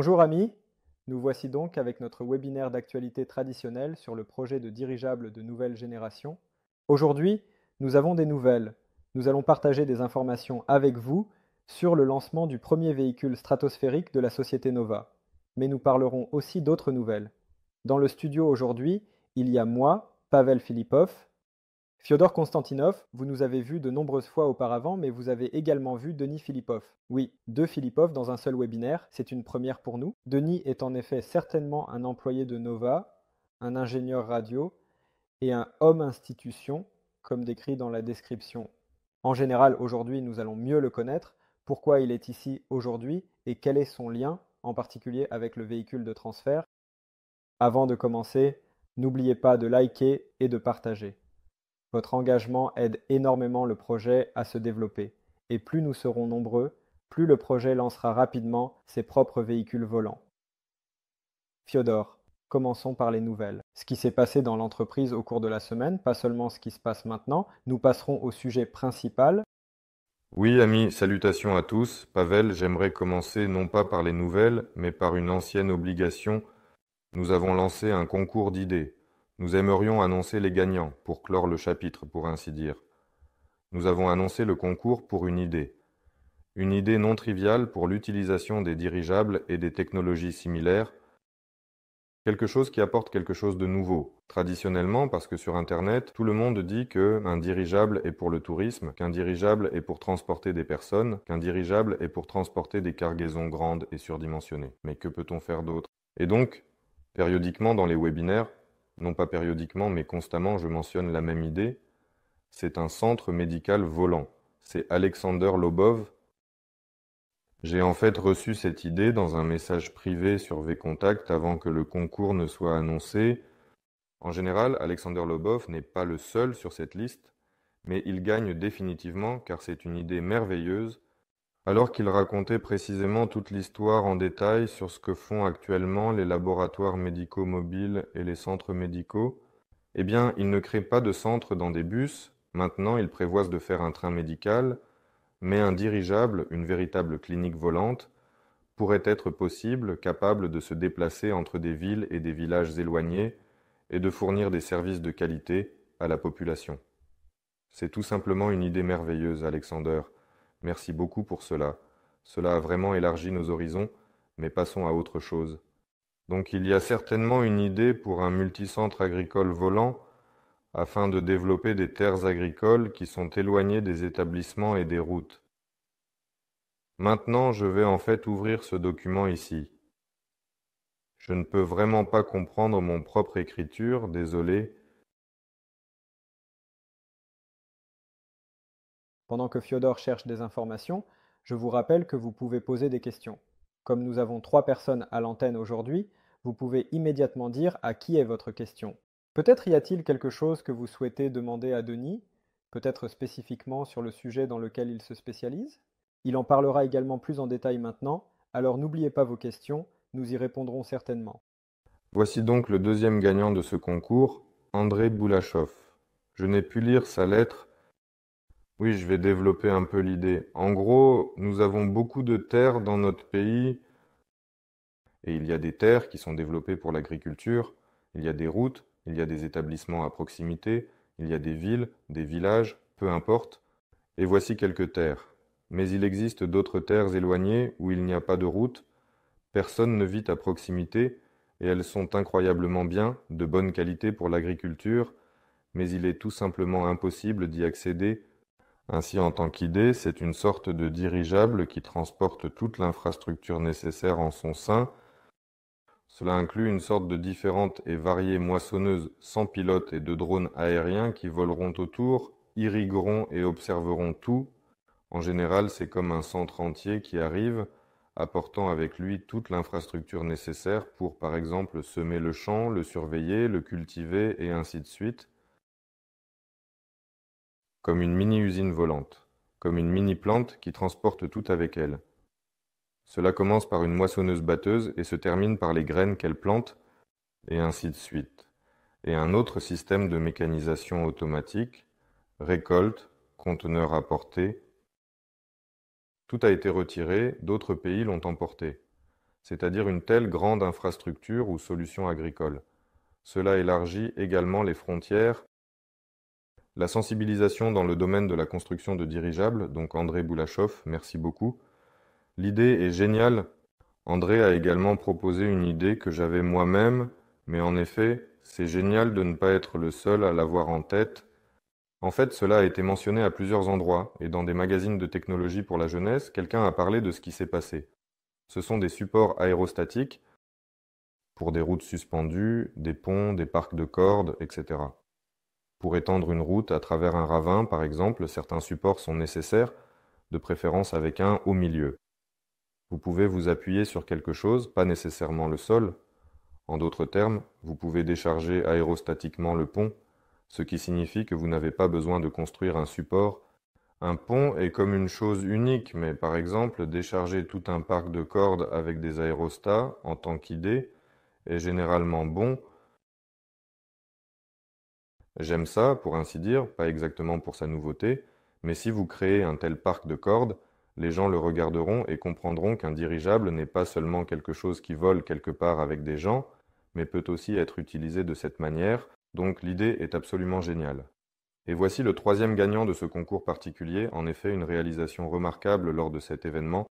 Bonjour amis, nous voici donc avec notre webinaire d'actualité traditionnelle sur le projet de dirigeable de nouvelle génération. Aujourd'hui, nous avons des nouvelles. Nous allons partager des informations avec vous sur le lancement du premier véhicule stratosphérique de la société Nova. Mais nous parlerons aussi d'autres nouvelles. Dans le studio aujourd'hui, il y a moi, Pavel Filipov, Fyodor Konstantinov, vous nous avez vu de nombreuses fois auparavant, mais vous avez également vu Denis Filipov. Oui, deux Filipov dans un seul webinaire, c'est une première pour nous. Denis est en effet certainement un employé de Nova, un ingénieur radio et un homme institution, comme décrit dans la description. En général, aujourd'hui, nous allons mieux le connaître, pourquoi il est ici aujourd'hui et quel est son lien, en particulier avec le véhicule de transfert. Avant de commencer, n'oubliez pas de liker et de partager. Votre engagement aide énormément le projet à se développer, et plus nous serons nombreux, plus le projet lancera rapidement ses propres véhicules volants. Fiodor, commençons par les nouvelles. Ce qui s'est passé dans l'entreprise au cours de la semaine, pas seulement ce qui se passe maintenant, nous passerons au sujet principal. Oui, amis, salutations à tous. Pavel, j'aimerais commencer non pas par les nouvelles, mais par une ancienne obligation. Nous avons lancé un concours d'idées. Nous aimerions annoncer les gagnants, pour clore le chapitre, pour ainsi dire. Nous avons annoncé le concours pour une idée. Une idée non triviale pour l'utilisation des dirigeables et des technologies similaires. Quelque chose qui apporte quelque chose de nouveau. Traditionnellement, parce que sur Internet, tout le monde dit qu'un dirigeable est pour le tourisme, qu'un dirigeable est pour transporter des personnes, qu'un dirigeable est pour transporter des cargaisons grandes et surdimensionnées. Mais que peut-on faire d'autre Et donc, périodiquement dans les webinaires, non pas périodiquement, mais constamment, je mentionne la même idée. C'est un centre médical volant. C'est Alexander Lobov. J'ai en fait reçu cette idée dans un message privé sur V-Contact avant que le concours ne soit annoncé. En général, Alexander Lobov n'est pas le seul sur cette liste, mais il gagne définitivement car c'est une idée merveilleuse alors qu'il racontait précisément toute l'histoire en détail sur ce que font actuellement les laboratoires médicaux mobiles et les centres médicaux, eh bien, il ne crée pas de centre dans des bus, maintenant il prévoit de faire un train médical, mais un dirigeable, une véritable clinique volante, pourrait être possible, capable de se déplacer entre des villes et des villages éloignés, et de fournir des services de qualité à la population. C'est tout simplement une idée merveilleuse, Alexander. Merci beaucoup pour cela. Cela a vraiment élargi nos horizons, mais passons à autre chose. Donc il y a certainement une idée pour un multicentre agricole volant afin de développer des terres agricoles qui sont éloignées des établissements et des routes. Maintenant, je vais en fait ouvrir ce document ici. Je ne peux vraiment pas comprendre mon propre écriture, désolé, Pendant que Fiodor cherche des informations, je vous rappelle que vous pouvez poser des questions. Comme nous avons trois personnes à l'antenne aujourd'hui, vous pouvez immédiatement dire à qui est votre question. Peut-être y a-t-il quelque chose que vous souhaitez demander à Denis, peut-être spécifiquement sur le sujet dans lequel il se spécialise Il en parlera également plus en détail maintenant, alors n'oubliez pas vos questions, nous y répondrons certainement. Voici donc le deuxième gagnant de ce concours, André Boulachov. Je n'ai pu lire sa lettre oui, je vais développer un peu l'idée. En gros, nous avons beaucoup de terres dans notre pays et il y a des terres qui sont développées pour l'agriculture, il y a des routes, il y a des établissements à proximité, il y a des villes, des villages, peu importe. Et voici quelques terres. Mais il existe d'autres terres éloignées où il n'y a pas de route, personne ne vit à proximité et elles sont incroyablement bien, de bonne qualité pour l'agriculture, mais il est tout simplement impossible d'y accéder ainsi, en tant qu'idée, c'est une sorte de dirigeable qui transporte toute l'infrastructure nécessaire en son sein. Cela inclut une sorte de différentes et variées moissonneuses sans pilote et de drones aériens qui voleront autour, irrigueront et observeront tout. En général, c'est comme un centre entier qui arrive, apportant avec lui toute l'infrastructure nécessaire pour, par exemple, semer le champ, le surveiller, le cultiver et ainsi de suite comme une mini-usine volante. Comme une mini-plante qui transporte tout avec elle. Cela commence par une moissonneuse-batteuse et se termine par les graines qu'elle plante, et ainsi de suite. Et un autre système de mécanisation automatique, récolte, conteneur à portée. Tout a été retiré, d'autres pays l'ont emporté c'est-à-dire une telle grande infrastructure ou solution agricole. Cela élargit également les frontières la sensibilisation dans le domaine de la construction de dirigeables, donc André Boulachoff, merci beaucoup. L'idée est géniale. André a également proposé une idée que j'avais moi-même, mais en effet, c'est génial de ne pas être le seul à l'avoir en tête. En fait, cela a été mentionné à plusieurs endroits, et dans des magazines de technologie pour la jeunesse, quelqu'un a parlé de ce qui s'est passé. Ce sont des supports aérostatiques pour des routes suspendues, des ponts, des parcs de cordes, etc. Pour étendre une route à travers un ravin, par exemple, certains supports sont nécessaires, de préférence avec un au milieu. Vous pouvez vous appuyer sur quelque chose, pas nécessairement le sol. En d'autres termes, vous pouvez décharger aérostatiquement le pont, ce qui signifie que vous n'avez pas besoin de construire un support. Un pont est comme une chose unique, mais par exemple, décharger tout un parc de cordes avec des aérostats en tant qu'idée est généralement bon J'aime ça, pour ainsi dire, pas exactement pour sa nouveauté, mais si vous créez un tel parc de cordes, les gens le regarderont et comprendront qu'un dirigeable n'est pas seulement quelque chose qui vole quelque part avec des gens, mais peut aussi être utilisé de cette manière, donc l'idée est absolument géniale. Et voici le troisième gagnant de ce concours particulier, en effet une réalisation remarquable lors de cet événement.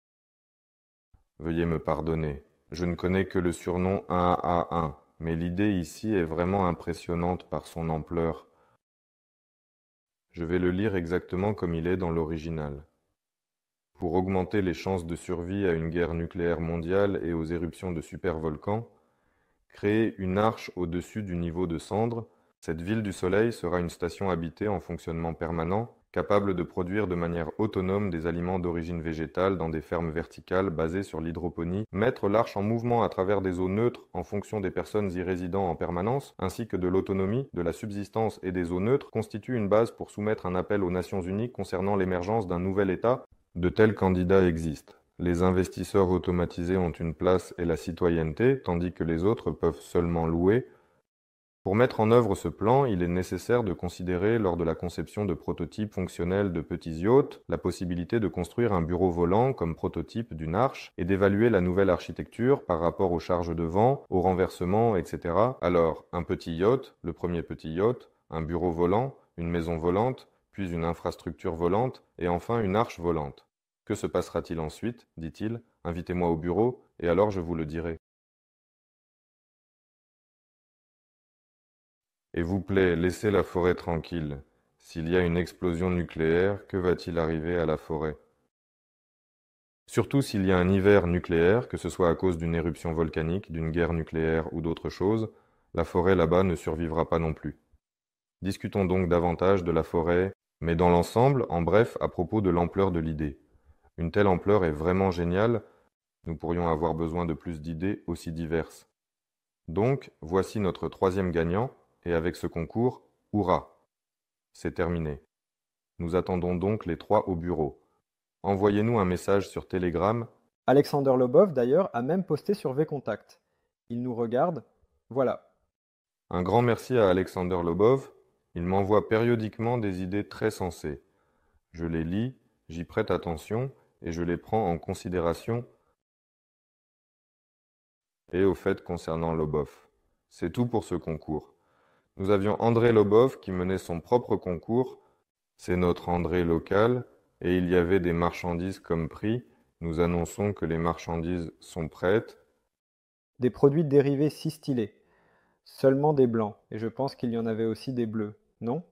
Veuillez me pardonner, je ne connais que le surnom 1A1, mais l'idée ici est vraiment impressionnante par son ampleur. Je vais le lire exactement comme il est dans l'original. Pour augmenter les chances de survie à une guerre nucléaire mondiale et aux éruptions de supervolcans, créer une arche au-dessus du niveau de cendres, cette ville du Soleil sera une station habitée en fonctionnement permanent capable de produire de manière autonome des aliments d'origine végétale dans des fermes verticales basées sur l'hydroponie, mettre l'arche en mouvement à travers des eaux neutres en fonction des personnes y résidant en permanence, ainsi que de l'autonomie, de la subsistance et des eaux neutres, constitue une base pour soumettre un appel aux Nations Unies concernant l'émergence d'un nouvel État. De tels candidats existent. Les investisseurs automatisés ont une place et la citoyenneté, tandis que les autres peuvent seulement louer pour mettre en œuvre ce plan, il est nécessaire de considérer lors de la conception de prototypes fonctionnels de petits yachts la possibilité de construire un bureau volant comme prototype d'une arche et d'évaluer la nouvelle architecture par rapport aux charges de vent, aux renversements, etc. Alors, un petit yacht, le premier petit yacht, un bureau volant, une maison volante, puis une infrastructure volante et enfin une arche volante. Que se passera-t-il ensuite dit-il. Invitez-moi au bureau et alors je vous le dirai. Et vous plaît, laissez la forêt tranquille. S'il y a une explosion nucléaire, que va-t-il arriver à la forêt Surtout s'il y a un hiver nucléaire, que ce soit à cause d'une éruption volcanique, d'une guerre nucléaire ou d'autre chose, la forêt là-bas ne survivra pas non plus. Discutons donc davantage de la forêt, mais dans l'ensemble, en bref, à propos de l'ampleur de l'idée. Une telle ampleur est vraiment géniale, nous pourrions avoir besoin de plus d'idées aussi diverses. Donc, voici notre troisième gagnant, et avec ce concours, hurra, C'est terminé. Nous attendons donc les trois au bureau. Envoyez-nous un message sur Telegram. Alexander Lobov, d'ailleurs, a même posté sur V-Contact. Il nous regarde. Voilà. Un grand merci à Alexander Lobov. Il m'envoie périodiquement des idées très sensées. Je les lis, j'y prête attention et je les prends en considération. Et au fait concernant Lobov. C'est tout pour ce concours. Nous avions André Lobov qui menait son propre concours, c'est notre André local, et il y avait des marchandises comme prix, nous annonçons que les marchandises sont prêtes. Des produits dérivés si stylés, seulement des blancs, et je pense qu'il y en avait aussi des bleus, non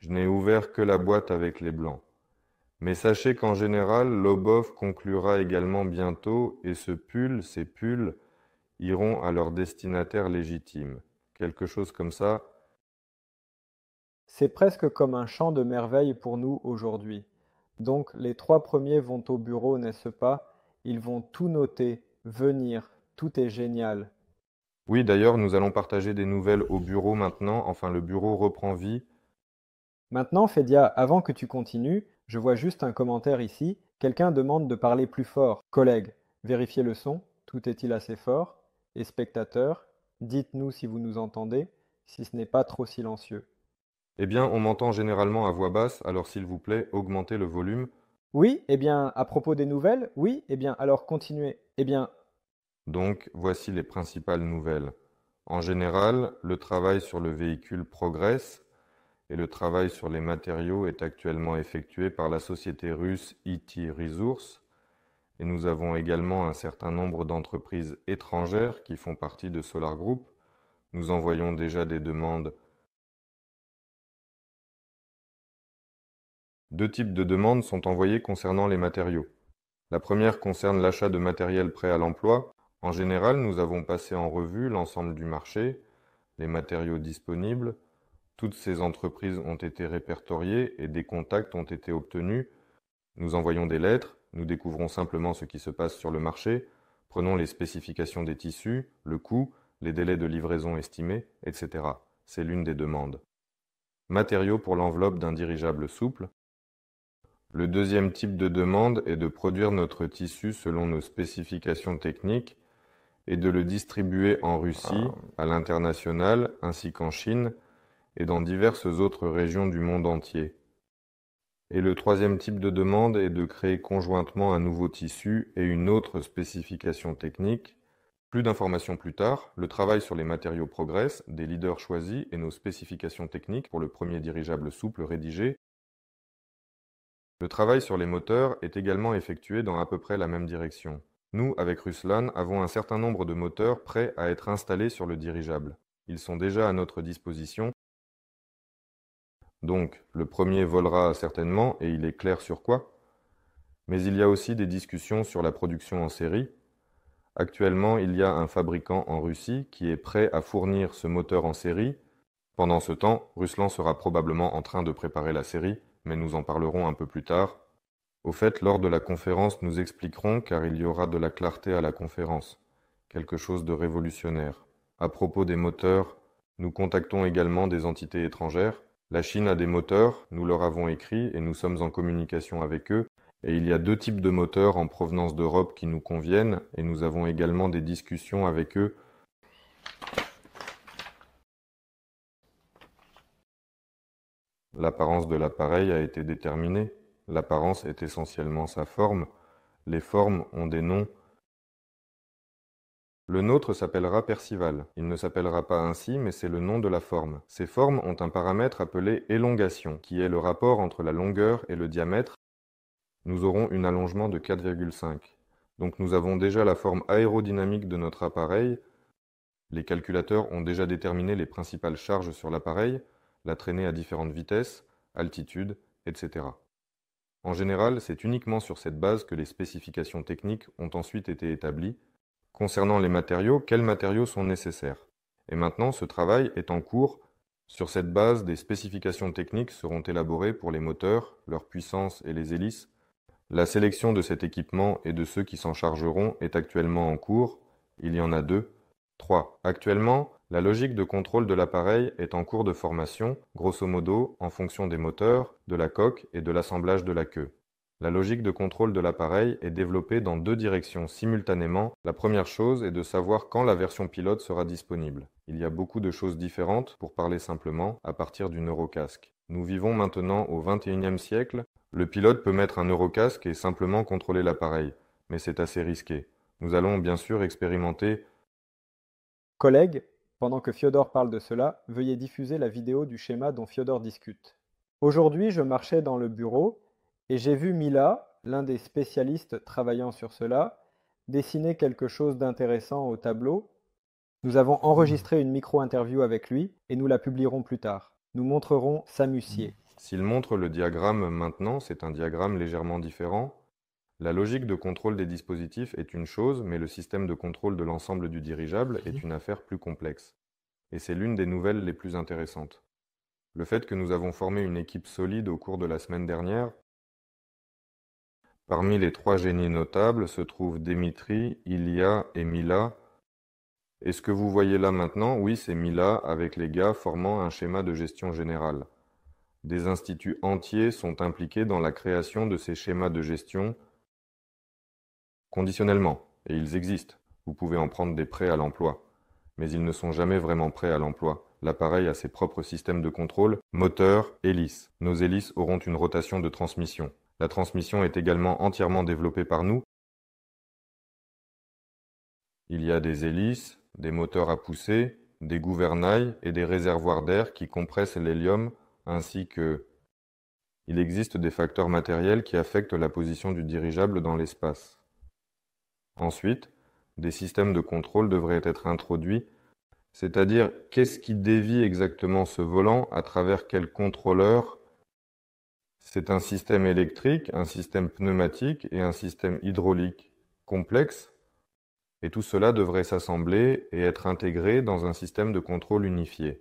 Je n'ai ouvert que la boîte avec les blancs. Mais sachez qu'en général, Lobov conclura également bientôt, et ce pull, ces pulls, iront à leur destinataire légitime quelque chose comme ça. C'est presque comme un champ de merveilles pour nous aujourd'hui. Donc les trois premiers vont au bureau, n'est-ce pas Ils vont tout noter, venir, tout est génial. Oui, d'ailleurs, nous allons partager des nouvelles au bureau maintenant, enfin le bureau reprend vie. Maintenant, Fédia, avant que tu continues, je vois juste un commentaire ici. Quelqu'un demande de parler plus fort. Collègue, vérifiez le son, tout est-il assez fort Et spectateurs Dites-nous si vous nous entendez, si ce n'est pas trop silencieux. Eh bien, on m'entend généralement à voix basse, alors s'il vous plaît, augmentez le volume. Oui, eh bien, à propos des nouvelles, oui, eh bien, alors continuez. Eh bien. Donc, voici les principales nouvelles. En général, le travail sur le véhicule progresse et le travail sur les matériaux est actuellement effectué par la société russe IT e Resources et nous avons également un certain nombre d'entreprises étrangères qui font partie de Solar Group. Nous envoyons déjà des demandes. Deux types de demandes sont envoyées concernant les matériaux. La première concerne l'achat de matériel prêt à l'emploi. En général, nous avons passé en revue l'ensemble du marché, les matériaux disponibles. Toutes ces entreprises ont été répertoriées et des contacts ont été obtenus. Nous envoyons des lettres, nous découvrons simplement ce qui se passe sur le marché, prenons les spécifications des tissus, le coût, les délais de livraison estimés, etc. C'est l'une des demandes. Matériaux pour l'enveloppe d'un dirigeable souple. Le deuxième type de demande est de produire notre tissu selon nos spécifications techniques et de le distribuer en Russie, à l'international, ainsi qu'en Chine et dans diverses autres régions du monde entier. Et le troisième type de demande est de créer conjointement un nouveau tissu et une autre spécification technique. Plus d'informations plus tard, le travail sur les matériaux progresse, des leaders choisis et nos spécifications techniques pour le premier dirigeable souple rédigé. Le travail sur les moteurs est également effectué dans à peu près la même direction. Nous, avec Ruslan, avons un certain nombre de moteurs prêts à être installés sur le dirigeable. Ils sont déjà à notre disposition donc, le premier volera certainement, et il est clair sur quoi. Mais il y a aussi des discussions sur la production en série. Actuellement, il y a un fabricant en Russie qui est prêt à fournir ce moteur en série. Pendant ce temps, Ruslan sera probablement en train de préparer la série, mais nous en parlerons un peu plus tard. Au fait, lors de la conférence, nous expliquerons car il y aura de la clarté à la conférence, quelque chose de révolutionnaire. À propos des moteurs, nous contactons également des entités étrangères la Chine a des moteurs, nous leur avons écrit et nous sommes en communication avec eux, et il y a deux types de moteurs en provenance d'Europe qui nous conviennent, et nous avons également des discussions avec eux L'apparence de l'appareil a été déterminée. L'apparence est essentiellement sa forme. Les formes ont des noms le nôtre s'appellera Percival. Il ne s'appellera pas ainsi, mais c'est le nom de la forme. Ces formes ont un paramètre appelé élongation, qui est le rapport entre la longueur et le diamètre. Nous aurons un allongement de 4,5. Donc nous avons déjà la forme aérodynamique de notre appareil. Les calculateurs ont déjà déterminé les principales charges sur l'appareil, la traînée à différentes vitesses, altitudes, etc. En général, c'est uniquement sur cette base que les spécifications techniques ont ensuite été établies Concernant les matériaux, quels matériaux sont nécessaires Et maintenant, ce travail est en cours. Sur cette base, des spécifications techniques seront élaborées pour les moteurs, leur puissance et les hélices. La sélection de cet équipement et de ceux qui s'en chargeront est actuellement en cours. Il y en a deux. 3. Actuellement, la logique de contrôle de l'appareil est en cours de formation, grosso modo en fonction des moteurs, de la coque et de l'assemblage de la queue. La logique de contrôle de l'appareil est développée dans deux directions simultanément. La première chose est de savoir quand la version pilote sera disponible. Il y a beaucoup de choses différentes, pour parler simplement, à partir du neurocasque. Nous vivons maintenant au XXIe siècle. Le pilote peut mettre un neurocasque et simplement contrôler l'appareil, mais c'est assez risqué. Nous allons bien sûr expérimenter. Collègues, pendant que Fiodor parle de cela, veuillez diffuser la vidéo du schéma dont Fiodor discute. Aujourd'hui, je marchais dans le bureau et j'ai vu Mila, l'un des spécialistes travaillant sur cela, dessiner quelque chose d'intéressant au tableau. Nous avons enregistré une micro-interview avec lui et nous la publierons plus tard. Nous montrerons Samussier. S'il montre le diagramme maintenant, c'est un diagramme légèrement différent. La logique de contrôle des dispositifs est une chose, mais le système de contrôle de l'ensemble du dirigeable est une affaire plus complexe. Et c'est l'une des nouvelles les plus intéressantes. Le fait que nous avons formé une équipe solide au cours de la semaine dernière Parmi les trois génies notables se trouvent Dimitri, Ilia et Mila. Et ce que vous voyez là maintenant, oui, c'est Mila avec les gars formant un schéma de gestion générale. Des instituts entiers sont impliqués dans la création de ces schémas de gestion conditionnellement, et ils existent. Vous pouvez en prendre des prêts à l'emploi. Mais ils ne sont jamais vraiment prêts à l'emploi. L'appareil a ses propres systèmes de contrôle, moteur, hélice. Nos hélices auront une rotation de transmission. La transmission est également entièrement développée par nous, il y a des hélices, des moteurs à pousser, des gouvernails et des réservoirs d'air qui compressent l'hélium ainsi que... Il existe des facteurs matériels qui affectent la position du dirigeable dans l'espace. Ensuite, des systèmes de contrôle devraient être introduits, c'est-à-dire qu'est-ce qui dévie exactement ce volant à travers quel contrôleur c'est un système électrique, un système pneumatique et un système hydraulique complexe, et tout cela devrait s'assembler et être intégré dans un système de contrôle unifié.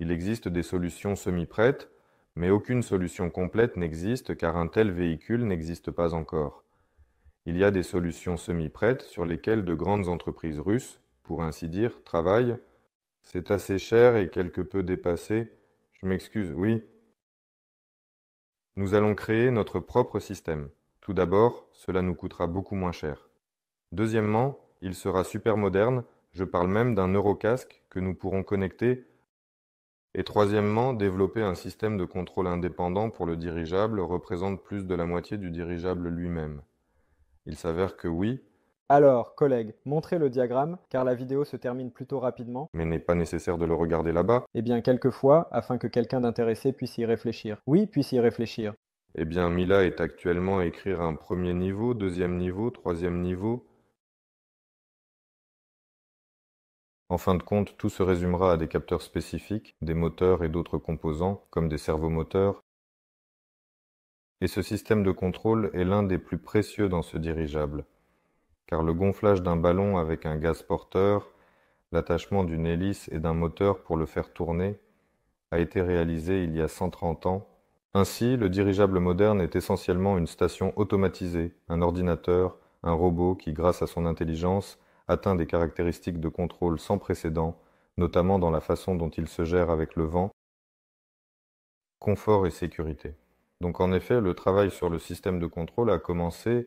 Il existe des solutions semi-prêtes, mais aucune solution complète n'existe car un tel véhicule n'existe pas encore. Il y a des solutions semi-prêtes sur lesquelles de grandes entreprises russes, pour ainsi dire, travaillent. C'est assez cher et quelque peu dépassé. Je m'excuse, oui, nous allons créer notre propre système. Tout d'abord, cela nous coûtera beaucoup moins cher. Deuxièmement, il sera super moderne, je parle même d'un Eurocasque que nous pourrons connecter. Et troisièmement, développer un système de contrôle indépendant pour le dirigeable représente plus de la moitié du dirigeable lui-même. Il s'avère que oui, alors, collègue, montrez le diagramme, car la vidéo se termine plutôt rapidement. Mais n'est pas nécessaire de le regarder là-bas. Eh bien, quelquefois, afin que quelqu'un d'intéressé puisse y réfléchir. Oui, puisse y réfléchir. Eh bien, Mila est actuellement à écrire un premier niveau, deuxième niveau, troisième niveau. En fin de compte, tout se résumera à des capteurs spécifiques, des moteurs et d'autres composants, comme des servomoteurs, et ce système de contrôle est l'un des plus précieux dans ce dirigeable car le gonflage d'un ballon avec un gaz porteur, l'attachement d'une hélice et d'un moteur pour le faire tourner, a été réalisé il y a 130 ans. Ainsi, le dirigeable moderne est essentiellement une station automatisée, un ordinateur, un robot qui, grâce à son intelligence, atteint des caractéristiques de contrôle sans précédent, notamment dans la façon dont il se gère avec le vent, confort et sécurité. Donc en effet, le travail sur le système de contrôle a commencé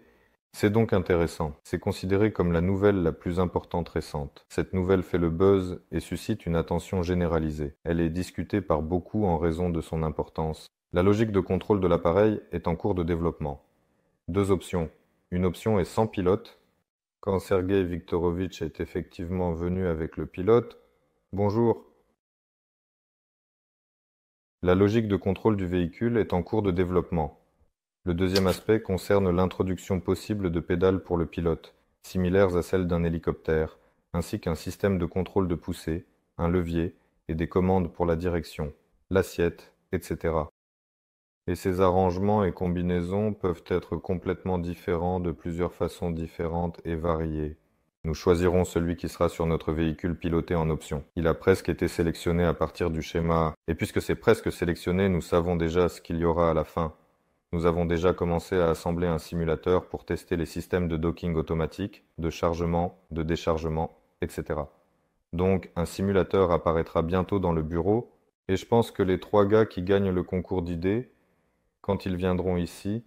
c'est donc intéressant. C'est considéré comme la nouvelle la plus importante récente. Cette nouvelle fait le buzz et suscite une attention généralisée. Elle est discutée par beaucoup en raison de son importance. La logique de contrôle de l'appareil est en cours de développement. Deux options. Une option est sans pilote. Quand Sergei Viktorovitch est effectivement venu avec le pilote, bonjour. La logique de contrôle du véhicule est en cours de développement. Le deuxième aspect concerne l'introduction possible de pédales pour le pilote, similaires à celles d'un hélicoptère, ainsi qu'un système de contrôle de poussée, un levier et des commandes pour la direction, l'assiette, etc. Et ces arrangements et combinaisons peuvent être complètement différents de plusieurs façons différentes et variées. Nous choisirons celui qui sera sur notre véhicule piloté en option. Il a presque été sélectionné à partir du schéma, et puisque c'est presque sélectionné, nous savons déjà ce qu'il y aura à la fin. Nous avons déjà commencé à assembler un simulateur pour tester les systèmes de docking automatique, de chargement, de déchargement, etc. Donc un simulateur apparaîtra bientôt dans le bureau, et je pense que les trois gars qui gagnent le concours d'idées, quand ils viendront ici,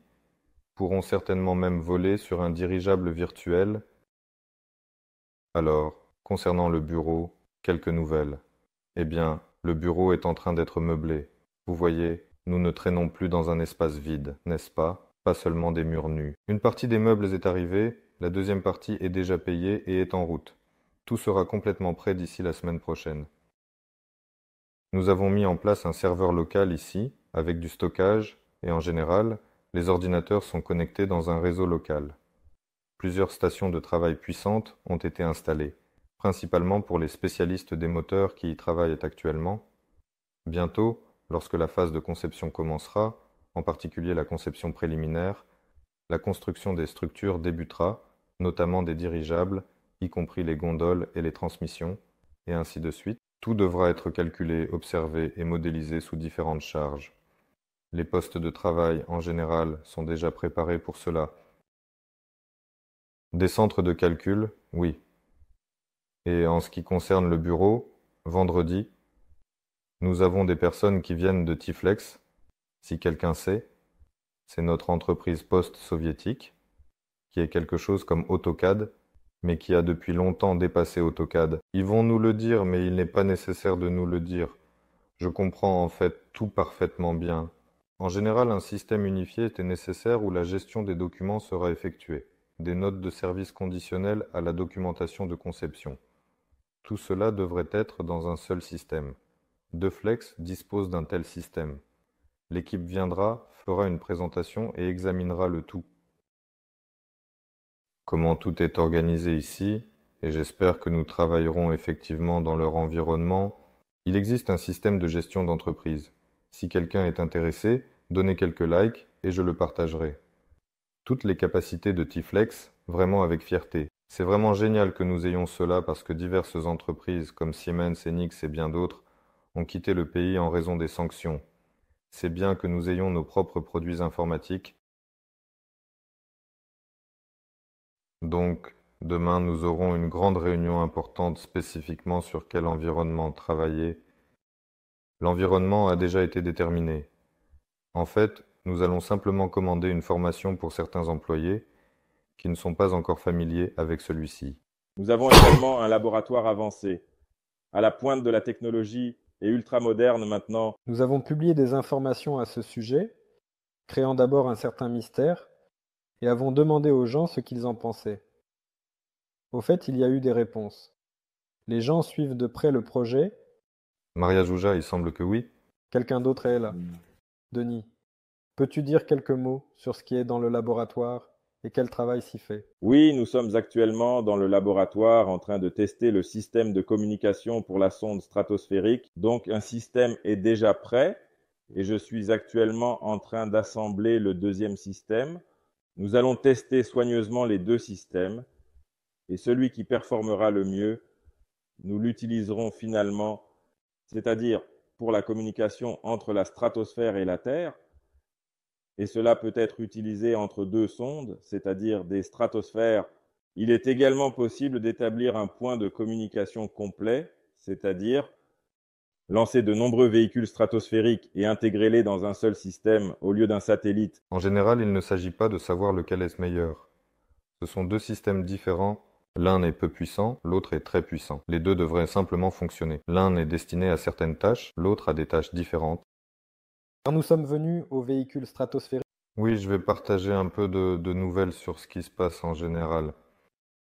pourront certainement même voler sur un dirigeable virtuel. Alors, concernant le bureau, quelques nouvelles. Eh bien, le bureau est en train d'être meublé. Vous voyez, nous ne traînons plus dans un espace vide, n'est-ce pas Pas seulement des murs nus. Une partie des meubles est arrivée, la deuxième partie est déjà payée et est en route. Tout sera complètement prêt d'ici la semaine prochaine. Nous avons mis en place un serveur local ici, avec du stockage, et en général, les ordinateurs sont connectés dans un réseau local. Plusieurs stations de travail puissantes ont été installées, principalement pour les spécialistes des moteurs qui y travaillent actuellement. Bientôt, Lorsque la phase de conception commencera, en particulier la conception préliminaire, la construction des structures débutera, notamment des dirigeables, y compris les gondoles et les transmissions, et ainsi de suite. Tout devra être calculé, observé et modélisé sous différentes charges. Les postes de travail, en général, sont déjà préparés pour cela. Des centres de calcul, oui. Et en ce qui concerne le bureau, vendredi, nous avons des personnes qui viennent de Tiflex, si quelqu'un sait. C'est notre entreprise post-soviétique, qui est quelque chose comme AutoCAD, mais qui a depuis longtemps dépassé AutoCAD. Ils vont nous le dire, mais il n'est pas nécessaire de nous le dire. Je comprends en fait tout parfaitement bien. En général, un système unifié était nécessaire où la gestion des documents sera effectuée, des notes de service conditionnelles à la documentation de conception. Tout cela devrait être dans un seul système. Deflex dispose d'un tel système. L'équipe viendra, fera une présentation et examinera le tout. Comment tout est organisé ici, et j'espère que nous travaillerons effectivement dans leur environnement, il existe un système de gestion d'entreprise. Si quelqu'un est intéressé, donnez quelques likes et je le partagerai. Toutes les capacités de T-Flex, vraiment avec fierté. C'est vraiment génial que nous ayons cela parce que diverses entreprises comme Siemens, Enix et bien d'autres ont quitté le pays en raison des sanctions. C'est bien que nous ayons nos propres produits informatiques. Donc, demain, nous aurons une grande réunion importante spécifiquement sur quel environnement travailler. L'environnement a déjà été déterminé. En fait, nous allons simplement commander une formation pour certains employés qui ne sont pas encore familiers avec celui-ci. Nous avons également un laboratoire avancé, à la pointe de la technologie et ultra moderne maintenant. Nous avons publié des informations à ce sujet, créant d'abord un certain mystère, et avons demandé aux gens ce qu'ils en pensaient. Au fait, il y a eu des réponses. Les gens suivent de près le projet. Maria Jouja, il semble que oui. Quelqu'un d'autre est là. Mm. Denis, peux-tu dire quelques mots sur ce qui est dans le laboratoire et quel travail s'y fait Oui, nous sommes actuellement dans le laboratoire en train de tester le système de communication pour la sonde stratosphérique. Donc un système est déjà prêt et je suis actuellement en train d'assembler le deuxième système. Nous allons tester soigneusement les deux systèmes et celui qui performera le mieux, nous l'utiliserons finalement, c'est-à-dire pour la communication entre la stratosphère et la Terre, et cela peut être utilisé entre deux sondes, c'est-à-dire des stratosphères, il est également possible d'établir un point de communication complet, c'est-à-dire lancer de nombreux véhicules stratosphériques et intégrer-les dans un seul système au lieu d'un satellite. En général, il ne s'agit pas de savoir lequel est meilleur. Ce sont deux systèmes différents. L'un est peu puissant, l'autre est très puissant. Les deux devraient simplement fonctionner. L'un est destiné à certaines tâches, l'autre à des tâches différentes, nous sommes venus au véhicule stratosphérique. Oui, je vais partager un peu de nouvelles sur ce qui se passe en général.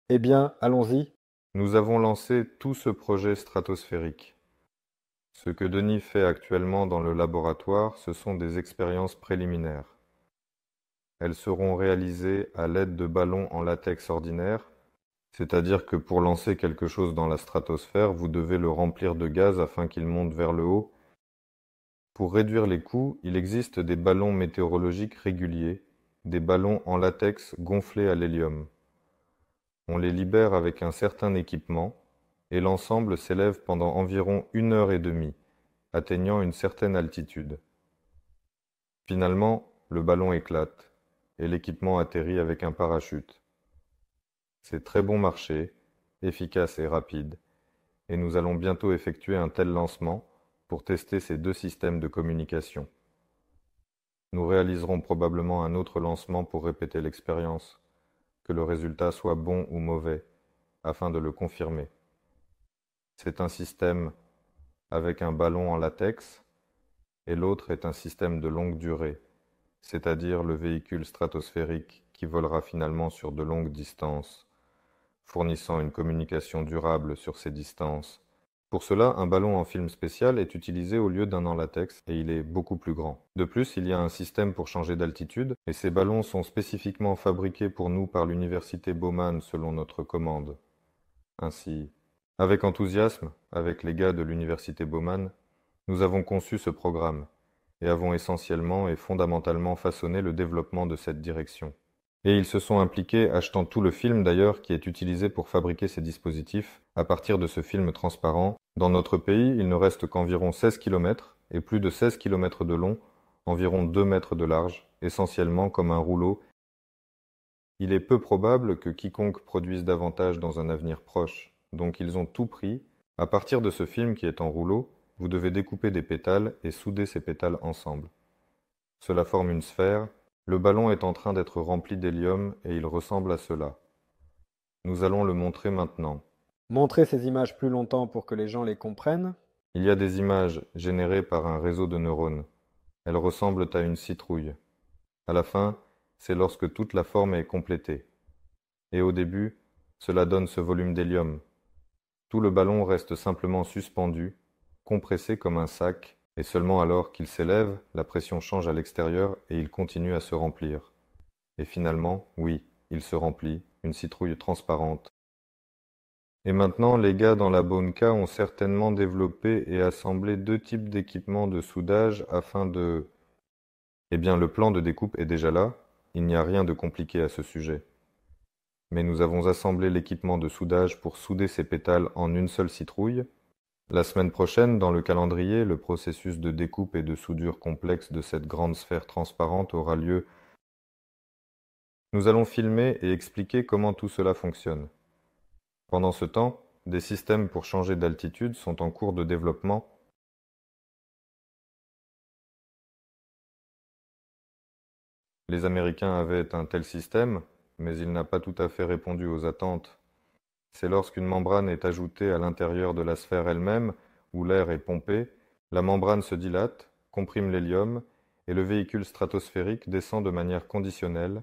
Eh bien, allons-y. Nous avons lancé tout ce projet stratosphérique. Ce que Denis fait actuellement dans le laboratoire, ce sont des expériences préliminaires. Elles seront réalisées à l'aide de ballons en latex ordinaire, c'est-à-dire que pour lancer quelque chose dans la stratosphère, vous devez le remplir de gaz afin qu'il monte vers le haut pour réduire les coûts, il existe des ballons météorologiques réguliers, des ballons en latex gonflés à l'hélium. On les libère avec un certain équipement, et l'ensemble s'élève pendant environ une heure et demie, atteignant une certaine altitude. Finalement, le ballon éclate, et l'équipement atterrit avec un parachute. C'est très bon marché, efficace et rapide, et nous allons bientôt effectuer un tel lancement pour tester ces deux systèmes de communication. Nous réaliserons probablement un autre lancement pour répéter l'expérience, que le résultat soit bon ou mauvais, afin de le confirmer. C'est un système avec un ballon en latex, et l'autre est un système de longue durée, c'est-à-dire le véhicule stratosphérique qui volera finalement sur de longues distances, fournissant une communication durable sur ces distances pour cela, un ballon en film spécial est utilisé au lieu d'un en latex et il est beaucoup plus grand. De plus, il y a un système pour changer d'altitude et ces ballons sont spécifiquement fabriqués pour nous par l'université Bowman selon notre commande. Ainsi, avec enthousiasme, avec les gars de l'université Bowman, nous avons conçu ce programme et avons essentiellement et fondamentalement façonné le développement de cette direction et ils se sont impliqués achetant tout le film d'ailleurs qui est utilisé pour fabriquer ces dispositifs à partir de ce film transparent. Dans notre pays, il ne reste qu'environ 16 km et plus de 16 km de long, environ 2 mètres de large, essentiellement comme un rouleau. Il est peu probable que quiconque produise davantage dans un avenir proche, donc ils ont tout pris. À partir de ce film qui est en rouleau, vous devez découper des pétales et souder ces pétales ensemble. Cela forme une sphère le ballon est en train d'être rempli d'hélium et il ressemble à cela. Nous allons le montrer maintenant. Montrer ces images plus longtemps pour que les gens les comprennent Il y a des images générées par un réseau de neurones. Elles ressemblent à une citrouille. À la fin, c'est lorsque toute la forme est complétée. Et au début, cela donne ce volume d'hélium. Tout le ballon reste simplement suspendu, compressé comme un sac, et seulement alors qu'il s'élève, la pression change à l'extérieur et il continue à se remplir. Et finalement, oui, il se remplit, une citrouille transparente. Et maintenant, les gars dans la Bonka ont certainement développé et assemblé deux types d'équipements de soudage afin de... Eh bien, le plan de découpe est déjà là, il n'y a rien de compliqué à ce sujet. Mais nous avons assemblé l'équipement de soudage pour souder ces pétales en une seule citrouille, la semaine prochaine, dans le calendrier, le processus de découpe et de soudure complexe de cette grande sphère transparente aura lieu. Nous allons filmer et expliquer comment tout cela fonctionne. Pendant ce temps, des systèmes pour changer d'altitude sont en cours de développement Les Américains avaient un tel système, mais il n'a pas tout à fait répondu aux attentes c'est lorsqu'une membrane est ajoutée à l'intérieur de la sphère elle-même, où l'air est pompé, la membrane se dilate, comprime l'hélium, et le véhicule stratosphérique descend de manière conditionnelle,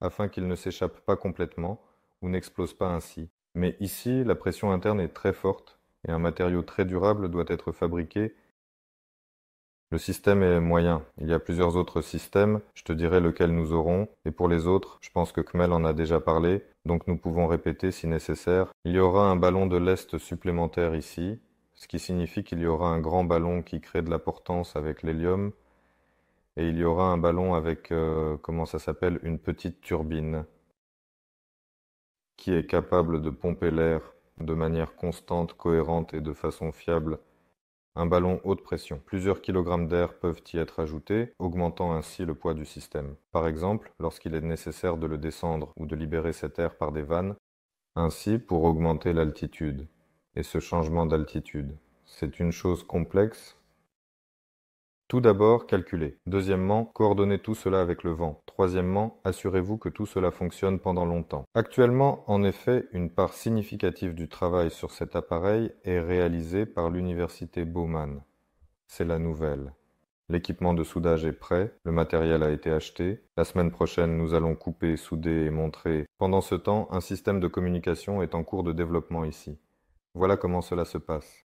afin qu'il ne s'échappe pas complètement, ou n'explose pas ainsi. Mais ici, la pression interne est très forte, et un matériau très durable doit être fabriqué le système est moyen. Il y a plusieurs autres systèmes, je te dirai lequel nous aurons, et pour les autres, je pense que Kmel en a déjà parlé, donc nous pouvons répéter si nécessaire. Il y aura un ballon de lest supplémentaire ici, ce qui signifie qu'il y aura un grand ballon qui crée de la portance avec l'hélium, et il y aura un ballon avec, euh, comment ça s'appelle, une petite turbine, qui est capable de pomper l'air de manière constante, cohérente et de façon fiable un ballon haute pression. Plusieurs kilogrammes d'air peuvent y être ajoutés, augmentant ainsi le poids du système. Par exemple, lorsqu'il est nécessaire de le descendre ou de libérer cet air par des vannes, ainsi pour augmenter l'altitude et ce changement d'altitude. C'est une chose complexe tout d'abord, calculez. Deuxièmement, coordonnez tout cela avec le vent. Troisièmement, assurez-vous que tout cela fonctionne pendant longtemps. Actuellement, en effet, une part significative du travail sur cet appareil est réalisée par l'université Bowman. C'est la nouvelle. L'équipement de soudage est prêt, le matériel a été acheté. La semaine prochaine, nous allons couper, souder et montrer. Pendant ce temps, un système de communication est en cours de développement ici. Voilà comment cela se passe.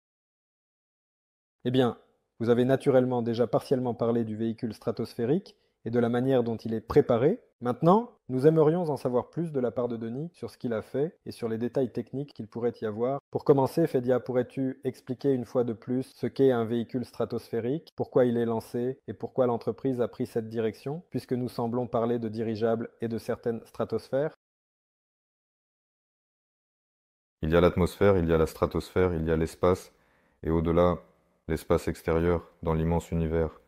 Eh bien, vous avez naturellement déjà partiellement parlé du véhicule stratosphérique et de la manière dont il est préparé. Maintenant, nous aimerions en savoir plus de la part de Denis sur ce qu'il a fait et sur les détails techniques qu'il pourrait y avoir. Pour commencer, Fedia, pourrais-tu expliquer une fois de plus ce qu'est un véhicule stratosphérique, pourquoi il est lancé et pourquoi l'entreprise a pris cette direction, puisque nous semblons parler de dirigeables et de certaines stratosphères Il y a l'atmosphère, il y a la stratosphère, il y a l'espace, et au-delà, l'espace extérieur, dans l'immense univers.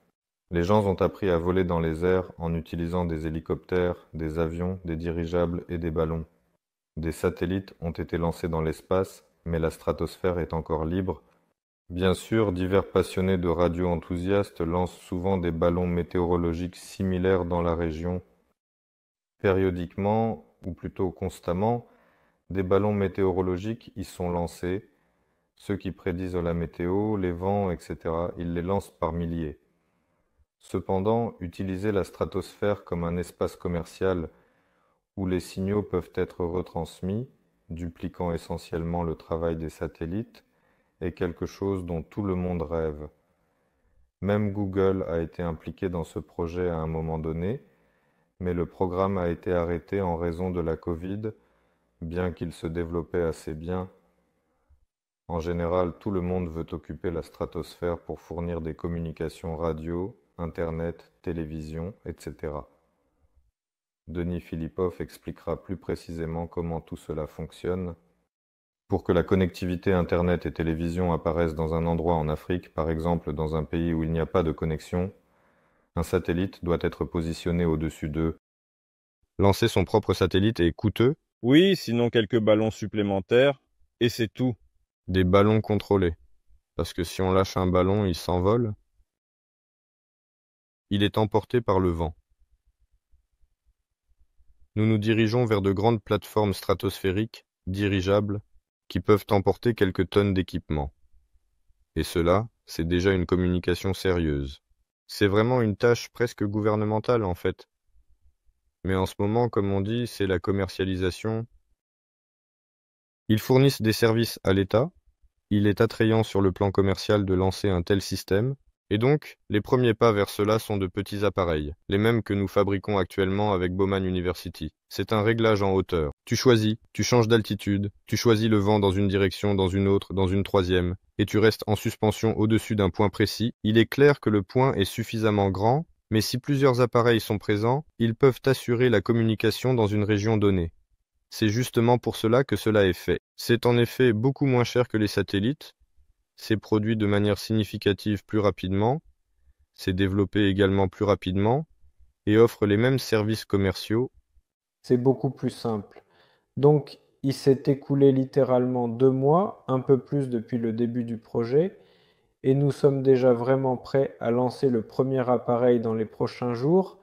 Les gens ont appris à voler dans les airs en utilisant des hélicoptères, des avions, des dirigeables et des ballons. Des satellites ont été lancés dans l'espace, mais la stratosphère est encore libre. Bien sûr, divers passionnés de radio enthousiastes lancent souvent des ballons météorologiques similaires dans la région. Périodiquement, ou plutôt constamment, des ballons météorologiques y sont lancés ceux qui prédisent la météo, les vents, etc. ils les lancent par milliers. Cependant, utiliser la stratosphère comme un espace commercial où les signaux peuvent être retransmis, dupliquant essentiellement le travail des satellites, est quelque chose dont tout le monde rêve. Même Google a été impliqué dans ce projet à un moment donné, mais le programme a été arrêté en raison de la Covid, bien qu'il se développait assez bien en général, tout le monde veut occuper la stratosphère pour fournir des communications radio, internet, télévision, etc. Denis Filipov expliquera plus précisément comment tout cela fonctionne. Pour que la connectivité Internet et télévision apparaissent dans un endroit en Afrique, par exemple dans un pays où il n'y a pas de connexion, un satellite doit être positionné au-dessus d'eux. Lancer son propre satellite est coûteux Oui, sinon quelques ballons supplémentaires, et c'est tout. Des ballons contrôlés, parce que si on lâche un ballon il s'envole, il est emporté par le vent. Nous nous dirigeons vers de grandes plateformes stratosphériques, dirigeables, qui peuvent emporter quelques tonnes d'équipement. Et cela, c'est déjà une communication sérieuse. C'est vraiment une tâche presque gouvernementale en fait. Mais en ce moment, comme on dit, c'est la commercialisation. Ils fournissent des services à l'État, il est attrayant sur le plan commercial de lancer un tel système, et donc, les premiers pas vers cela sont de petits appareils, les mêmes que nous fabriquons actuellement avec Bowman University. C'est un réglage en hauteur. Tu choisis, tu changes d'altitude, tu choisis le vent dans une direction, dans une autre, dans une troisième, et tu restes en suspension au-dessus d'un point précis. Il est clair que le point est suffisamment grand, mais si plusieurs appareils sont présents, ils peuvent assurer la communication dans une région donnée. C'est justement pour cela que cela est fait. C'est en effet beaucoup moins cher que les satellites, c'est produit de manière significative plus rapidement, c'est développé également plus rapidement et offre les mêmes services commerciaux. C'est beaucoup plus simple. Donc il s'est écoulé littéralement deux mois, un peu plus depuis le début du projet, et nous sommes déjà vraiment prêts à lancer le premier appareil dans les prochains jours.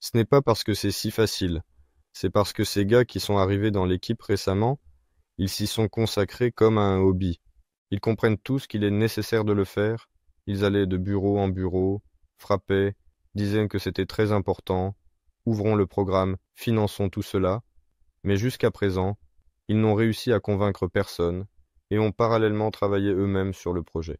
Ce n'est pas parce que c'est si facile. C'est parce que ces gars qui sont arrivés dans l'équipe récemment, ils s'y sont consacrés comme à un hobby. Ils comprennent tous qu'il est nécessaire de le faire. Ils allaient de bureau en bureau, frappaient, disaient que c'était très important. Ouvrons le programme, finançons tout cela. Mais jusqu'à présent, ils n'ont réussi à convaincre personne et ont parallèlement travaillé eux-mêmes sur le projet.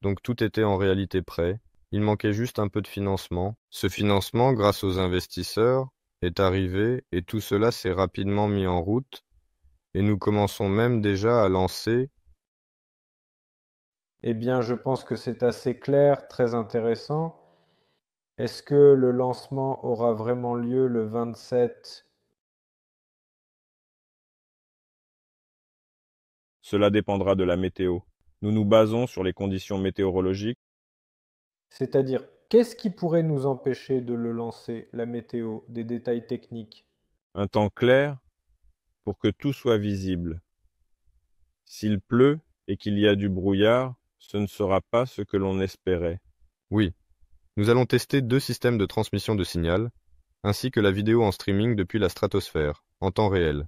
Donc tout était en réalité prêt, il manquait juste un peu de financement. Ce financement, grâce aux investisseurs, est arrivé et tout cela s'est rapidement mis en route et nous commençons même déjà à lancer. Eh bien, je pense que c'est assez clair, très intéressant. Est-ce que le lancement aura vraiment lieu le 27 Cela dépendra de la météo. Nous nous basons sur les conditions météorologiques c'est-à-dire, qu'est-ce qui pourrait nous empêcher de le lancer, la météo, des détails techniques Un temps clair pour que tout soit visible. S'il pleut et qu'il y a du brouillard, ce ne sera pas ce que l'on espérait. Oui. Nous allons tester deux systèmes de transmission de signal, ainsi que la vidéo en streaming depuis la stratosphère, en temps réel.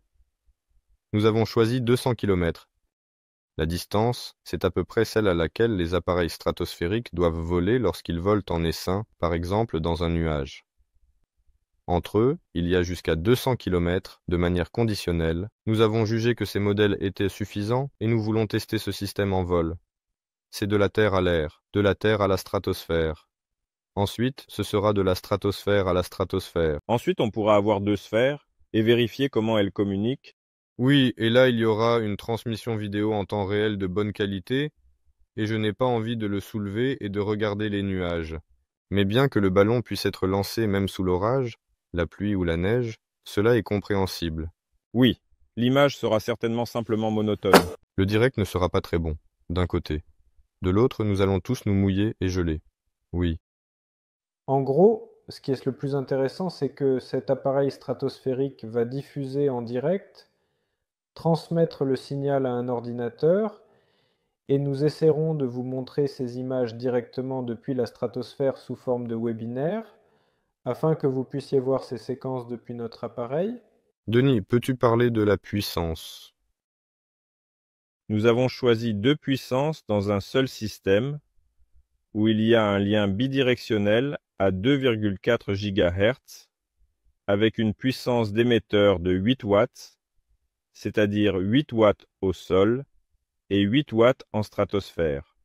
Nous avons choisi 200 km, la distance, c'est à peu près celle à laquelle les appareils stratosphériques doivent voler lorsqu'ils volent en essaim, par exemple dans un nuage. Entre eux, il y a jusqu'à 200 km, de manière conditionnelle. Nous avons jugé que ces modèles étaient suffisants et nous voulons tester ce système en vol. C'est de la Terre à l'air, de la Terre à la stratosphère. Ensuite, ce sera de la stratosphère à la stratosphère. Ensuite, on pourra avoir deux sphères et vérifier comment elles communiquent oui, et là il y aura une transmission vidéo en temps réel de bonne qualité, et je n'ai pas envie de le soulever et de regarder les nuages. Mais bien que le ballon puisse être lancé même sous l'orage, la pluie ou la neige, cela est compréhensible. Oui, l'image sera certainement simplement monotone. Le direct ne sera pas très bon, d'un côté. De l'autre, nous allons tous nous mouiller et geler. Oui. En gros, ce qui est le plus intéressant, c'est que cet appareil stratosphérique va diffuser en direct transmettre le signal à un ordinateur et nous essaierons de vous montrer ces images directement depuis la stratosphère sous forme de webinaire afin que vous puissiez voir ces séquences depuis notre appareil. Denis, peux-tu parler de la puissance Nous avons choisi deux puissances dans un seul système où il y a un lien bidirectionnel à 2,4 GHz avec une puissance d'émetteur de 8 watts c'est-à-dire 8 watts au sol et 8 watts en stratosphère.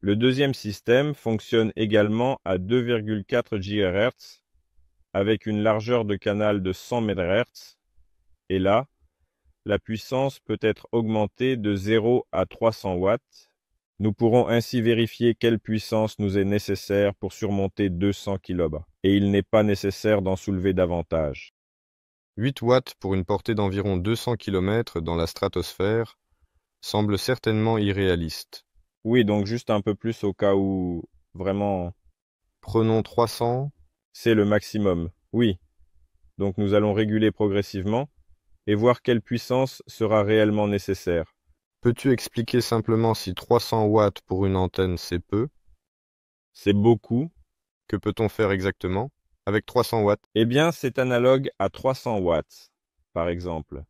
Le deuxième système fonctionne également à 2,4 GHz avec une largeur de canal de 100 MHz et là, la puissance peut être augmentée de 0 à 300 watts. Nous pourrons ainsi vérifier quelle puissance nous est nécessaire pour surmonter 200 kB et il n'est pas nécessaire d'en soulever davantage. 8 watts pour une portée d'environ 200 km dans la stratosphère semble certainement irréaliste. Oui, donc juste un peu plus au cas où vraiment. Prenons 300. C'est le maximum, oui. Donc nous allons réguler progressivement et voir quelle puissance sera réellement nécessaire. Peux-tu expliquer simplement si 300 watts pour une antenne c'est peu C'est beaucoup. Que peut-on faire exactement avec 300 watts Eh bien, c'est analogue à 300 watts, par exemple,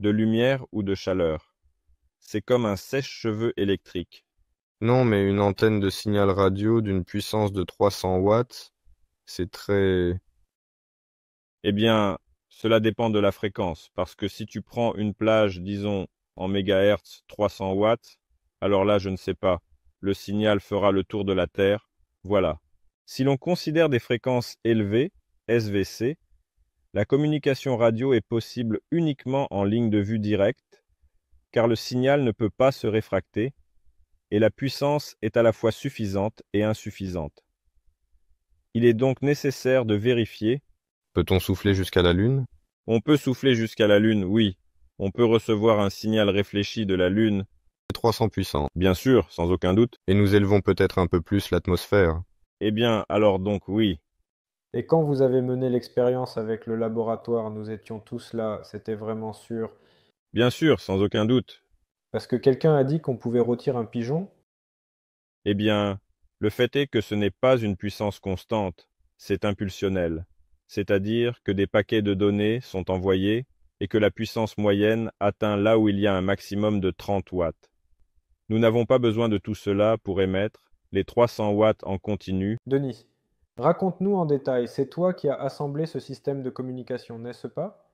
de lumière ou de chaleur. C'est comme un sèche-cheveux électrique. Non, mais une antenne de signal radio d'une puissance de 300 watts, c'est très... Eh bien, cela dépend de la fréquence, parce que si tu prends une plage, disons, en mégahertz 300 watts, alors là, je ne sais pas, le signal fera le tour de la Terre, voilà. Si l'on considère des fréquences élevées, SVC, la communication radio est possible uniquement en ligne de vue directe, car le signal ne peut pas se réfracter, et la puissance est à la fois suffisante et insuffisante. Il est donc nécessaire de vérifier. Peut-on souffler jusqu'à la Lune On peut souffler jusqu'à la Lune, oui. On peut recevoir un signal réfléchi de la Lune. 300 puissants. Bien sûr, sans aucun doute. Et nous élevons peut-être un peu plus l'atmosphère. Eh bien, alors donc oui. Et quand vous avez mené l'expérience avec le laboratoire, nous étions tous là, c'était vraiment sûr. Bien sûr, sans aucun doute. Parce que quelqu'un a dit qu'on pouvait rôtir un pigeon Eh bien, le fait est que ce n'est pas une puissance constante, c'est impulsionnel. C'est-à-dire que des paquets de données sont envoyés et que la puissance moyenne atteint là où il y a un maximum de 30 watts. Nous n'avons pas besoin de tout cela pour émettre, les 300 watts en continu. Denis, raconte-nous en détail, c'est toi qui as assemblé ce système de communication, n'est-ce pas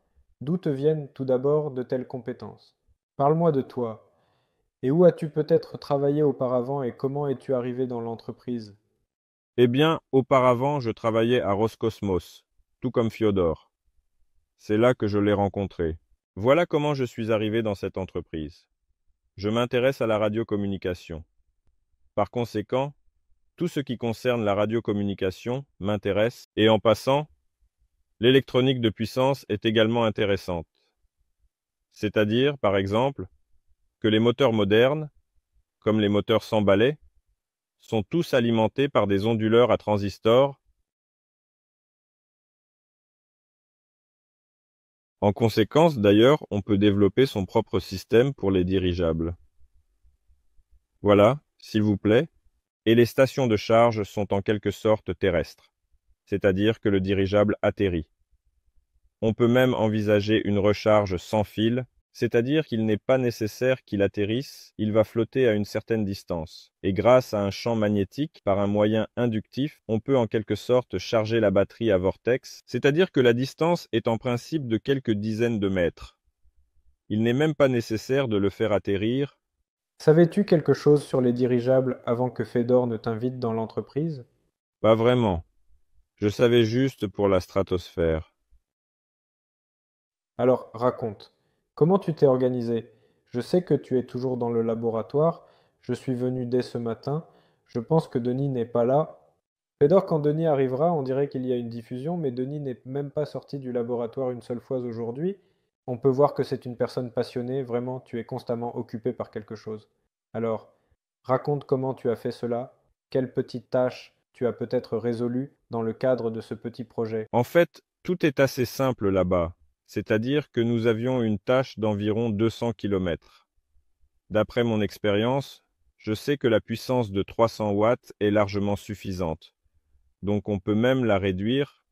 D'où te viennent tout d'abord de telles compétences Parle-moi de toi. Et où as-tu peut-être travaillé auparavant et comment es-tu arrivé dans l'entreprise Eh bien, auparavant, je travaillais à Roscosmos, tout comme Fiodor. C'est là que je l'ai rencontré. Voilà comment je suis arrivé dans cette entreprise. Je m'intéresse à la radiocommunication. Par conséquent, tout ce qui concerne la radiocommunication m'intéresse et en passant, l'électronique de puissance est également intéressante. C'est-à-dire, par exemple, que les moteurs modernes, comme les moteurs sans balai, sont tous alimentés par des onduleurs à transistors. En conséquence, d'ailleurs, on peut développer son propre système pour les dirigeables. Voilà, s'il vous plaît, et les stations de charge sont en quelque sorte terrestres, c'est-à-dire que le dirigeable atterrit. On peut même envisager une recharge sans fil, c'est-à-dire qu'il n'est pas nécessaire qu'il atterrisse, il va flotter à une certaine distance, et grâce à un champ magnétique, par un moyen inductif, on peut en quelque sorte charger la batterie à vortex, c'est-à-dire que la distance est en principe de quelques dizaines de mètres. Il n'est même pas nécessaire de le faire atterrir, Savais-tu quelque chose sur les dirigeables avant que Fedor ne t'invite dans l'entreprise Pas vraiment. Je savais juste pour la stratosphère. Alors, raconte. Comment tu t'es organisé Je sais que tu es toujours dans le laboratoire. Je suis venu dès ce matin. Je pense que Denis n'est pas là. Fedor, quand Denis arrivera, on dirait qu'il y a une diffusion, mais Denis n'est même pas sorti du laboratoire une seule fois aujourd'hui. On peut voir que c'est une personne passionnée, vraiment, tu es constamment occupé par quelque chose. Alors, raconte comment tu as fait cela, quelle petite tâche tu as peut-être résolue dans le cadre de ce petit projet. En fait, tout est assez simple là-bas, c'est-à-dire que nous avions une tâche d'environ 200 km. D'après mon expérience, je sais que la puissance de 300 watts est largement suffisante, donc on peut même la réduire.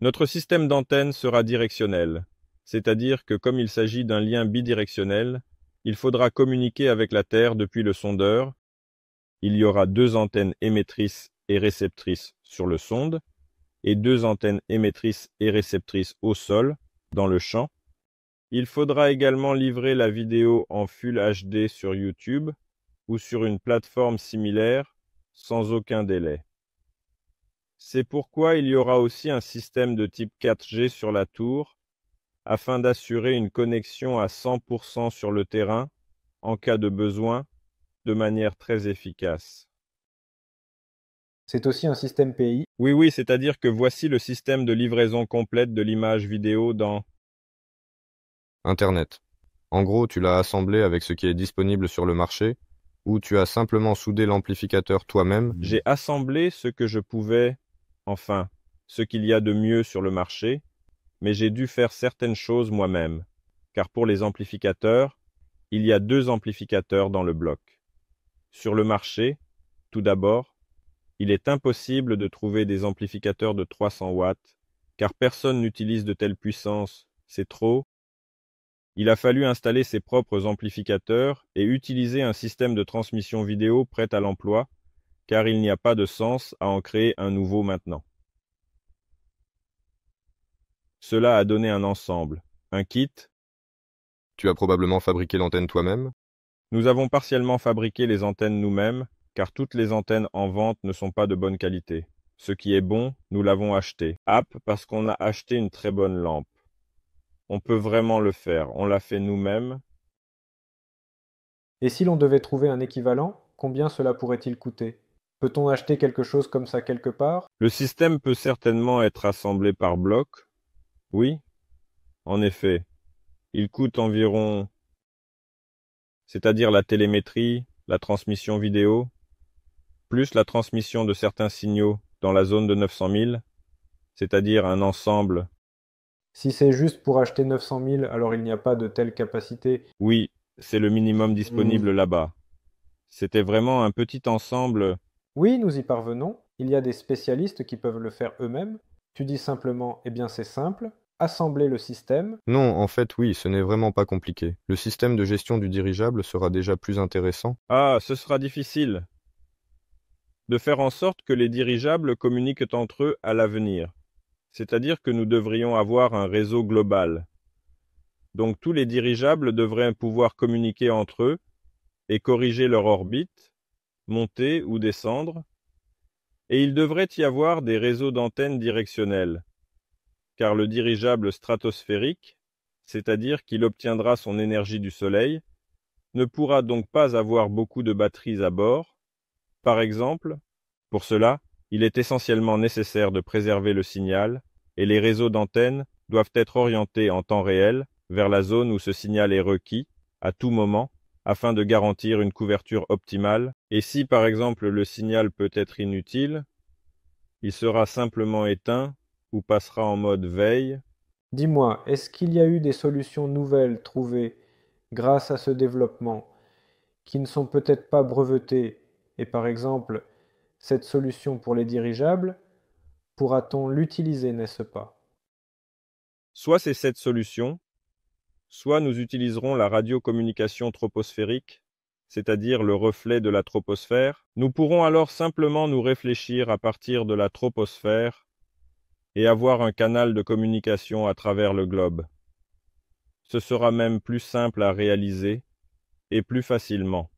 Notre système d'antenne sera directionnel, c'est-à-dire que comme il s'agit d'un lien bidirectionnel, il faudra communiquer avec la Terre depuis le sondeur. Il y aura deux antennes émettrices et réceptrices sur le sonde et deux antennes émettrices et réceptrices au sol, dans le champ. Il faudra également livrer la vidéo en Full HD sur YouTube ou sur une plateforme similaire sans aucun délai. C'est pourquoi il y aura aussi un système de type 4G sur la tour afin d'assurer une connexion à 100% sur le terrain en cas de besoin de manière très efficace. C'est aussi un système PI Oui, oui, c'est-à-dire que voici le système de livraison complète de l'image vidéo dans Internet. En gros, tu l'as assemblé avec ce qui est disponible sur le marché, ou tu as simplement soudé l'amplificateur toi-même J'ai assemblé ce que je pouvais, enfin, ce qu'il y a de mieux sur le marché, mais j'ai dû faire certaines choses moi-même, car pour les amplificateurs, il y a deux amplificateurs dans le bloc. Sur le marché, tout d'abord, il est impossible de trouver des amplificateurs de 300 watts, car personne n'utilise de telle puissance, c'est trop. Il a fallu installer ses propres amplificateurs et utiliser un système de transmission vidéo prêt à l'emploi, car il n'y a pas de sens à en créer un nouveau maintenant. Cela a donné un ensemble, un kit. Tu as probablement fabriqué l'antenne toi-même Nous avons partiellement fabriqué les antennes nous-mêmes, car toutes les antennes en vente ne sont pas de bonne qualité. Ce qui est bon, nous l'avons acheté. App parce qu'on a acheté une très bonne lampe. On peut vraiment le faire, on l'a fait nous-mêmes. Et si l'on devait trouver un équivalent, combien cela pourrait-il coûter Peut-on acheter quelque chose comme ça quelque part Le système peut certainement être assemblé par blocs. Oui, en effet, il coûte environ c'est-à-dire la télémétrie, la transmission vidéo, plus la transmission de certains signaux dans la zone de 900 000, c'est-à-dire un ensemble. Si c'est juste pour acheter 900 000, alors il n'y a pas de telle capacité. Oui, c'est le minimum disponible mmh. là-bas. C'était vraiment un petit ensemble. Oui, nous y parvenons. Il y a des spécialistes qui peuvent le faire eux-mêmes. Tu dis simplement, eh bien c'est simple, assembler le système. Non, en fait, oui, ce n'est vraiment pas compliqué. Le système de gestion du dirigeable sera déjà plus intéressant. Ah, ce sera difficile. De faire en sorte que les dirigeables communiquent entre eux à l'avenir. C'est-à-dire que nous devrions avoir un réseau global. Donc tous les dirigeables devraient pouvoir communiquer entre eux et corriger leur orbite, monter ou descendre, et il devrait y avoir des réseaux d'antennes directionnelles, car le dirigeable stratosphérique, c'est-à-dire qu'il obtiendra son énergie du Soleil, ne pourra donc pas avoir beaucoup de batteries à bord. Par exemple, pour cela, il est essentiellement nécessaire de préserver le signal, et les réseaux d'antennes doivent être orientés en temps réel vers la zone où ce signal est requis, à tout moment, afin de garantir une couverture optimale, et si par exemple le signal peut être inutile, il sera simplement éteint ou passera en mode veille. Dis-moi, est-ce qu'il y a eu des solutions nouvelles trouvées grâce à ce développement, qui ne sont peut-être pas brevetées, et par exemple, cette solution pour les dirigeables, pourra-t-on l'utiliser, n'est-ce pas Soit c'est cette solution, Soit nous utiliserons la radiocommunication troposphérique, c'est-à-dire le reflet de la troposphère, nous pourrons alors simplement nous réfléchir à partir de la troposphère et avoir un canal de communication à travers le globe. Ce sera même plus simple à réaliser et plus facilement.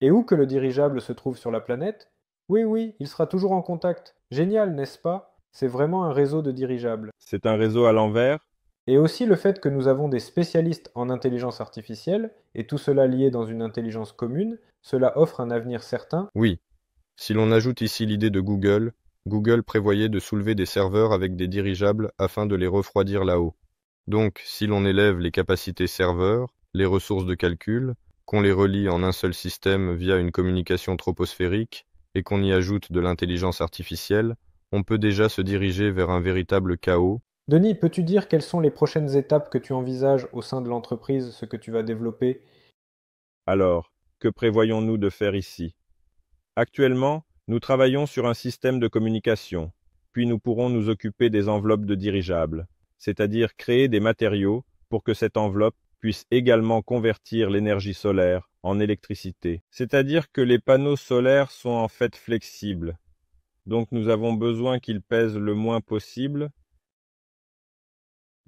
Et où que le dirigeable se trouve sur la planète Oui, oui, il sera toujours en contact. Génial, n'est-ce pas C'est vraiment un réseau de dirigeables. C'est un réseau à l'envers et aussi le fait que nous avons des spécialistes en intelligence artificielle, et tout cela lié dans une intelligence commune, cela offre un avenir certain. Oui. Si l'on ajoute ici l'idée de Google, Google prévoyait de soulever des serveurs avec des dirigeables afin de les refroidir là-haut. Donc, si l'on élève les capacités serveurs, les ressources de calcul, qu'on les relie en un seul système via une communication troposphérique, et qu'on y ajoute de l'intelligence artificielle, on peut déjà se diriger vers un véritable chaos Denis, peux-tu dire quelles sont les prochaines étapes que tu envisages au sein de l'entreprise, ce que tu vas développer Alors, que prévoyons-nous de faire ici Actuellement, nous travaillons sur un système de communication, puis nous pourrons nous occuper des enveloppes de dirigeables, c'est-à-dire créer des matériaux pour que cette enveloppe puisse également convertir l'énergie solaire en électricité. C'est-à-dire que les panneaux solaires sont en fait flexibles, donc nous avons besoin qu'ils pèsent le moins possible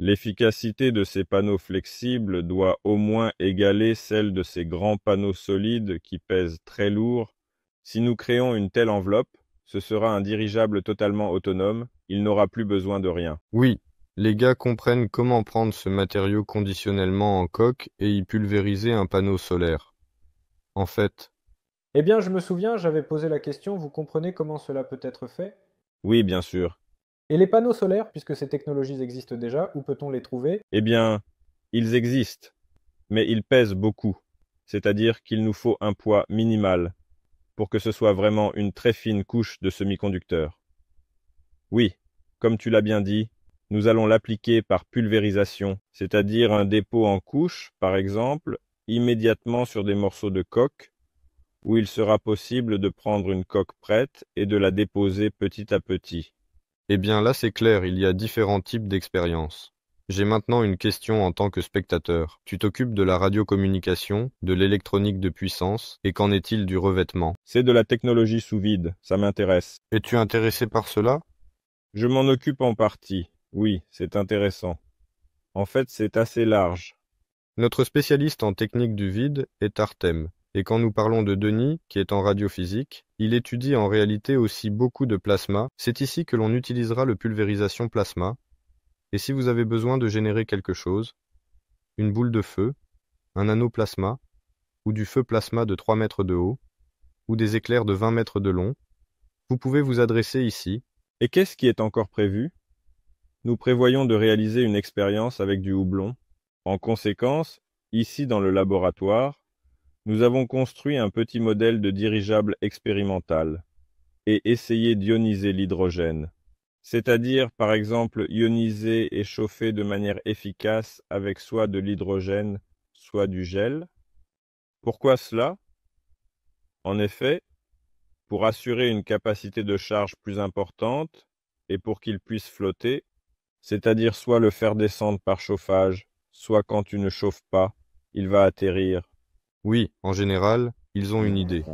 L'efficacité de ces panneaux flexibles doit au moins égaler celle de ces grands panneaux solides qui pèsent très lourd. Si nous créons une telle enveloppe, ce sera un dirigeable totalement autonome, il n'aura plus besoin de rien. Oui, les gars comprennent comment prendre ce matériau conditionnellement en coque et y pulvériser un panneau solaire. En fait. Eh bien, je me souviens, j'avais posé la question, vous comprenez comment cela peut être fait Oui, bien sûr. Et les panneaux solaires, puisque ces technologies existent déjà, où peut-on les trouver Eh bien, ils existent, mais ils pèsent beaucoup, c'est-à-dire qu'il nous faut un poids minimal pour que ce soit vraiment une très fine couche de semi-conducteur. Oui, comme tu l'as bien dit, nous allons l'appliquer par pulvérisation, c'est-à-dire un dépôt en couche, par exemple, immédiatement sur des morceaux de coque, où il sera possible de prendre une coque prête et de la déposer petit à petit, eh bien là c'est clair, il y a différents types d'expériences. J'ai maintenant une question en tant que spectateur. Tu t'occupes de la radiocommunication, de l'électronique de puissance, et qu'en est-il du revêtement C'est de la technologie sous vide, ça m'intéresse. Es-tu intéressé par cela Je m'en occupe en partie. Oui, c'est intéressant. En fait, c'est assez large. Notre spécialiste en technique du vide est Artem. Et quand nous parlons de Denis, qui est en radiophysique, il étudie en réalité aussi beaucoup de plasma, c'est ici que l'on utilisera le pulvérisation plasma, et si vous avez besoin de générer quelque chose, une boule de feu, un anneau plasma, ou du feu plasma de 3 mètres de haut, ou des éclairs de 20 mètres de long, vous pouvez vous adresser ici. Et qu'est-ce qui est encore prévu Nous prévoyons de réaliser une expérience avec du houblon. En conséquence, ici dans le laboratoire, nous avons construit un petit modèle de dirigeable expérimental et essayé d'ioniser l'hydrogène, c'est-à-dire par exemple ioniser et chauffer de manière efficace avec soit de l'hydrogène, soit du gel. Pourquoi cela En effet, pour assurer une capacité de charge plus importante et pour qu'il puisse flotter, c'est-à-dire soit le faire descendre par chauffage, soit quand tu ne chauffes pas, il va atterrir oui, en général, ils ont une idée.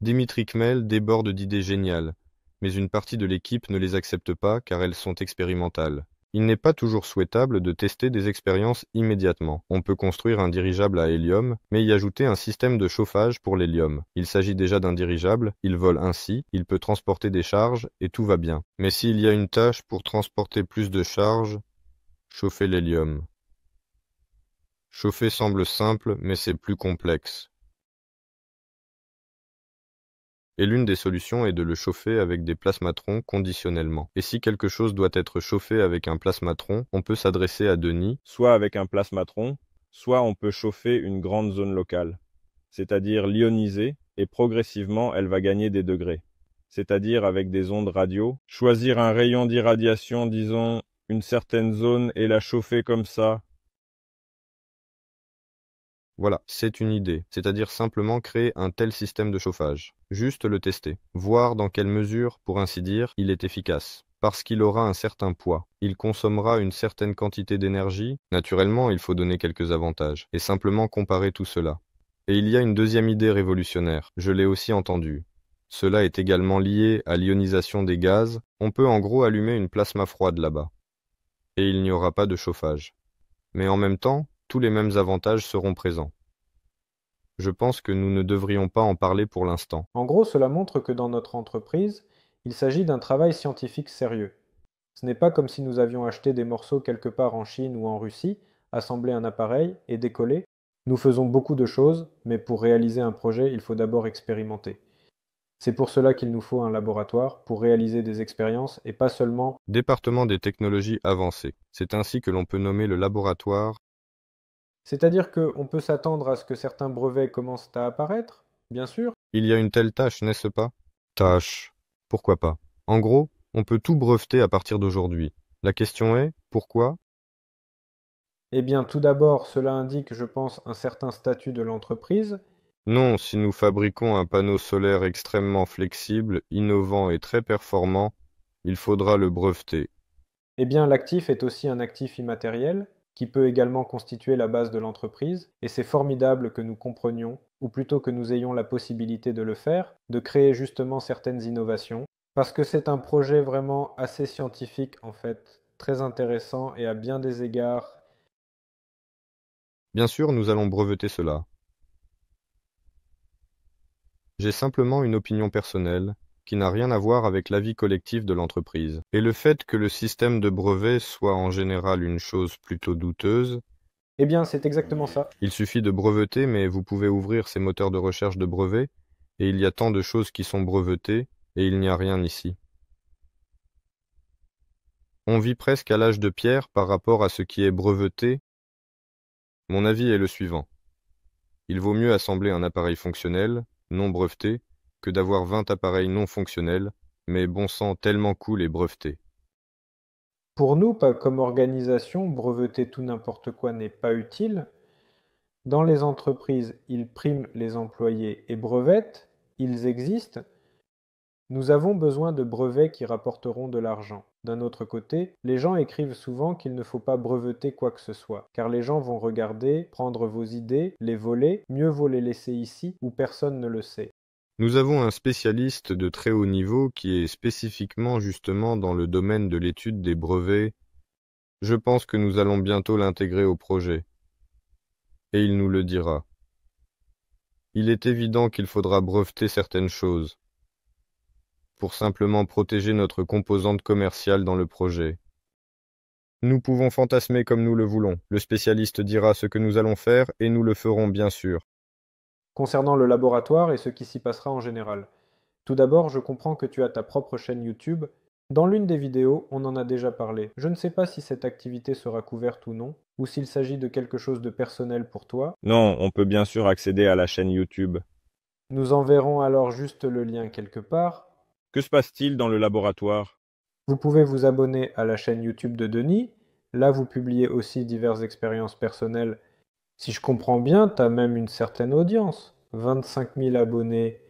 Dimitri Kmel déborde d'idées géniales, mais une partie de l'équipe ne les accepte pas car elles sont expérimentales. Il n'est pas toujours souhaitable de tester des expériences immédiatement. On peut construire un dirigeable à hélium, mais y ajouter un système de chauffage pour l'hélium. Il s'agit déjà d'un dirigeable, il vole ainsi, il peut transporter des charges, et tout va bien. Mais s'il y a une tâche pour transporter plus de charges, chauffer l'hélium. Chauffer semble simple, mais c'est plus complexe. Et l'une des solutions est de le chauffer avec des plasmatrons conditionnellement. Et si quelque chose doit être chauffé avec un plasmatron, on peut s'adresser à Denis, soit avec un plasmatron, soit on peut chauffer une grande zone locale, c'est-à-dire l'ioniser, et progressivement elle va gagner des degrés, c'est-à-dire avec des ondes radio, choisir un rayon d'irradiation, disons une certaine zone, et la chauffer comme ça, voilà, c'est une idée, c'est-à-dire simplement créer un tel système de chauffage. Juste le tester, voir dans quelle mesure, pour ainsi dire, il est efficace parce qu'il aura un certain poids. Il consommera une certaine quantité d'énergie. Naturellement, il faut donner quelques avantages, et simplement comparer tout cela. Et il y a une deuxième idée révolutionnaire, je l'ai aussi entendue. Cela est également lié à l'ionisation des gaz, on peut en gros allumer une plasma froide là-bas. Et il n'y aura pas de chauffage. Mais en même temps, tous les mêmes avantages seront présents. Je pense que nous ne devrions pas en parler pour l'instant. En gros, cela montre que dans notre entreprise, il s'agit d'un travail scientifique sérieux. Ce n'est pas comme si nous avions acheté des morceaux quelque part en Chine ou en Russie, assemblé un appareil et décollé. Nous faisons beaucoup de choses, mais pour réaliser un projet, il faut d'abord expérimenter. C'est pour cela qu'il nous faut un laboratoire pour réaliser des expériences et pas seulement Département des technologies avancées. C'est ainsi que l'on peut nommer le laboratoire c'est-à-dire qu'on peut s'attendre à ce que certains brevets commencent à apparaître, bien sûr. Il y a une telle tâche, n'est-ce pas Tâche. Pourquoi pas En gros, on peut tout breveter à partir d'aujourd'hui. La question est, pourquoi Eh bien, tout d'abord, cela indique, je pense, un certain statut de l'entreprise. Non, si nous fabriquons un panneau solaire extrêmement flexible, innovant et très performant, il faudra le breveter. Eh bien, l'actif est aussi un actif immatériel qui peut également constituer la base de l'entreprise, et c'est formidable que nous comprenions, ou plutôt que nous ayons la possibilité de le faire, de créer justement certaines innovations, parce que c'est un projet vraiment assez scientifique en fait, très intéressant et à bien des égards. Bien sûr, nous allons breveter cela. J'ai simplement une opinion personnelle, qui n'a rien à voir avec l'avis collectif de l'entreprise. Et le fait que le système de brevet soit en général une chose plutôt douteuse, eh bien, c'est exactement ça. Il suffit de breveter, mais vous pouvez ouvrir ces moteurs de recherche de brevets, et il y a tant de choses qui sont brevetées, et il n'y a rien ici. On vit presque à l'âge de pierre par rapport à ce qui est breveté. Mon avis est le suivant. Il vaut mieux assembler un appareil fonctionnel, non breveté, que d'avoir 20 appareils non fonctionnels, mais bon sang tellement cool et brevetés. Pour nous, pas comme organisation, breveter tout n'importe quoi n'est pas utile. Dans les entreprises, ils priment les employés et brevettent, ils existent. Nous avons besoin de brevets qui rapporteront de l'argent. D'un autre côté, les gens écrivent souvent qu'il ne faut pas breveter quoi que ce soit, car les gens vont regarder, prendre vos idées, les voler, mieux vaut les laisser ici où personne ne le sait. Nous avons un spécialiste de très haut niveau qui est spécifiquement justement dans le domaine de l'étude des brevets, je pense que nous allons bientôt l'intégrer au projet. Et il nous le dira. Il est évident qu'il faudra breveter certaines choses pour simplement protéger notre composante commerciale dans le projet. Nous pouvons fantasmer comme nous le voulons, le spécialiste dira ce que nous allons faire et nous le ferons bien sûr concernant le laboratoire et ce qui s'y passera en général. Tout d'abord, je comprends que tu as ta propre chaîne YouTube. Dans l'une des vidéos, on en a déjà parlé. Je ne sais pas si cette activité sera couverte ou non, ou s'il s'agit de quelque chose de personnel pour toi. Non, on peut bien sûr accéder à la chaîne YouTube. Nous enverrons alors juste le lien quelque part. Que se passe-t-il dans le laboratoire Vous pouvez vous abonner à la chaîne YouTube de Denis. Là, vous publiez aussi diverses expériences personnelles si je comprends bien, tu as même une certaine audience. 25 000 abonnés.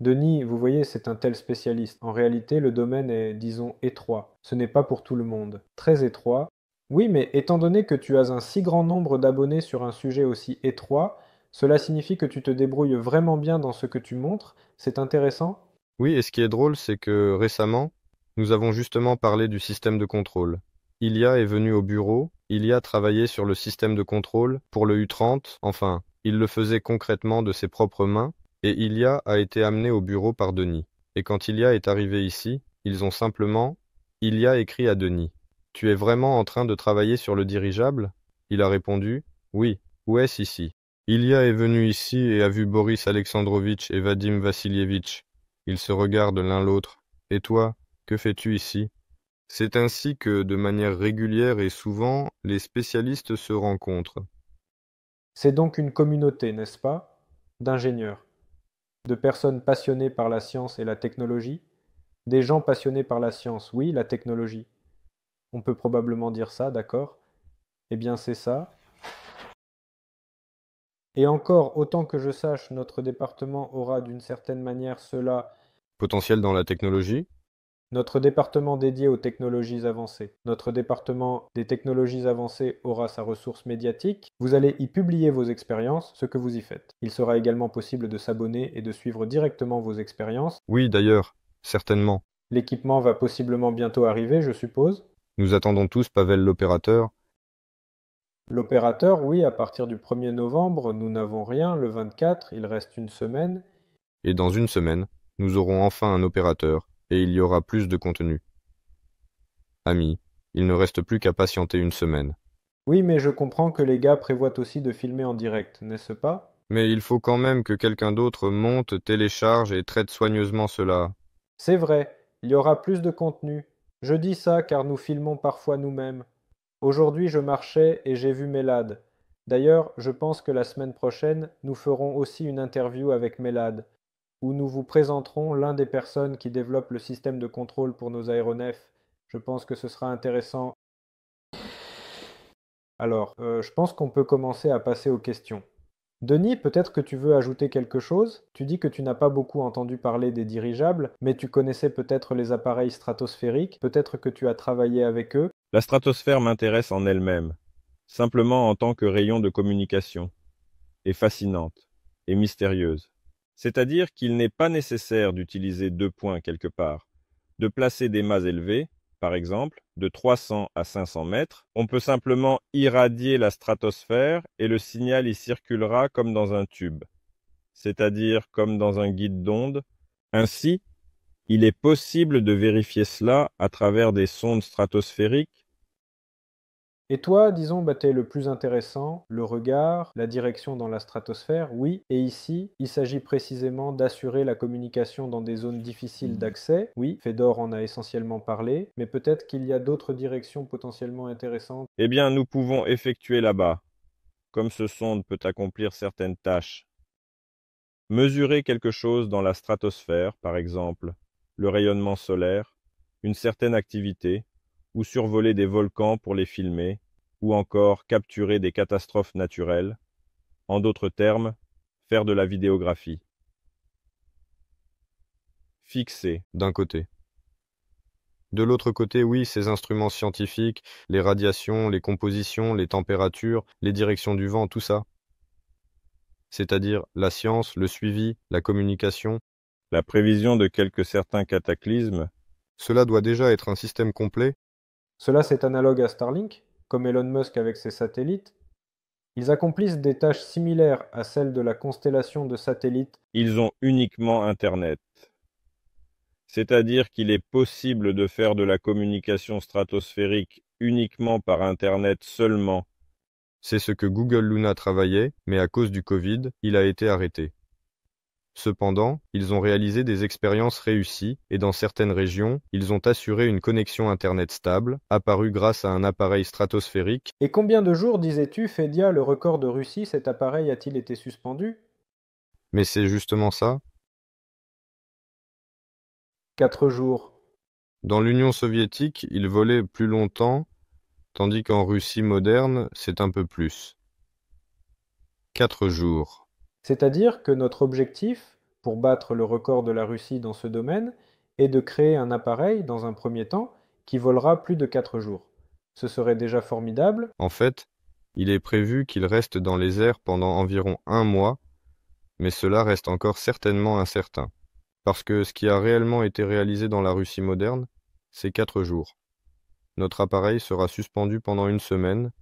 Denis, vous voyez, c'est un tel spécialiste. En réalité, le domaine est, disons, étroit. Ce n'est pas pour tout le monde. Très étroit. Oui, mais étant donné que tu as un si grand nombre d'abonnés sur un sujet aussi étroit, cela signifie que tu te débrouilles vraiment bien dans ce que tu montres. C'est intéressant Oui, et ce qui est drôle, c'est que récemment, nous avons justement parlé du système de contrôle. Ilia est venu au bureau Ilia travaillait sur le système de contrôle, pour le U-30, enfin, il le faisait concrètement de ses propres mains, et Ilia a été amené au bureau par Denis. Et quand Ilia est arrivé ici, ils ont simplement... Ilia écrit à Denis. Tu es vraiment en train de travailler sur le dirigeable Il a répondu. Oui, où est-ce ici Ilia est venu ici et a vu Boris Alexandrovitch et Vadim Vassilievitch. Ils se regardent l'un l'autre. Et toi, que fais-tu ici c'est ainsi que, de manière régulière et souvent, les spécialistes se rencontrent. C'est donc une communauté, n'est-ce pas D'ingénieurs. De personnes passionnées par la science et la technologie Des gens passionnés par la science, oui, la technologie. On peut probablement dire ça, d'accord Eh bien, c'est ça. Et encore, autant que je sache, notre département aura d'une certaine manière cela. Potentiel dans la technologie notre département dédié aux technologies avancées. Notre département des technologies avancées aura sa ressource médiatique. Vous allez y publier vos expériences, ce que vous y faites. Il sera également possible de s'abonner et de suivre directement vos expériences. Oui, d'ailleurs, certainement. L'équipement va possiblement bientôt arriver, je suppose. Nous attendons tous Pavel l'opérateur. L'opérateur, oui, à partir du 1er novembre, nous n'avons rien. Le 24, il reste une semaine. Et dans une semaine, nous aurons enfin un opérateur et il y aura plus de contenu. Ami, il ne reste plus qu'à patienter une semaine. Oui, mais je comprends que les gars prévoient aussi de filmer en direct, n'est-ce pas Mais il faut quand même que quelqu'un d'autre monte, télécharge et traite soigneusement cela. C'est vrai, il y aura plus de contenu. Je dis ça car nous filmons parfois nous-mêmes. Aujourd'hui, je marchais et j'ai vu Mélade. D'ailleurs, je pense que la semaine prochaine, nous ferons aussi une interview avec Mélade où nous vous présenterons l'un des personnes qui développe le système de contrôle pour nos aéronefs. Je pense que ce sera intéressant. Alors, euh, je pense qu'on peut commencer à passer aux questions. Denis, peut-être que tu veux ajouter quelque chose Tu dis que tu n'as pas beaucoup entendu parler des dirigeables, mais tu connaissais peut-être les appareils stratosphériques, peut-être que tu as travaillé avec eux. La stratosphère m'intéresse en elle-même, simplement en tant que rayon de communication, et fascinante, et mystérieuse c'est-à-dire qu'il n'est pas nécessaire d'utiliser deux points quelque part. De placer des mâts élevés, par exemple, de 300 à 500 mètres, on peut simplement irradier la stratosphère et le signal y circulera comme dans un tube, c'est-à-dire comme dans un guide d'onde. Ainsi, il est possible de vérifier cela à travers des sondes stratosphériques et toi, disons, bah, t'es le plus intéressant, le regard, la direction dans la stratosphère, oui. Et ici, il s'agit précisément d'assurer la communication dans des zones difficiles mmh. d'accès, oui. Fedor en a essentiellement parlé, mais peut-être qu'il y a d'autres directions potentiellement intéressantes. Eh bien, nous pouvons effectuer là-bas, comme ce sonde peut accomplir certaines tâches. Mesurer quelque chose dans la stratosphère, par exemple, le rayonnement solaire, une certaine activité, ou survoler des volcans pour les filmer, ou encore capturer des catastrophes naturelles, en d'autres termes, faire de la vidéographie. Fixer, d'un côté. De l'autre côté, oui, ces instruments scientifiques, les radiations, les compositions, les températures, les directions du vent, tout ça. C'est-à-dire la science, le suivi, la communication. La prévision de quelques certains cataclysmes. Cela doit déjà être un système complet cela c'est analogue à Starlink, comme Elon Musk avec ses satellites. Ils accomplissent des tâches similaires à celles de la constellation de satellites. Ils ont uniquement Internet. C'est-à-dire qu'il est possible de faire de la communication stratosphérique uniquement par Internet seulement. C'est ce que Google Luna travaillait, mais à cause du Covid, il a été arrêté. Cependant, ils ont réalisé des expériences réussies et dans certaines régions, ils ont assuré une connexion Internet stable, apparue grâce à un appareil stratosphérique. Et combien de jours, disais-tu, Fedia, le record de Russie, cet appareil a-t-il été suspendu Mais c'est justement ça. Quatre jours. Dans l'Union soviétique, il volait plus longtemps, tandis qu'en Russie moderne, c'est un peu plus. Quatre jours. C'est-à-dire que notre objectif, pour battre le record de la Russie dans ce domaine, est de créer un appareil, dans un premier temps, qui volera plus de 4 jours. Ce serait déjà formidable. En fait, il est prévu qu'il reste dans les airs pendant environ un mois, mais cela reste encore certainement incertain. Parce que ce qui a réellement été réalisé dans la Russie moderne, c'est 4 jours. Notre appareil sera suspendu pendant une semaine,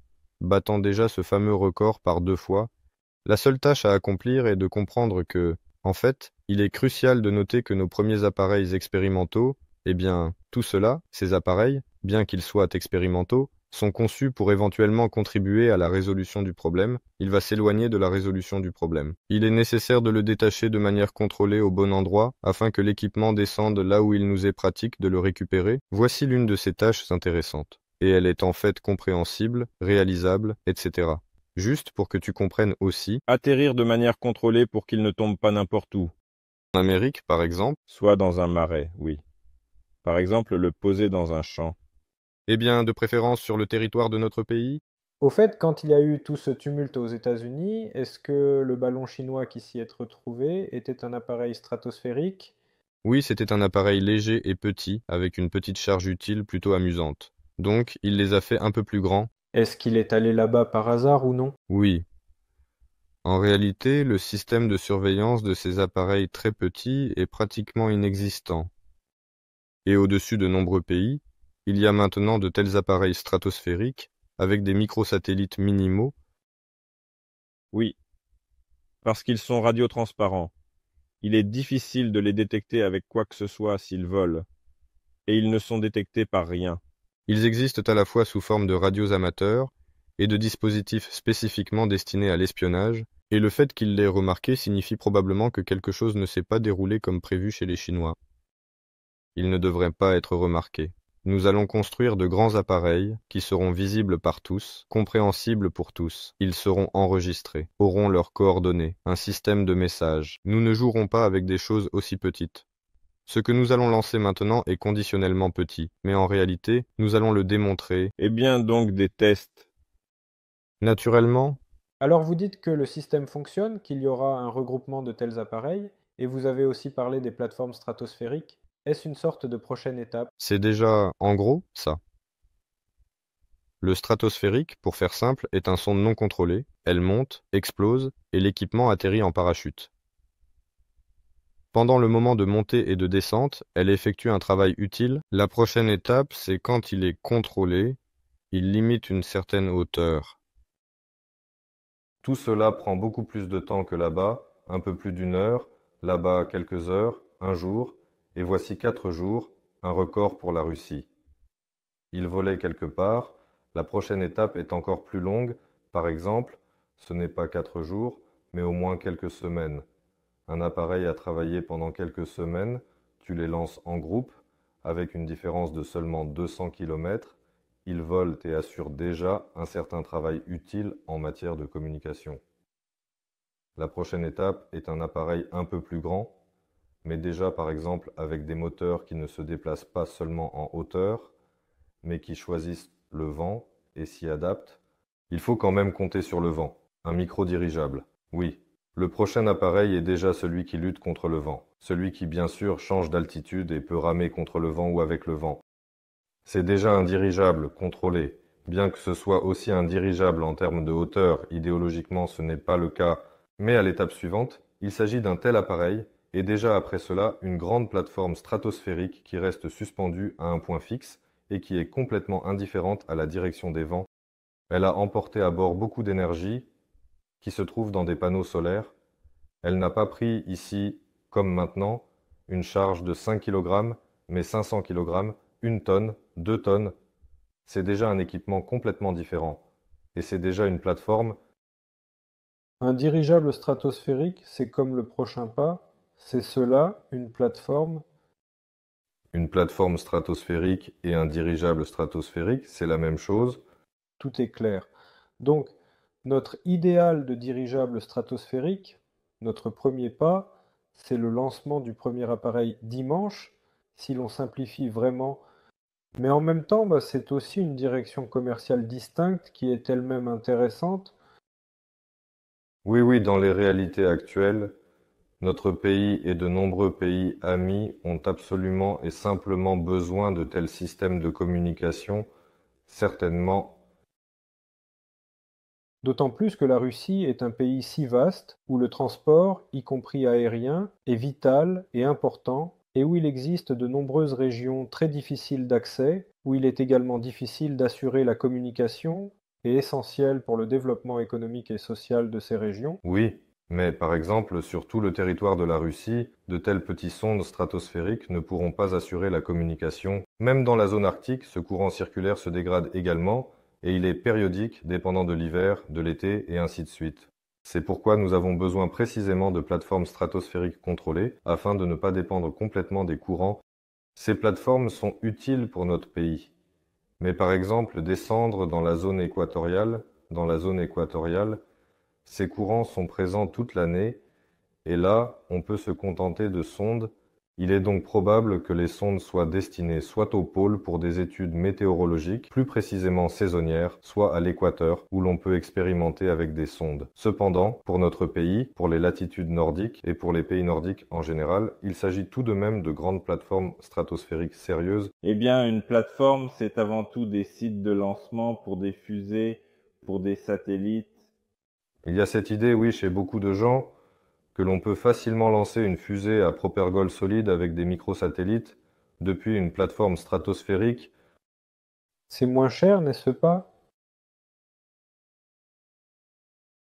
battant déjà ce fameux record par deux fois, la seule tâche à accomplir est de comprendre que, en fait, il est crucial de noter que nos premiers appareils expérimentaux, eh bien, tout cela, ces appareils, bien qu'ils soient expérimentaux, sont conçus pour éventuellement contribuer à la résolution du problème, il va s'éloigner de la résolution du problème. Il est nécessaire de le détacher de manière contrôlée au bon endroit afin que l'équipement descende là où il nous est pratique de le récupérer. Voici l'une de ces tâches intéressantes. Et elle est en fait compréhensible, réalisable, etc. Juste pour que tu comprennes aussi, atterrir de manière contrôlée pour qu'il ne tombe pas n'importe où. En Amérique, par exemple. Soit dans un marais, oui. Par exemple, le poser dans un champ. Eh bien, de préférence sur le territoire de notre pays au fait, quand il y a eu tout ce tumulte aux États-Unis, est-ce que le ballon chinois qui s'y est retrouvé était un appareil stratosphérique Oui, c'était un appareil léger et petit, avec une petite charge utile plutôt amusante. Donc, il les a fait un peu plus grands est-ce qu'il est allé là-bas par hasard ou non Oui. En réalité, le système de surveillance de ces appareils très petits est pratiquement inexistant. Et au-dessus de nombreux pays, il y a maintenant de tels appareils stratosphériques avec des microsatellites minimaux. Oui, parce qu'ils sont radiotransparents. Il est difficile de les détecter avec quoi que ce soit s'ils volent, et ils ne sont détectés par rien. Ils existent à la fois sous forme de radios amateurs et de dispositifs spécifiquement destinés à l'espionnage, et le fait qu'ils l'aient remarqué signifie probablement que quelque chose ne s'est pas déroulé comme prévu chez les Chinois. Ils ne devraient pas être remarqués. Nous allons construire de grands appareils qui seront visibles par tous, compréhensibles pour tous. Ils seront enregistrés, auront leurs coordonnées, un système de messages. Nous ne jouerons pas avec des choses aussi petites. Ce que nous allons lancer maintenant est conditionnellement petit, mais en réalité, nous allons le démontrer. Eh bien donc des tests. Naturellement. Alors vous dites que le système fonctionne, qu'il y aura un regroupement de tels appareils, et vous avez aussi parlé des plateformes stratosphériques. Est-ce une sorte de prochaine étape C'est déjà, en gros, ça. Le stratosphérique, pour faire simple, est un son non contrôlé, elle monte, explose, et l'équipement atterrit en parachute. Pendant le moment de montée et de descente, elle effectue un travail utile, la prochaine étape c'est quand il est contrôlé, il limite une certaine hauteur. Tout cela prend beaucoup plus de temps que là-bas, un peu plus d'une heure, là-bas quelques heures, un jour, et voici quatre jours, un record pour la Russie. Il volait quelque part, la prochaine étape est encore plus longue, par exemple, ce n'est pas quatre jours, mais au moins quelques semaines un appareil à travailler pendant quelques semaines, tu les lances en groupe, avec une différence de seulement 200 km, ils volent et assurent déjà un certain travail utile en matière de communication. La prochaine étape est un appareil un peu plus grand, mais déjà par exemple avec des moteurs qui ne se déplacent pas seulement en hauteur, mais qui choisissent le vent et s'y adaptent. Il faut quand même compter sur le vent, un micro dirigeable. Oui, le prochain appareil est déjà celui qui lutte contre le vent, celui qui bien sûr change d'altitude et peut ramer contre le vent ou avec le vent. C'est déjà un dirigeable, contrôlé, bien que ce soit aussi un dirigeable en termes de hauteur, idéologiquement ce n'est pas le cas, mais à l'étape suivante, il s'agit d'un tel appareil, et déjà après cela, une grande plateforme stratosphérique qui reste suspendue à un point fixe et qui est complètement indifférente à la direction des vents. Elle a emporté à bord beaucoup d'énergie, qui se trouve dans des panneaux solaires, elle n'a pas pris ici, comme maintenant, une charge de 5 kg, mais 500 kg, une tonne, deux tonnes. C'est déjà un équipement complètement différent, et c'est déjà une plateforme. Un dirigeable stratosphérique, c'est comme le prochain pas, c'est cela, une plateforme. Une plateforme stratosphérique et un dirigeable stratosphérique, c'est la même chose. Tout est clair. Donc, notre idéal de dirigeable stratosphérique, notre premier pas, c'est le lancement du premier appareil dimanche, si l'on simplifie vraiment. Mais en même temps, bah, c'est aussi une direction commerciale distincte qui est elle-même intéressante. Oui, oui, dans les réalités actuelles, notre pays et de nombreux pays amis ont absolument et simplement besoin de tels systèmes de communication, certainement D'autant plus que la Russie est un pays si vaste où le transport, y compris aérien, est vital et important et où il existe de nombreuses régions très difficiles d'accès, où il est également difficile d'assurer la communication et essentiel pour le développement économique et social de ces régions. Oui, mais par exemple, sur tout le territoire de la Russie, de tels petits sondes stratosphériques ne pourront pas assurer la communication. Même dans la zone arctique, ce courant circulaire se dégrade également, et il est périodique dépendant de l'hiver, de l'été et ainsi de suite. C'est pourquoi nous avons besoin précisément de plateformes stratosphériques contrôlées afin de ne pas dépendre complètement des courants. Ces plateformes sont utiles pour notre pays. Mais par exemple, descendre dans la zone équatoriale, dans la zone équatoriale, ces courants sont présents toute l'année et là, on peut se contenter de sondes il est donc probable que les sondes soient destinées soit au pôle pour des études météorologiques, plus précisément saisonnières, soit à l'équateur, où l'on peut expérimenter avec des sondes. Cependant, pour notre pays, pour les latitudes nordiques et pour les pays nordiques en général, il s'agit tout de même de grandes plateformes stratosphériques sérieuses. Eh bien, une plateforme, c'est avant tout des sites de lancement pour des fusées, pour des satellites. Il y a cette idée, oui, chez beaucoup de gens, que l'on peut facilement lancer une fusée à propergol solide avec des microsatellites depuis une plateforme stratosphérique. C'est moins cher, n'est-ce pas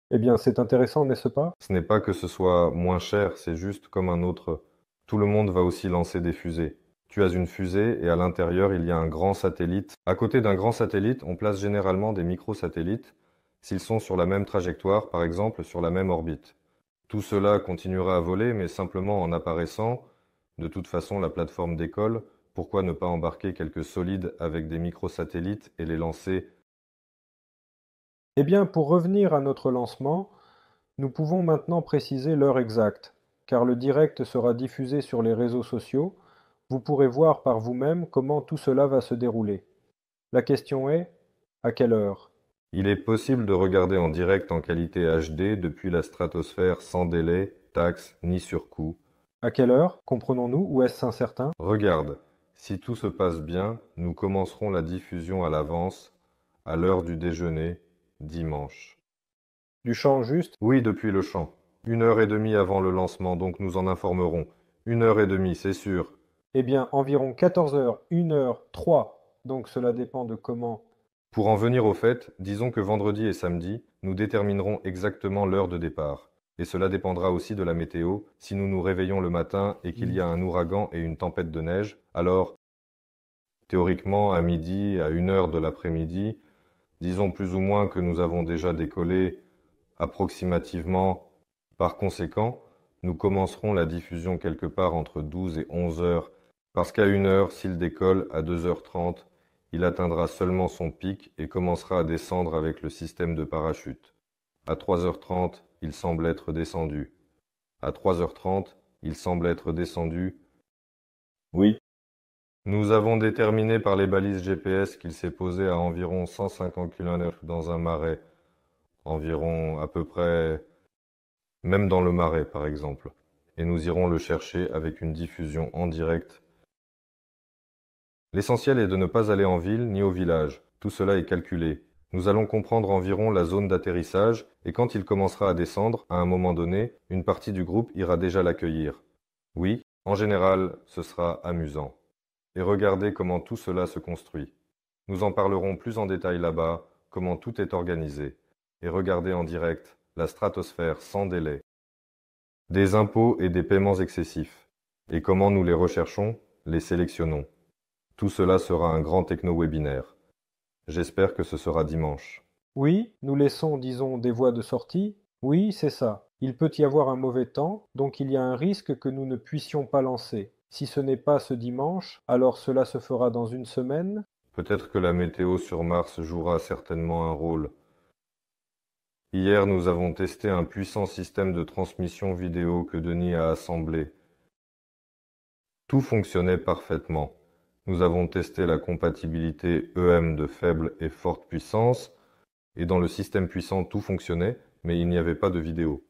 Eh bien, c'est intéressant, n'est-ce pas Ce n'est pas que ce soit moins cher, c'est juste comme un autre. Tout le monde va aussi lancer des fusées. Tu as une fusée et à l'intérieur, il y a un grand satellite. À côté d'un grand satellite, on place généralement des microsatellites s'ils sont sur la même trajectoire, par exemple sur la même orbite. Tout cela continuera à voler, mais simplement en apparaissant, de toute façon la plateforme d'école, pourquoi ne pas embarquer quelques solides avec des microsatellites et les lancer Eh bien, pour revenir à notre lancement, nous pouvons maintenant préciser l'heure exacte, car le direct sera diffusé sur les réseaux sociaux, vous pourrez voir par vous-même comment tout cela va se dérouler. La question est, à quelle heure il est possible de regarder en direct en qualité HD depuis la stratosphère sans délai, taxe ni surcoût. À quelle heure Comprenons-nous ou est-ce incertain Regarde, si tout se passe bien, nous commencerons la diffusion à l'avance, à l'heure du déjeuner, dimanche. Du champ juste Oui, depuis le champ. Une heure et demie avant le lancement, donc nous en informerons. Une heure et demie, c'est sûr. Eh bien, environ 14 heures, 1 heure, trois, Donc cela dépend de comment pour en venir au fait, disons que vendredi et samedi, nous déterminerons exactement l'heure de départ. Et cela dépendra aussi de la météo. Si nous nous réveillons le matin et qu'il y a un ouragan et une tempête de neige, alors, théoriquement, à midi, à une heure de l'après-midi, disons plus ou moins que nous avons déjà décollé approximativement. Par conséquent, nous commencerons la diffusion quelque part entre 12 et 11 heures, parce qu'à une heure, s'il décolle, à 2h30, il atteindra seulement son pic et commencera à descendre avec le système de parachute. À 3h30, il semble être descendu. À 3h30, il semble être descendu. Oui. Nous avons déterminé par les balises GPS qu'il s'est posé à environ 150 km dans un marais. Environ à peu près. Même dans le marais, par exemple. Et nous irons le chercher avec une diffusion en direct L'essentiel est de ne pas aller en ville ni au village. Tout cela est calculé. Nous allons comprendre environ la zone d'atterrissage et quand il commencera à descendre, à un moment donné, une partie du groupe ira déjà l'accueillir. Oui, en général, ce sera amusant. Et regardez comment tout cela se construit. Nous en parlerons plus en détail là-bas, comment tout est organisé. Et regardez en direct la stratosphère sans délai. Des impôts et des paiements excessifs. Et comment nous les recherchons, les sélectionnons. Tout cela sera un grand techno-webinaire. J'espère que ce sera dimanche. Oui, nous laissons, disons, des voies de sortie. Oui, c'est ça. Il peut y avoir un mauvais temps, donc il y a un risque que nous ne puissions pas lancer. Si ce n'est pas ce dimanche, alors cela se fera dans une semaine Peut-être que la météo sur Mars jouera certainement un rôle. Hier, nous avons testé un puissant système de transmission vidéo que Denis a assemblé. Tout fonctionnait parfaitement. Nous avons testé la compatibilité EM de faible et forte puissance, et dans le système puissant tout fonctionnait, mais il n'y avait pas de vidéo.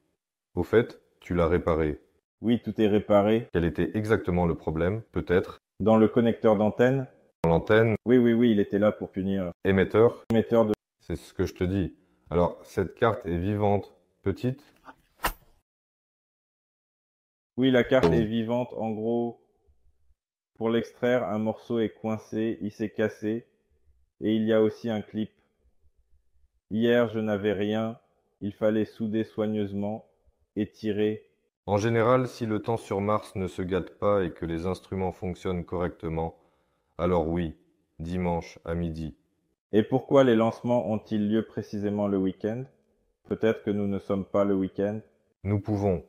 Au fait, tu l'as réparé. Oui, tout est réparé. Quel était exactement le problème, peut-être Dans le connecteur d'antenne Dans l'antenne Oui, oui, oui, il était là pour punir. Émetteur Émetteur de... C'est ce que je te dis. Alors, cette carte est vivante, petite Oui, la carte oh. est vivante, en gros, pour l'extraire, un morceau est coincé, il s'est cassé, et il y a aussi un clip. Hier, je n'avais rien, il fallait souder soigneusement et tirer. En général, si le temps sur Mars ne se gâte pas et que les instruments fonctionnent correctement, alors oui, dimanche à midi. Et pourquoi les lancements ont-ils lieu précisément le week-end Peut-être que nous ne sommes pas le week-end. Nous pouvons,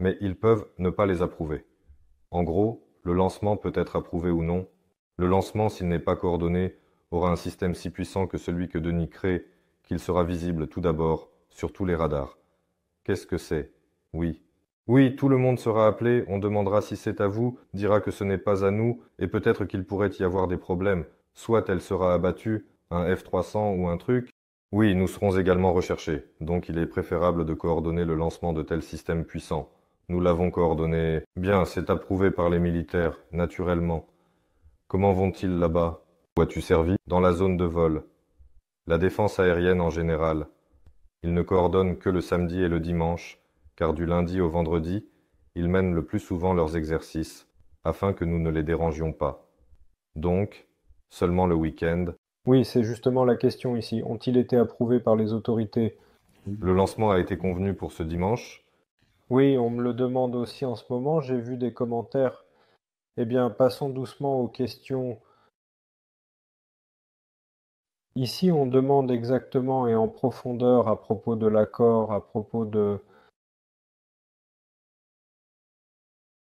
mais ils peuvent ne pas les approuver. En gros, le lancement peut être approuvé ou non. Le lancement, s'il n'est pas coordonné, aura un système si puissant que celui que Denis crée, qu'il sera visible tout d'abord sur tous les radars. Qu'est-ce que c'est Oui. Oui, tout le monde sera appelé, on demandera si c'est à vous, dira que ce n'est pas à nous, et peut-être qu'il pourrait y avoir des problèmes. Soit elle sera abattue, un F-300 ou un truc. Oui, nous serons également recherchés, donc il est préférable de coordonner le lancement de tels systèmes puissants. Nous l'avons coordonné. Bien, c'est approuvé par les militaires, naturellement. Comment vont-ils là-bas Où as-tu servi Dans la zone de vol. La défense aérienne en général. Ils ne coordonnent que le samedi et le dimanche, car du lundi au vendredi, ils mènent le plus souvent leurs exercices, afin que nous ne les dérangions pas. Donc, seulement le week-end. Oui, c'est justement la question ici. Ont-ils été approuvés par les autorités Le lancement a été convenu pour ce dimanche oui, on me le demande aussi en ce moment. J'ai vu des commentaires. Eh bien, passons doucement aux questions. Ici, on demande exactement et en profondeur à propos de l'accord, à propos de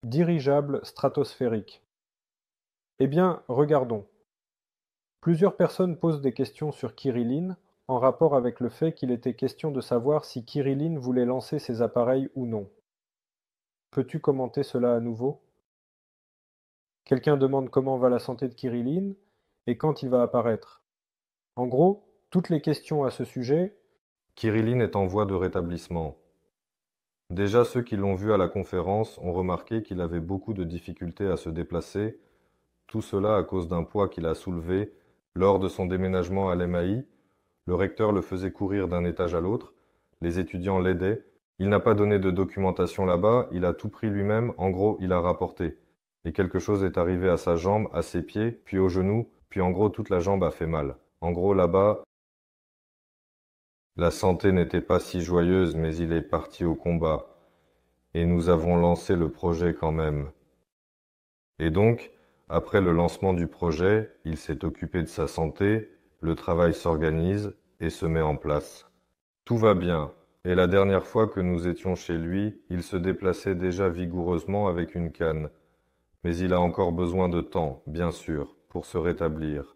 dirigeable stratosphérique. Eh bien, regardons. Plusieurs personnes posent des questions sur Kirilline en rapport avec le fait qu'il était question de savoir si Kirilline voulait lancer ses appareils ou non. Peux-tu commenter cela à nouveau Quelqu'un demande comment va la santé de Kirilline et quand il va apparaître. En gros, toutes les questions à ce sujet. Kirilline est en voie de rétablissement. Déjà, ceux qui l'ont vu à la conférence ont remarqué qu'il avait beaucoup de difficultés à se déplacer, tout cela à cause d'un poids qu'il a soulevé lors de son déménagement à l'MAI. Le recteur le faisait courir d'un étage à l'autre, les étudiants l'aidaient, il n'a pas donné de documentation là-bas, il a tout pris lui-même, en gros, il a rapporté. Et quelque chose est arrivé à sa jambe, à ses pieds, puis au genou, puis en gros, toute la jambe a fait mal. En gros, là-bas, la santé n'était pas si joyeuse, mais il est parti au combat. Et nous avons lancé le projet quand même. Et donc, après le lancement du projet, il s'est occupé de sa santé, le travail s'organise et se met en place. Tout va bien, et la dernière fois que nous étions chez lui, il se déplaçait déjà vigoureusement avec une canne. Mais il a encore besoin de temps, bien sûr, pour se rétablir.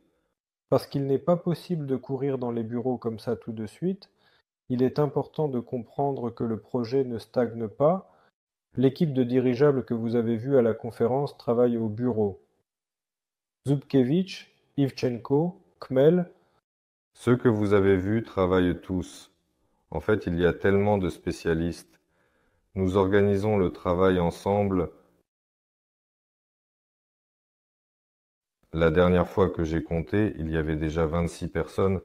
Parce qu'il n'est pas possible de courir dans les bureaux comme ça tout de suite, il est important de comprendre que le projet ne stagne pas. L'équipe de dirigeables que vous avez vue à la conférence travaille au bureau. Zubkevich, Ivchenko, Kmel. Ceux que vous avez vus travaillent tous. En fait, il y a tellement de spécialistes. Nous organisons le travail ensemble. La dernière fois que j'ai compté, il y avait déjà 26 personnes.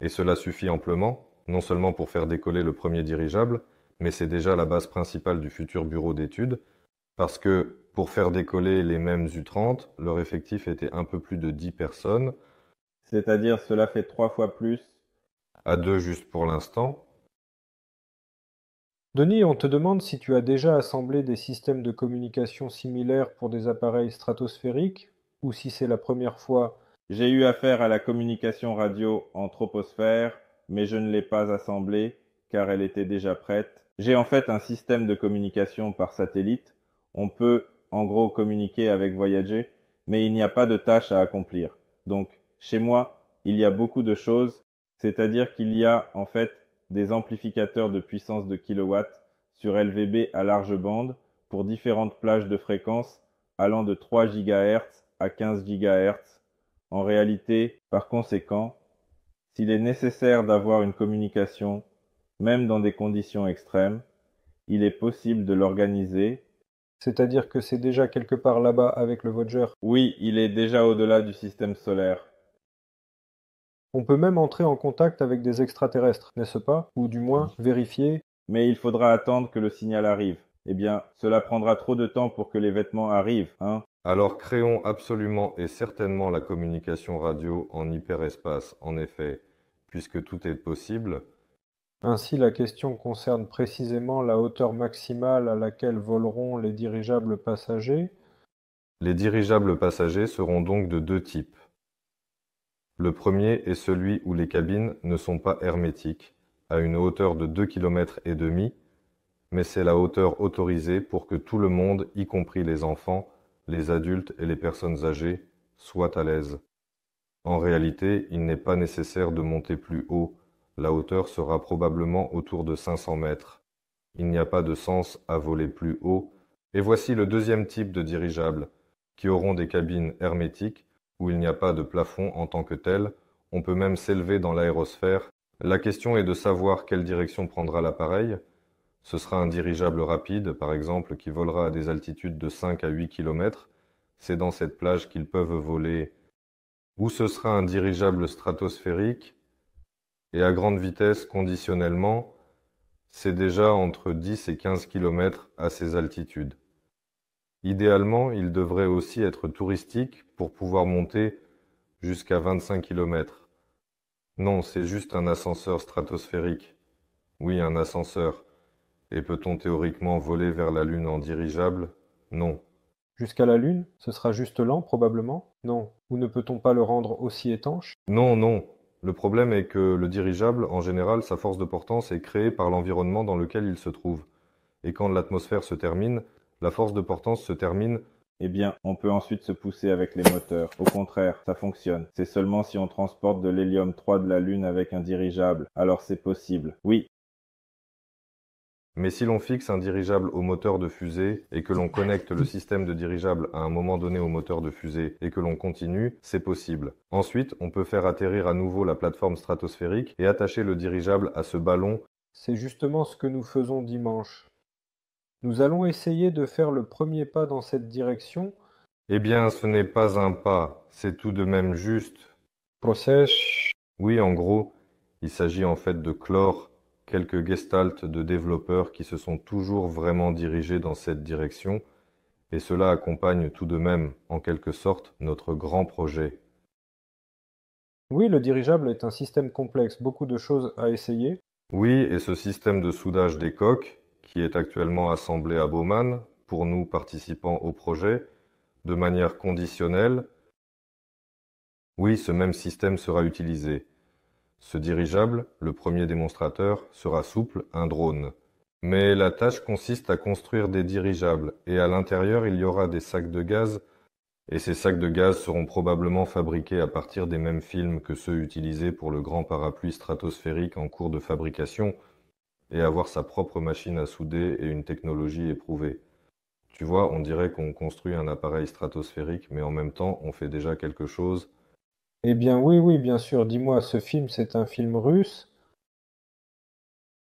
Et cela suffit amplement, non seulement pour faire décoller le premier dirigeable, mais c'est déjà la base principale du futur bureau d'études, parce que pour faire décoller les mêmes U30, leur effectif était un peu plus de 10 personnes. C'est-à-dire cela fait trois fois plus à deux juste pour l'instant. Denis, on te demande si tu as déjà assemblé des systèmes de communication similaires pour des appareils stratosphériques, ou si c'est la première fois. J'ai eu affaire à la communication radio en troposphère, mais je ne l'ai pas assemblée, car elle était déjà prête. J'ai en fait un système de communication par satellite. On peut, en gros, communiquer avec Voyager, mais il n'y a pas de tâche à accomplir. Donc, chez moi, il y a beaucoup de choses c'est-à-dire qu'il y a en fait des amplificateurs de puissance de kilowatts sur LVB à large bande pour différentes plages de fréquences allant de 3 GHz à 15 GHz. En réalité, par conséquent, s'il est nécessaire d'avoir une communication, même dans des conditions extrêmes, il est possible de l'organiser. C'est-à-dire que c'est déjà quelque part là-bas avec le Voyager Oui, il est déjà au-delà du système solaire. On peut même entrer en contact avec des extraterrestres, n'est-ce pas Ou du moins vérifier. Mais il faudra attendre que le signal arrive. Eh bien, cela prendra trop de temps pour que les vêtements arrivent, hein alors créons absolument et certainement la communication radio en hyperespace, en effet, puisque tout est possible. Ainsi, la question concerne précisément la hauteur maximale à laquelle voleront les dirigeables passagers. Les dirigeables passagers seront donc de deux types. Le premier est celui où les cabines ne sont pas hermétiques, à une hauteur de 2,5 km, et demi, mais c'est la hauteur autorisée pour que tout le monde, y compris les enfants, les adultes et les personnes âgées, soient à l'aise. En réalité, il n'est pas nécessaire de monter plus haut, la hauteur sera probablement autour de 500 mètres. Il n'y a pas de sens à voler plus haut, et voici le deuxième type de dirigeables, qui auront des cabines hermétiques où il n'y a pas de plafond en tant que tel, on peut même s'élever dans l'aérosphère. La question est de savoir quelle direction prendra l'appareil. Ce sera un dirigeable rapide, par exemple, qui volera à des altitudes de 5 à 8 km. C'est dans cette plage qu'ils peuvent voler. Ou ce sera un dirigeable stratosphérique, et à grande vitesse conditionnellement, c'est déjà entre 10 et 15 km à ces altitudes. Idéalement, il devrait aussi être touristique pour pouvoir monter jusqu'à 25 km. Non, c'est juste un ascenseur stratosphérique. Oui, un ascenseur. Et peut-on théoriquement voler vers la Lune en dirigeable Non. Jusqu'à la Lune Ce sera juste lent, probablement Non. Ou ne peut-on pas le rendre aussi étanche Non, non. Le problème est que le dirigeable, en général, sa force de portance est créée par l'environnement dans lequel il se trouve. Et quand l'atmosphère se termine, la force de portance se termine eh bien, on peut ensuite se pousser avec les moteurs. Au contraire, ça fonctionne. C'est seulement si on transporte de l'hélium 3 de la Lune avec un dirigeable. Alors c'est possible. Oui. Mais si l'on fixe un dirigeable au moteur de fusée et que l'on connecte le système de dirigeable à un moment donné au moteur de fusée et que l'on continue, c'est possible. Ensuite, on peut faire atterrir à nouveau la plateforme stratosphérique et attacher le dirigeable à ce ballon. C'est justement ce que nous faisons dimanche. Nous allons essayer de faire le premier pas dans cette direction. Eh bien, ce n'est pas un pas, c'est tout de même juste. Procèche Oui, en gros, il s'agit en fait de clore quelques gestaltes de développeurs qui se sont toujours vraiment dirigés dans cette direction, et cela accompagne tout de même, en quelque sorte, notre grand projet. Oui, le dirigeable est un système complexe, beaucoup de choses à essayer. Oui, et ce système de soudage des coques, qui est actuellement assemblé à Baumann, pour nous participants au projet, de manière conditionnelle. Oui, ce même système sera utilisé. Ce dirigeable, le premier démonstrateur, sera souple, un drone. Mais la tâche consiste à construire des dirigeables, et à l'intérieur il y aura des sacs de gaz, et ces sacs de gaz seront probablement fabriqués à partir des mêmes films que ceux utilisés pour le grand parapluie stratosphérique en cours de fabrication, et avoir sa propre machine à souder et une technologie éprouvée. Tu vois, on dirait qu'on construit un appareil stratosphérique, mais en même temps, on fait déjà quelque chose. Eh bien oui, oui, bien sûr, dis-moi, ce film, c'est un film russe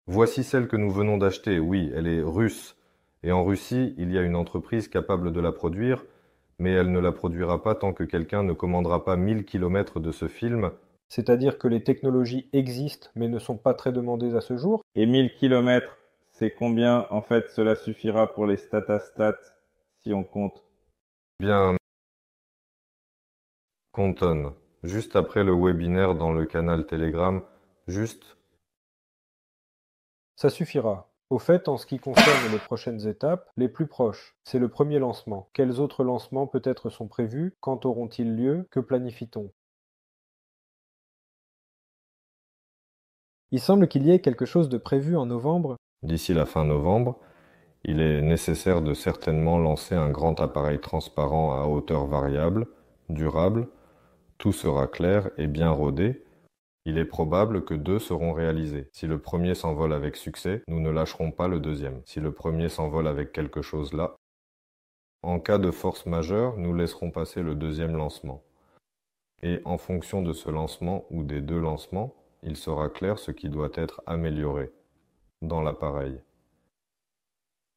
Voici celle que nous venons d'acheter, oui, elle est russe. Et en Russie, il y a une entreprise capable de la produire, mais elle ne la produira pas tant que quelqu'un ne commandera pas 1000 km de ce film c'est-à-dire que les technologies existent mais ne sont pas très demandées à ce jour. Et 1000 km, c'est combien En fait, cela suffira pour les statastats si on compte Bien. Compton, juste après le webinaire dans le canal Telegram, juste. Ça suffira. Au fait, en ce qui concerne les prochaines étapes, les plus proches, c'est le premier lancement. Quels autres lancements peut-être sont prévus Quand auront-ils lieu Que planifie-t-on Il semble qu'il y ait quelque chose de prévu en novembre. D'ici la fin novembre, il est nécessaire de certainement lancer un grand appareil transparent à hauteur variable, durable. Tout sera clair et bien rodé. Il est probable que deux seront réalisés. Si le premier s'envole avec succès, nous ne lâcherons pas le deuxième. Si le premier s'envole avec quelque chose là, en cas de force majeure, nous laisserons passer le deuxième lancement. Et en fonction de ce lancement ou des deux lancements, il sera clair ce qui doit être amélioré dans l'appareil.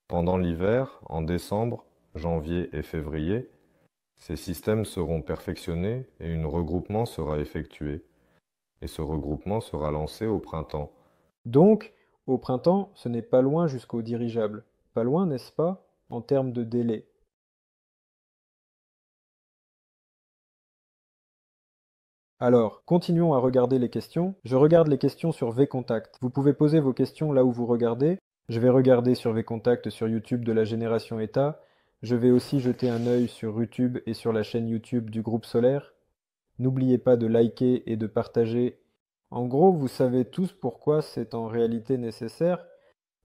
Pendant l'hiver, en décembre, janvier et février, ces systèmes seront perfectionnés et un regroupement sera effectué. Et ce regroupement sera lancé au printemps. Donc, au printemps, ce n'est pas loin jusqu'au dirigeable. Pas loin, n'est-ce pas, en termes de délai Alors, continuons à regarder les questions. Je regarde les questions sur VContact. Vous pouvez poser vos questions là où vous regardez. Je vais regarder sur VContact sur YouTube de la génération État. Je vais aussi jeter un œil sur YouTube et sur la chaîne YouTube du groupe solaire. N'oubliez pas de liker et de partager. En gros, vous savez tous pourquoi c'est en réalité nécessaire.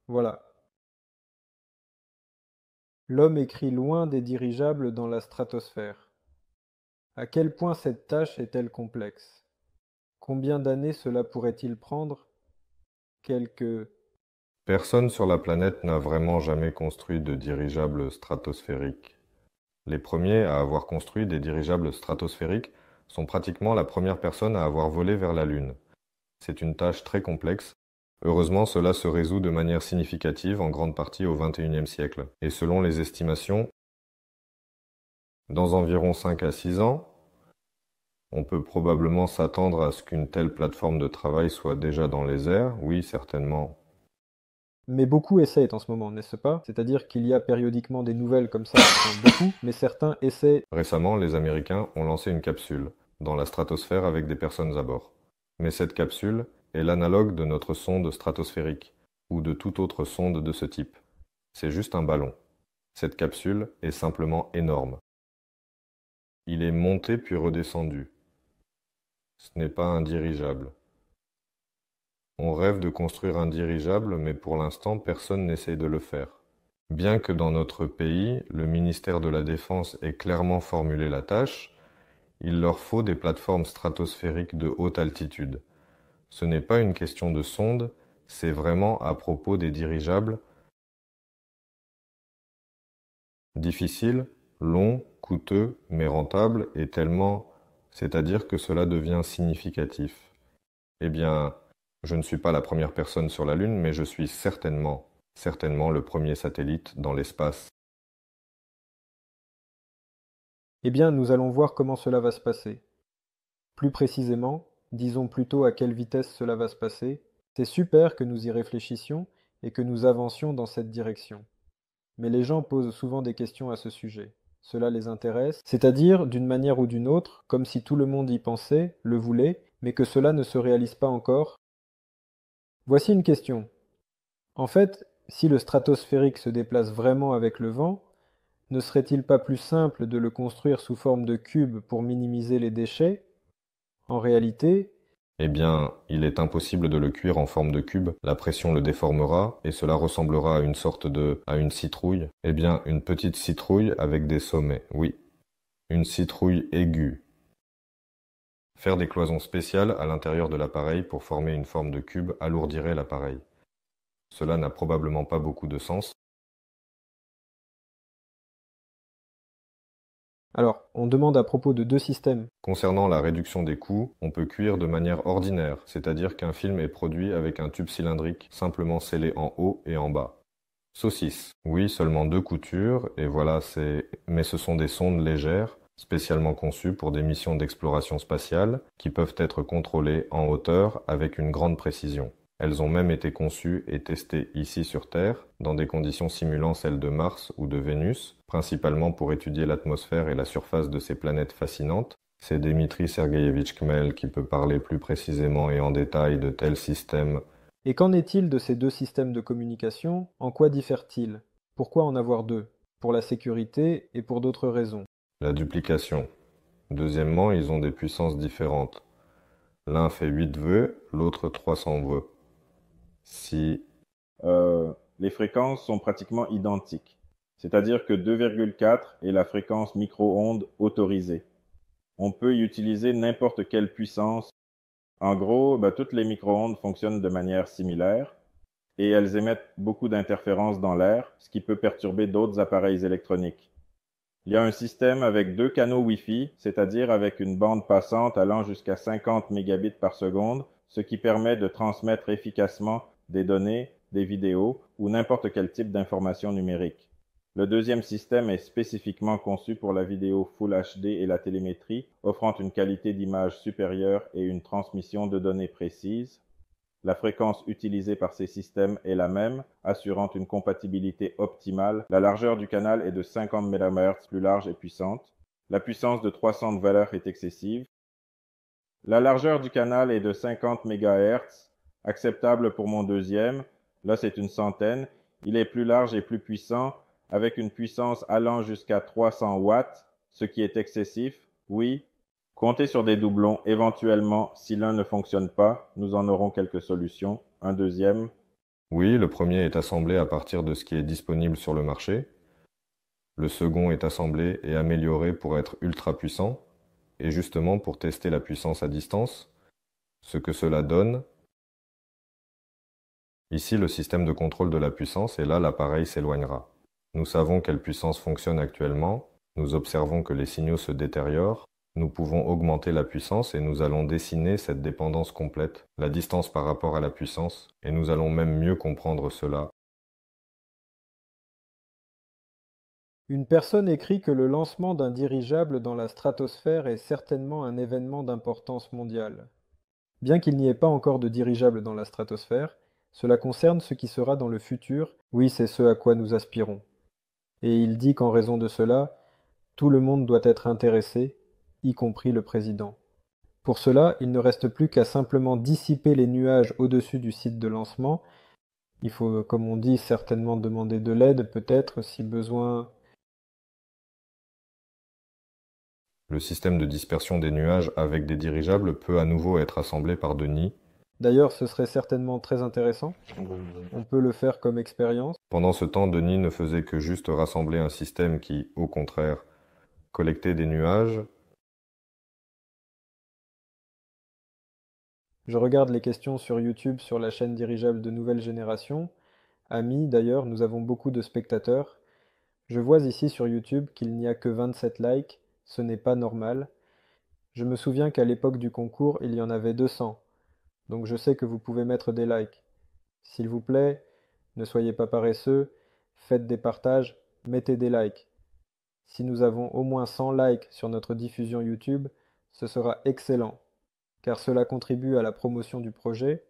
Voilà. L'homme écrit loin des dirigeables dans la stratosphère. À quel point cette tâche est-elle complexe Combien d'années cela pourrait-il prendre Quelques... Personne sur la planète n'a vraiment jamais construit de dirigeable stratosphérique. Les premiers à avoir construit des dirigeables stratosphériques sont pratiquement la première personne à avoir volé vers la Lune. C'est une tâche très complexe. Heureusement, cela se résout de manière significative en grande partie au XXIe siècle. Et selon les estimations, dans environ 5 à 6 ans, on peut probablement s'attendre à ce qu'une telle plateforme de travail soit déjà dans les airs, oui, certainement. Mais beaucoup essaient en ce moment, n'est-ce pas C'est-à-dire qu'il y a périodiquement des nouvelles comme ça, beaucoup, mais certains essaient. Récemment, les Américains ont lancé une capsule, dans la stratosphère avec des personnes à bord. Mais cette capsule est l'analogue de notre sonde stratosphérique, ou de toute autre sonde de ce type. C'est juste un ballon. Cette capsule est simplement énorme. Il est monté puis redescendu, ce n'est pas un dirigeable. On rêve de construire un dirigeable, mais pour l'instant, personne n'essaye de le faire. Bien que dans notre pays, le ministère de la Défense ait clairement formulé la tâche, il leur faut des plateformes stratosphériques de haute altitude. Ce n'est pas une question de sonde, c'est vraiment à propos des dirigeables. Difficile, long, coûteux, mais rentable et tellement c'est-à-dire que cela devient significatif. Eh bien, je ne suis pas la première personne sur la Lune, mais je suis certainement, certainement le premier satellite dans l'espace. Eh bien, nous allons voir comment cela va se passer. Plus précisément, disons plutôt à quelle vitesse cela va se passer, c'est super que nous y réfléchissions et que nous avancions dans cette direction. Mais les gens posent souvent des questions à ce sujet cela les intéresse, c'est-à-dire, d'une manière ou d'une autre, comme si tout le monde y pensait, le voulait, mais que cela ne se réalise pas encore Voici une question. En fait, si le stratosphérique se déplace vraiment avec le vent, ne serait-il pas plus simple de le construire sous forme de cube pour minimiser les déchets En réalité, eh bien, il est impossible de le cuire en forme de cube, la pression le déformera et cela ressemblera à une sorte de, à une citrouille, eh bien, une petite citrouille avec des sommets, oui. Une citrouille aiguë. Faire des cloisons spéciales à l'intérieur de l'appareil pour former une forme de cube alourdirait l'appareil. Cela n'a probablement pas beaucoup de sens, Alors, on demande à propos de deux systèmes. Concernant la réduction des coûts, on peut cuire de manière ordinaire, c'est-à-dire qu'un film est produit avec un tube cylindrique simplement scellé en haut et en bas. Saucisse. Oui, seulement deux coutures, et voilà, c'est. Mais ce sont des sondes légères, spécialement conçues pour des missions d'exploration spatiale, qui peuvent être contrôlées en hauteur avec une grande précision. Elles ont même été conçues et testées ici sur Terre, dans des conditions simulant celles de Mars ou de Vénus, principalement pour étudier l'atmosphère et la surface de ces planètes fascinantes. C'est Dmitri Sergeyevich Kmel qui peut parler plus précisément et en détail de tels systèmes. Et qu'en est-il de ces deux systèmes de communication En quoi diffèrent-ils Pourquoi en avoir deux Pour la sécurité et pour d'autres raisons. La duplication. Deuxièmement, ils ont des puissances différentes. L'un fait 8 voeux, l'autre 300 voeux si euh, les fréquences sont pratiquement identiques, c'est-à-dire que 2,4 est la fréquence micro-ondes autorisée. On peut y utiliser n'importe quelle puissance. En gros, ben, toutes les micro-ondes fonctionnent de manière similaire et elles émettent beaucoup d'interférences dans l'air, ce qui peut perturber d'autres appareils électroniques. Il y a un système avec deux canaux Wi-Fi, c'est-à-dire avec une bande passante allant jusqu'à 50 mégabits par seconde, ce qui permet de transmettre efficacement des données, des vidéos ou n'importe quel type d'information numérique. Le deuxième système est spécifiquement conçu pour la vidéo Full HD et la télémétrie, offrant une qualité d'image supérieure et une transmission de données précises. La fréquence utilisée par ces systèmes est la même, assurant une compatibilité optimale. La largeur du canal est de 50 MHz, plus large et puissante. La puissance de 300 valeurs est excessive. La largeur du canal est de 50 MHz, acceptable pour mon deuxième, là c'est une centaine, il est plus large et plus puissant, avec une puissance allant jusqu'à 300 watts, ce qui est excessif, oui. Comptez sur des doublons, éventuellement, si l'un ne fonctionne pas, nous en aurons quelques solutions, un deuxième. Oui, le premier est assemblé à partir de ce qui est disponible sur le marché. Le second est assemblé et amélioré pour être ultra puissant, et justement pour tester la puissance à distance, ce que cela donne Ici, le système de contrôle de la puissance et là, l'appareil s'éloignera. Nous savons quelle puissance fonctionne actuellement, nous observons que les signaux se détériorent, nous pouvons augmenter la puissance et nous allons dessiner cette dépendance complète, la distance par rapport à la puissance, et nous allons même mieux comprendre cela. Une personne écrit que le lancement d'un dirigeable dans la stratosphère est certainement un événement d'importance mondiale. Bien qu'il n'y ait pas encore de dirigeable dans la stratosphère, cela concerne ce qui sera dans le futur, oui c'est ce à quoi nous aspirons. Et il dit qu'en raison de cela, tout le monde doit être intéressé, y compris le président. Pour cela, il ne reste plus qu'à simplement dissiper les nuages au-dessus du site de lancement. Il faut, comme on dit, certainement demander de l'aide, peut-être, si besoin. Le système de dispersion des nuages avec des dirigeables peut à nouveau être assemblé par Denis, D'ailleurs, ce serait certainement très intéressant. On peut le faire comme expérience. Pendant ce temps, Denis ne faisait que juste rassembler un système qui, au contraire, collectait des nuages. Je regarde les questions sur YouTube sur la chaîne dirigeable de Nouvelle Génération. Amis, d'ailleurs, nous avons beaucoup de spectateurs. Je vois ici sur YouTube qu'il n'y a que 27 likes. Ce n'est pas normal. Je me souviens qu'à l'époque du concours, il y en avait 200 donc je sais que vous pouvez mettre des likes. S'il vous plaît, ne soyez pas paresseux, faites des partages, mettez des likes. Si nous avons au moins 100 likes sur notre diffusion YouTube, ce sera excellent, car cela contribue à la promotion du projet.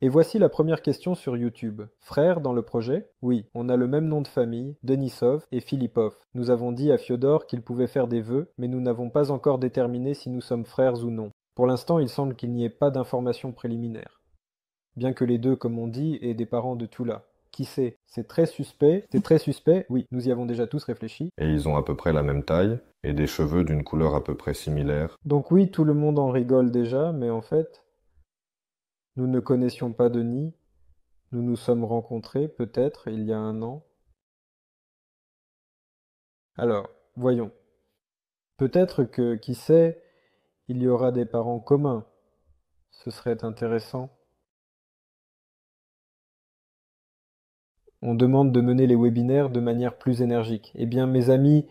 Et voici la première question sur YouTube. Frères dans le projet Oui, on a le même nom de famille, Denisov et Filipov. Nous avons dit à Fyodor qu'il pouvait faire des vœux, mais nous n'avons pas encore déterminé si nous sommes frères ou non. Pour l'instant, il semble qu'il n'y ait pas d'informations préliminaires. Bien que les deux, comme on dit, aient des parents de Tula. Qui sait C'est très suspect. C'est très suspect, oui, nous y avons déjà tous réfléchi. Et ils ont à peu près la même taille, et des cheveux d'une couleur à peu près similaire. Donc oui, tout le monde en rigole déjà, mais en fait, nous ne connaissions pas Denis. Nous nous sommes rencontrés, peut-être, il y a un an. Alors, voyons. Peut-être que, qui sait, il y aura des parents communs… ce serait intéressant. On demande de mener les webinaires de manière plus énergique. Eh bien, mes amis,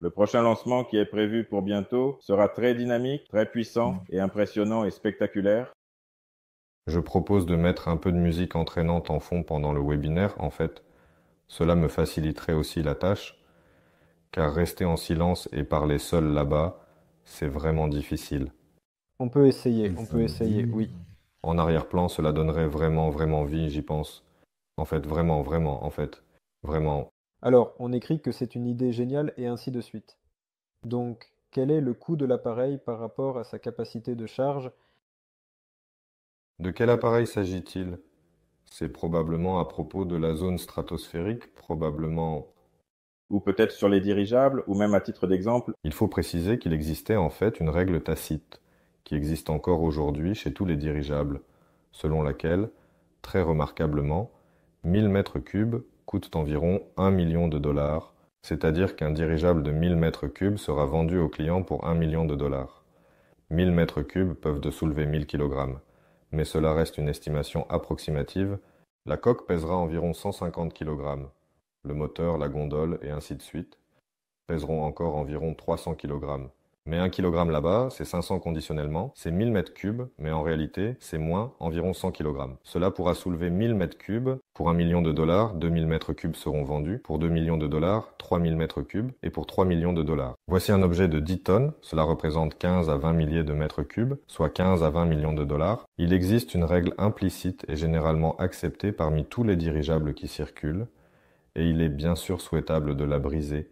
le prochain lancement qui est prévu pour bientôt sera très dynamique, très puissant mmh. et impressionnant et spectaculaire. Je propose de mettre un peu de musique entraînante en fond pendant le webinaire, en fait. Cela me faciliterait aussi la tâche, car rester en silence et parler seul là-bas, c'est vraiment difficile. On peut essayer, on peut essayer, oui. En arrière-plan, cela donnerait vraiment, vraiment vie, j'y pense. En fait, vraiment, vraiment, en fait, vraiment. Alors, on écrit que c'est une idée géniale et ainsi de suite. Donc, quel est le coût de l'appareil par rapport à sa capacité de charge De quel appareil s'agit-il C'est probablement à propos de la zone stratosphérique, probablement ou peut-être sur les dirigeables, ou même à titre d'exemple. Il faut préciser qu'il existait en fait une règle tacite, qui existe encore aujourd'hui chez tous les dirigeables, selon laquelle, très remarquablement, 1000 mètres cubes coûtent environ 1 million de dollars, c'est-à-dire qu'un dirigeable de 1000 mètres cubes sera vendu au client pour 1 million de dollars. 1000 mètres cubes peuvent de soulever 1000 kg, mais cela reste une estimation approximative, la coque pèsera environ 150 kg, le moteur, la gondole et ainsi de suite, pèseront encore environ 300 kg. Mais 1 kg là-bas, c'est 500 conditionnellement, c'est 1000 m3, mais en réalité, c'est moins environ 100 kg. Cela pourra soulever 1000 m3. Pour 1 million de dollars, 2000 m3 seront vendus. Pour 2 millions de dollars, 3000 m3. Et pour 3 millions de dollars. Voici un objet de 10 tonnes. Cela représente 15 à 20 milliers de mètres cubes, soit 15 à 20 millions de dollars. Il existe une règle implicite et généralement acceptée parmi tous les dirigeables qui circulent et il est bien sûr souhaitable de la briser,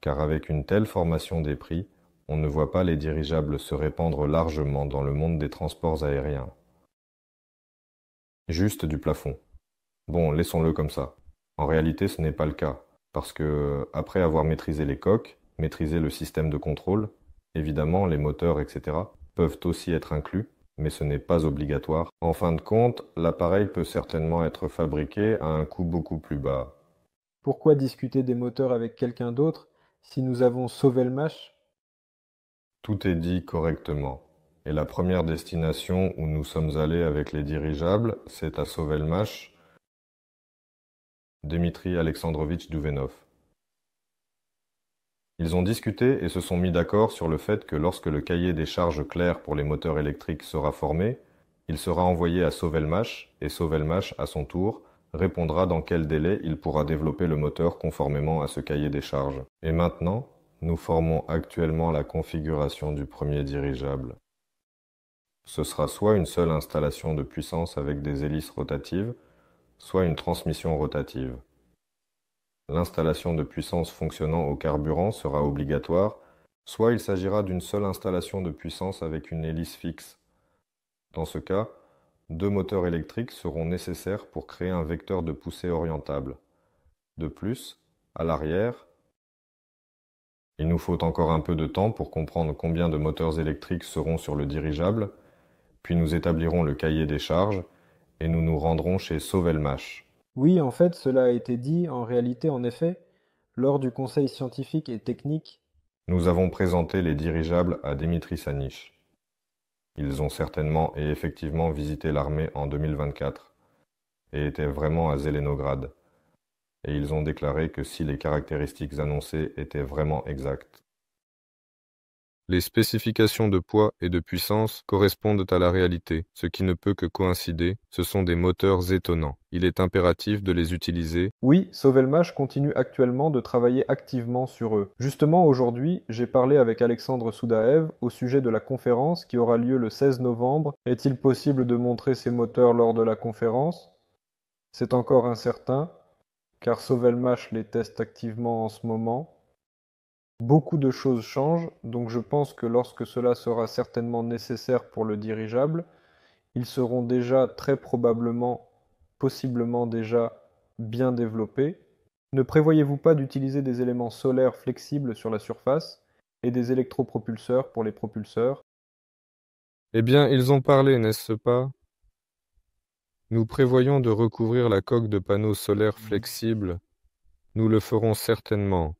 car avec une telle formation des prix, on ne voit pas les dirigeables se répandre largement dans le monde des transports aériens. Juste du plafond. Bon, laissons-le comme ça. En réalité, ce n'est pas le cas, parce que, après avoir maîtrisé les coques, maîtrisé le système de contrôle, évidemment les moteurs, etc., peuvent aussi être inclus, mais ce n'est pas obligatoire. En fin de compte, l'appareil peut certainement être fabriqué à un coût beaucoup plus bas, pourquoi discuter des moteurs avec quelqu'un d'autre si nous avons sauvé Tout est dit correctement. Et la première destination où nous sommes allés avec les dirigeables, c'est à sauver le match. Dmitri Alexandrovitch Douvenov. Ils ont discuté et se sont mis d'accord sur le fait que lorsque le cahier des charges claires pour les moteurs électriques sera formé, il sera envoyé à Sauvelmash et Sauvelmash, à son tour, répondra dans quel délai il pourra développer le moteur conformément à ce cahier des charges. Et maintenant, nous formons actuellement la configuration du premier dirigeable. Ce sera soit une seule installation de puissance avec des hélices rotatives, soit une transmission rotative. L'installation de puissance fonctionnant au carburant sera obligatoire, soit il s'agira d'une seule installation de puissance avec une hélice fixe. Dans ce cas, deux moteurs électriques seront nécessaires pour créer un vecteur de poussée orientable. De plus, à l'arrière, il nous faut encore un peu de temps pour comprendre combien de moteurs électriques seront sur le dirigeable, puis nous établirons le cahier des charges et nous nous rendrons chez Sauvelmash. Oui, en fait, cela a été dit, en réalité, en effet, lors du conseil scientifique et technique. Nous avons présenté les dirigeables à Dimitri Sanich. Ils ont certainement et effectivement visité l'armée en 2024 et étaient vraiment à Zelenograd, et ils ont déclaré que si les caractéristiques annoncées étaient vraiment exactes les spécifications de poids et de puissance correspondent à la réalité, ce qui ne peut que coïncider, ce sont des moteurs étonnants. Il est impératif de les utiliser. Oui, Sovelmach continue actuellement de travailler activement sur eux. Justement, aujourd'hui, j'ai parlé avec Alexandre Soudaev au sujet de la conférence qui aura lieu le 16 novembre. Est-il possible de montrer ces moteurs lors de la conférence C'est encore incertain, car Sovelmach les teste activement en ce moment. Beaucoup de choses changent, donc je pense que lorsque cela sera certainement nécessaire pour le dirigeable, ils seront déjà très probablement, possiblement déjà bien développés. Ne prévoyez-vous pas d'utiliser des éléments solaires flexibles sur la surface et des électropropulseurs pour les propulseurs Eh bien, ils ont parlé, n'est-ce pas Nous prévoyons de recouvrir la coque de panneaux solaires mmh. flexibles. Nous le ferons certainement.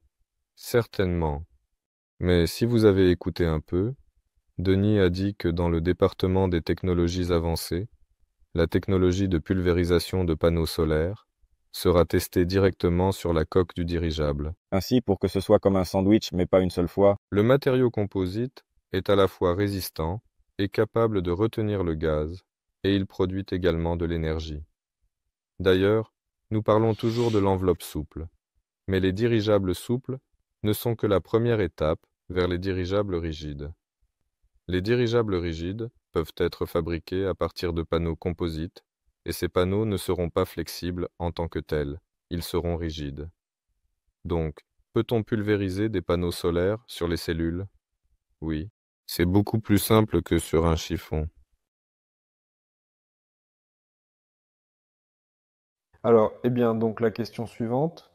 Certainement, mais si vous avez écouté un peu, Denis a dit que dans le département des technologies avancées, la technologie de pulvérisation de panneaux solaires sera testée directement sur la coque du dirigeable. Ainsi, pour que ce soit comme un sandwich, mais pas une seule fois. Le matériau composite est à la fois résistant et capable de retenir le gaz, et il produit également de l'énergie. D'ailleurs, nous parlons toujours de l'enveloppe souple, mais les dirigeables souples ne sont que la première étape vers les dirigeables rigides. Les dirigeables rigides peuvent être fabriqués à partir de panneaux composites, et ces panneaux ne seront pas flexibles en tant que tels, ils seront rigides. Donc, peut-on pulvériser des panneaux solaires sur les cellules Oui, c'est beaucoup plus simple que sur un chiffon. Alors, eh bien, donc la question suivante.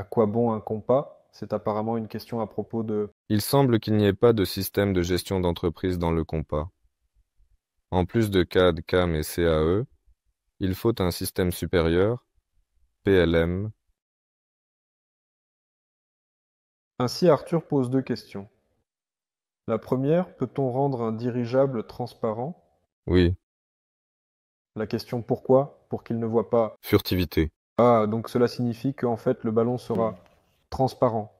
À quoi bon un compas C'est apparemment une question à propos de... Il semble qu'il n'y ait pas de système de gestion d'entreprise dans le compas. En plus de CAD, CAM et CAE, il faut un système supérieur, PLM. Ainsi Arthur pose deux questions. La première, peut-on rendre un dirigeable transparent Oui. La question pourquoi Pour qu'il ne voit pas furtivité. Ah, donc cela signifie qu'en fait le ballon sera transparent.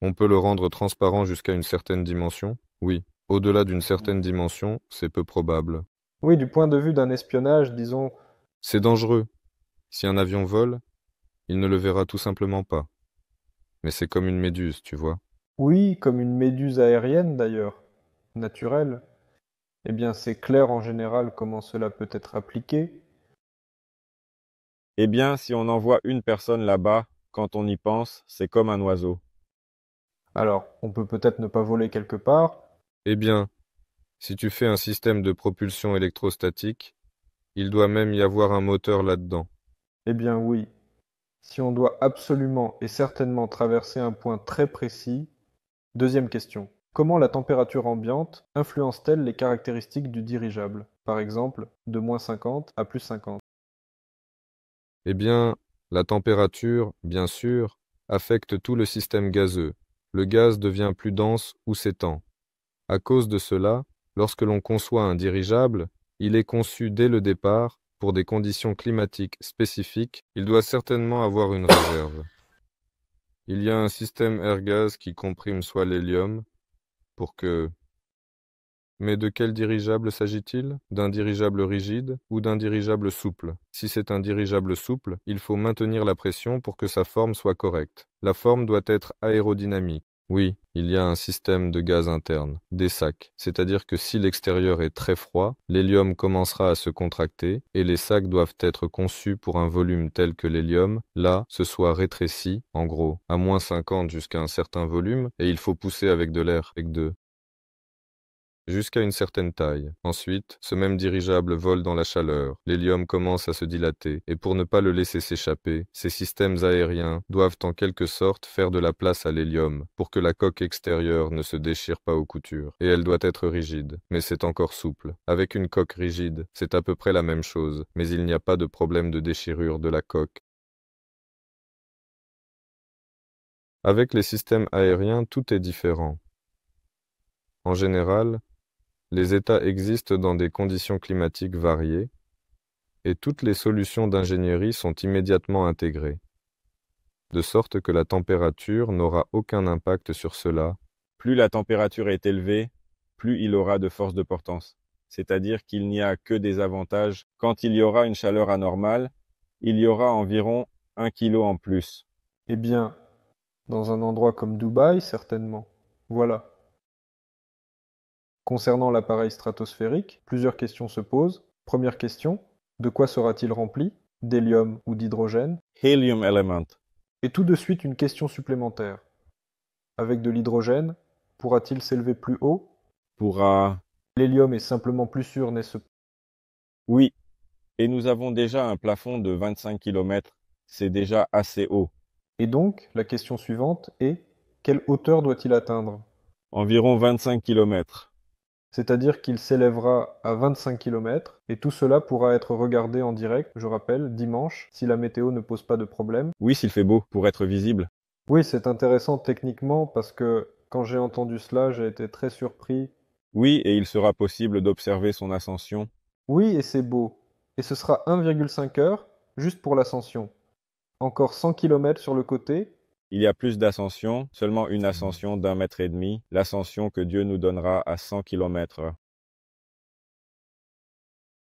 On peut le rendre transparent jusqu'à une certaine dimension Oui, au-delà d'une certaine dimension, c'est peu probable. Oui, du point de vue d'un espionnage, disons. C'est dangereux. Si un avion vole, il ne le verra tout simplement pas. Mais c'est comme une méduse, tu vois. Oui, comme une méduse aérienne d'ailleurs, naturelle. Eh bien, c'est clair en général comment cela peut être appliqué, eh bien, si on envoie une personne là-bas, quand on y pense, c'est comme un oiseau. Alors, on peut peut-être ne pas voler quelque part Eh bien, si tu fais un système de propulsion électrostatique, il doit même y avoir un moteur là-dedans. Eh bien oui. Si on doit absolument et certainement traverser un point très précis. Deuxième question. Comment la température ambiante influence-t-elle les caractéristiques du dirigeable Par exemple, de moins 50 à plus 50. Eh bien, la température, bien sûr, affecte tout le système gazeux. Le gaz devient plus dense ou s'étend. À cause de cela, lorsque l'on conçoit un dirigeable, il est conçu dès le départ pour des conditions climatiques spécifiques, il doit certainement avoir une réserve. Il y a un système air-gaz qui comprime soit l'hélium, pour que mais de quel dirigeable s'agit-il D'un dirigeable rigide ou d'un dirigeable souple Si c'est un dirigeable souple, il faut maintenir la pression pour que sa forme soit correcte. La forme doit être aérodynamique. Oui, il y a un système de gaz interne, des sacs, c'est-à-dire que si l'extérieur est très froid, l'hélium commencera à se contracter et les sacs doivent être conçus pour un volume tel que l'hélium, là, se soit rétréci, en gros, à moins 50 jusqu'à un certain volume et il faut pousser avec de l'air, avec de jusqu'à une certaine taille. Ensuite, ce même dirigeable vole dans la chaleur, l'hélium commence à se dilater, et pour ne pas le laisser s'échapper, ces systèmes aériens doivent en quelque sorte faire de la place à l'hélium pour que la coque extérieure ne se déchire pas aux coutures, et elle doit être rigide, mais c'est encore souple. Avec une coque rigide, c'est à peu près la même chose, mais il n'y a pas de problème de déchirure de la coque, Avec les systèmes aériens, tout est différent. En général, les États existent dans des conditions climatiques variées, et toutes les solutions d'ingénierie sont immédiatement intégrées, de sorte que la température n'aura aucun impact sur cela. Plus la température est élevée, plus il aura de force de portance, c'est-à-dire qu'il n'y a que des avantages. Quand il y aura une chaleur anormale, il y aura environ un kilo en plus. Eh bien, dans un endroit comme Dubaï, certainement. Voilà. Concernant l'appareil stratosphérique, plusieurs questions se posent. Première question, de quoi sera-t-il rempli D'hélium ou d'hydrogène Helium element. Et tout de suite une question supplémentaire. Avec de l'hydrogène, pourra-t-il s'élever plus haut Pourra. L'hélium est simplement plus sûr, n'est-ce pas Oui, et nous avons déjà un plafond de 25 km, c'est déjà assez haut. Et donc, la question suivante est, quelle hauteur doit-il atteindre Environ 25 km c'est-à-dire qu'il s'élèvera à 25 km, et tout cela pourra être regardé en direct, je rappelle, dimanche, si la météo ne pose pas de problème. Oui, s'il fait beau, pour être visible. Oui, c'est intéressant techniquement, parce que quand j'ai entendu cela, j'ai été très surpris. Oui, et il sera possible d'observer son ascension. Oui, et c'est beau. Et ce sera 1,5 heure, juste pour l'ascension. Encore 100 km sur le côté, il y a plus d'ascension, seulement une mmh. ascension d'un mètre et demi, l'ascension que Dieu nous donnera à 100 km.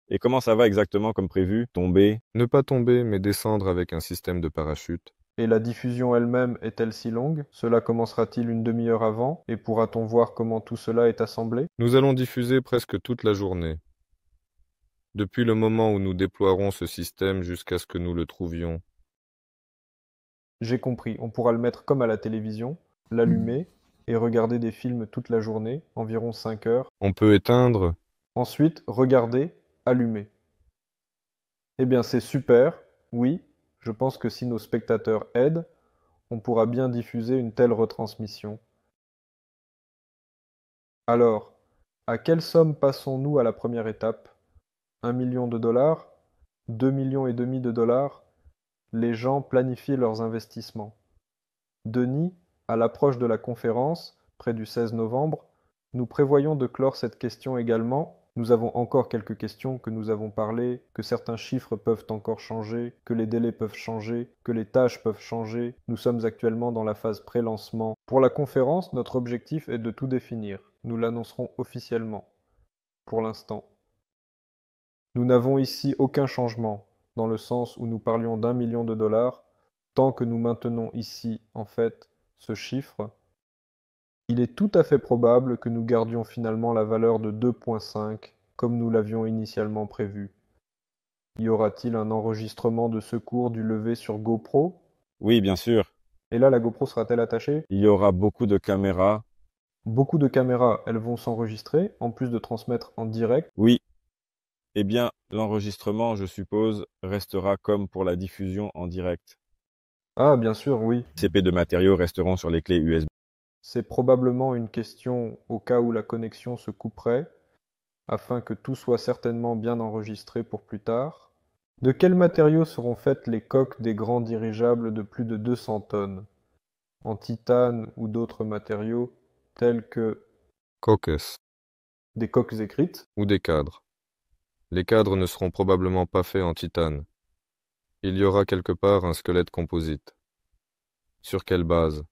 Et comment ça va exactement comme prévu Tomber Ne pas tomber, mais descendre avec un système de parachute. Et la diffusion elle-même est-elle si longue Cela commencera-t-il une demi-heure avant Et pourra-t-on voir comment tout cela est assemblé Nous allons diffuser presque toute la journée. Depuis le moment où nous déploierons ce système jusqu'à ce que nous le trouvions, j'ai compris, on pourra le mettre comme à la télévision, l'allumer et regarder des films toute la journée, environ 5 heures. On peut éteindre. Ensuite, regarder, allumer. Eh bien, c'est super, oui. Je pense que si nos spectateurs aident, on pourra bien diffuser une telle retransmission. Alors, à quelle somme passons-nous à la première étape Un million de dollars Deux millions et demi de dollars les gens planifient leurs investissements. Denis, à l'approche de la conférence, près du 16 novembre, nous prévoyons de clore cette question également. Nous avons encore quelques questions que nous avons parlé, que certains chiffres peuvent encore changer, que les délais peuvent changer, que les tâches peuvent changer. Nous sommes actuellement dans la phase pré-lancement. Pour la conférence, notre objectif est de tout définir. Nous l'annoncerons officiellement. Pour l'instant. Nous n'avons ici aucun changement dans le sens où nous parlions d'un million de dollars, tant que nous maintenons ici, en fait, ce chiffre, il est tout à fait probable que nous gardions finalement la valeur de 2.5 comme nous l'avions initialement prévu. Y aura-t-il un enregistrement de secours du lever sur GoPro Oui, bien sûr. Et là, la GoPro sera-t-elle attachée Il y aura beaucoup de caméras. Beaucoup de caméras, elles vont s'enregistrer, en plus de transmettre en direct. Oui, eh bien l'enregistrement, je suppose, restera comme pour la diffusion en direct. Ah, bien sûr, oui. CP de matériaux resteront sur les clés USB. C'est probablement une question au cas où la connexion se couperait, afin que tout soit certainement bien enregistré pour plus tard. De quels matériaux seront faites les coques des grands dirigeables de plus de 200 tonnes En titane ou d'autres matériaux tels que... Coques. Des coques écrites Ou des cadres les cadres ne seront probablement pas faits en titane. Il y aura quelque part un squelette composite. Sur quelle base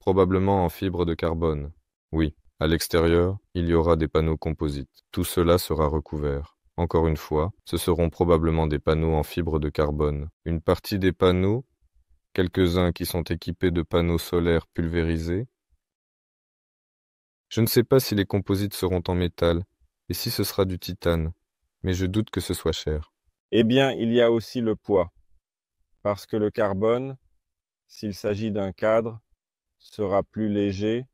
Probablement en fibre de carbone. Oui, à l'extérieur, il y aura des panneaux composites. Tout cela sera recouvert. Encore une fois, ce seront probablement des panneaux en fibre de carbone. Une partie des panneaux, quelques-uns qui sont équipés de panneaux solaires pulvérisés. Je ne sais pas si les composites seront en métal et si ce sera du titane mais je doute que ce soit cher. Eh bien, il y a aussi le poids, parce que le carbone, s'il s'agit d'un cadre, sera plus léger.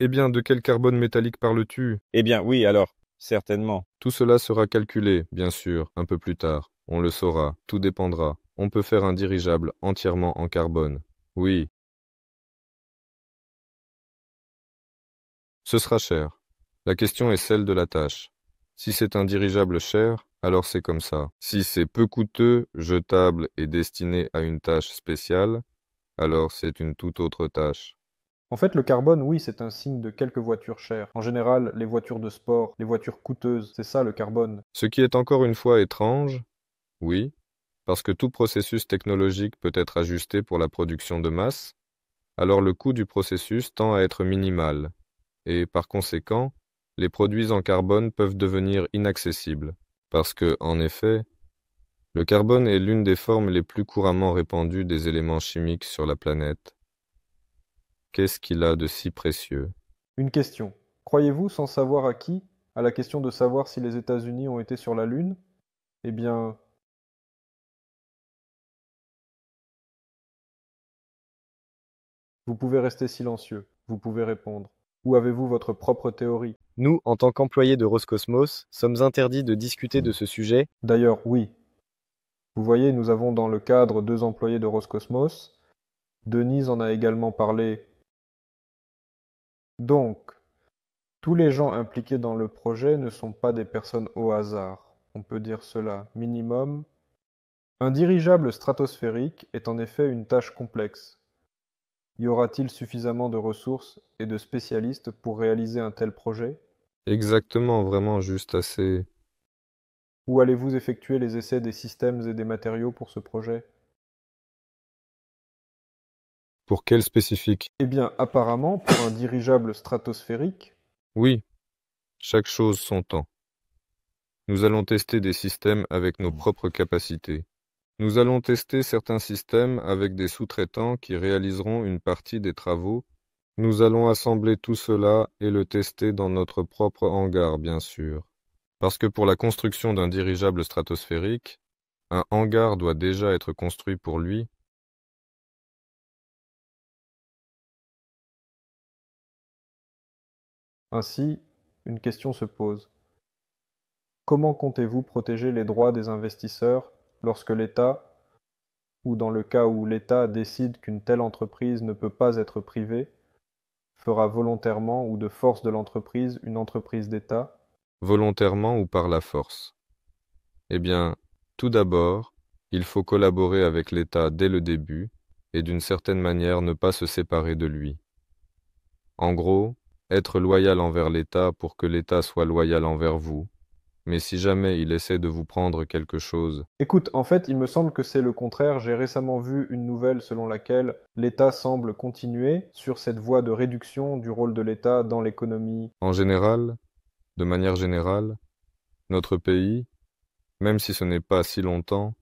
Eh bien, de quel carbone métallique parles-tu Eh bien, oui, alors, certainement. Tout cela sera calculé, bien sûr, un peu plus tard. On le saura, tout dépendra. On peut faire un dirigeable entièrement en carbone. Oui. Ce sera cher. La question est celle de la tâche. Si c'est un dirigeable cher, alors c'est comme ça. Si c'est peu coûteux, jetable et destiné à une tâche spéciale, alors c'est une toute autre tâche. En fait, le carbone, oui, c'est un signe de quelques voitures chères. En général, les voitures de sport, les voitures coûteuses, c'est ça le carbone. Ce qui est encore une fois étrange, oui, parce que tout processus technologique peut être ajusté pour la production de masse, alors le coût du processus tend à être minimal, et par conséquent, les produits en carbone peuvent devenir inaccessibles, parce que, en effet, le carbone est l'une des formes les plus couramment répandues des éléments chimiques sur la planète. Qu'est-ce qu'il a de si précieux Une question. Croyez-vous, sans savoir à qui, à la question de savoir si les États-Unis ont été sur la Lune Eh bien, Vous pouvez rester silencieux, vous pouvez répondre. Ou avez-vous votre propre théorie nous, en tant qu'employés de Roscosmos, sommes interdits de discuter de ce sujet. D'ailleurs, oui. Vous voyez, nous avons dans le cadre deux employés de Roscosmos. Denise en a également parlé. Donc, tous les gens impliqués dans le projet ne sont pas des personnes au hasard. On peut dire cela minimum. Un dirigeable stratosphérique est en effet une tâche complexe. Y aura-t-il suffisamment de ressources et de spécialistes pour réaliser un tel projet Exactement, vraiment juste assez. Où allez-vous effectuer les essais des systèmes et des matériaux pour ce projet Pour quel spécifique Eh bien, apparemment, pour un dirigeable stratosphérique. Oui, chaque chose son temps. Nous allons tester des systèmes avec nos propres capacités. Nous allons tester certains systèmes avec des sous-traitants qui réaliseront une partie des travaux, nous allons assembler tout cela et le tester dans notre propre hangar bien sûr. Parce que pour la construction d'un dirigeable stratosphérique, un hangar doit déjà être construit pour lui, Ainsi, une question se pose. Comment comptez-vous protéger les droits des investisseurs lorsque l'État, ou dans le cas où l'État décide qu'une telle entreprise ne peut pas être privée, fera volontairement ou de force de l'entreprise une entreprise d'État Volontairement ou par la force Eh bien, tout d'abord, il faut collaborer avec l'État dès le début et d'une certaine manière ne pas se séparer de lui. En gros, être loyal envers l'État pour que l'État soit loyal envers vous, mais si jamais il essaie de vous prendre quelque chose... Écoute, en fait, il me semble que c'est le contraire. J'ai récemment vu une nouvelle selon laquelle l'État semble continuer sur cette voie de réduction du rôle de l'État dans l'économie. En général, de manière générale, notre pays, même si ce n'est pas si longtemps,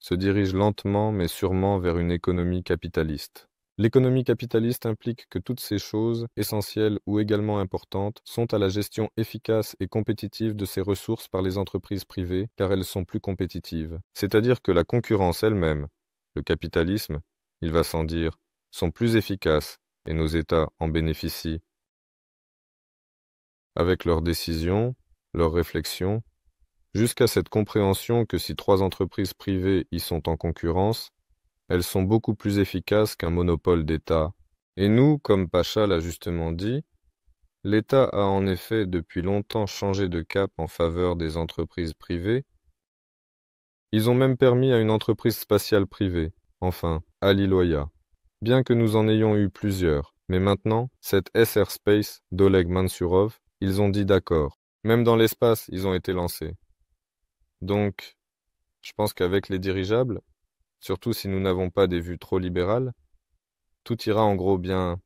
se dirige lentement mais sûrement vers une économie capitaliste. L'économie capitaliste implique que toutes ces choses, essentielles ou également importantes, sont à la gestion efficace et compétitive de ces ressources par les entreprises privées, car elles sont plus compétitives. C'est-à-dire que la concurrence elle-même, le capitalisme, il va sans dire, sont plus efficaces, et nos États en bénéficient. Avec leurs décisions, leurs réflexions, jusqu'à cette compréhension que si trois entreprises privées y sont en concurrence, elles sont beaucoup plus efficaces qu'un monopole d'État. Et nous, comme Pacha l'a justement dit, l'État a en effet depuis longtemps changé de cap en faveur des entreprises privées. Ils ont même permis à une entreprise spatiale privée, enfin, à bien que nous en ayons eu plusieurs. Mais maintenant, cette SR Space d'Oleg Mansurov, ils ont dit d'accord. Même dans l'espace, ils ont été lancés. Donc, je pense qu'avec les dirigeables, surtout si nous n'avons pas des vues trop libérales, tout ira en gros bien.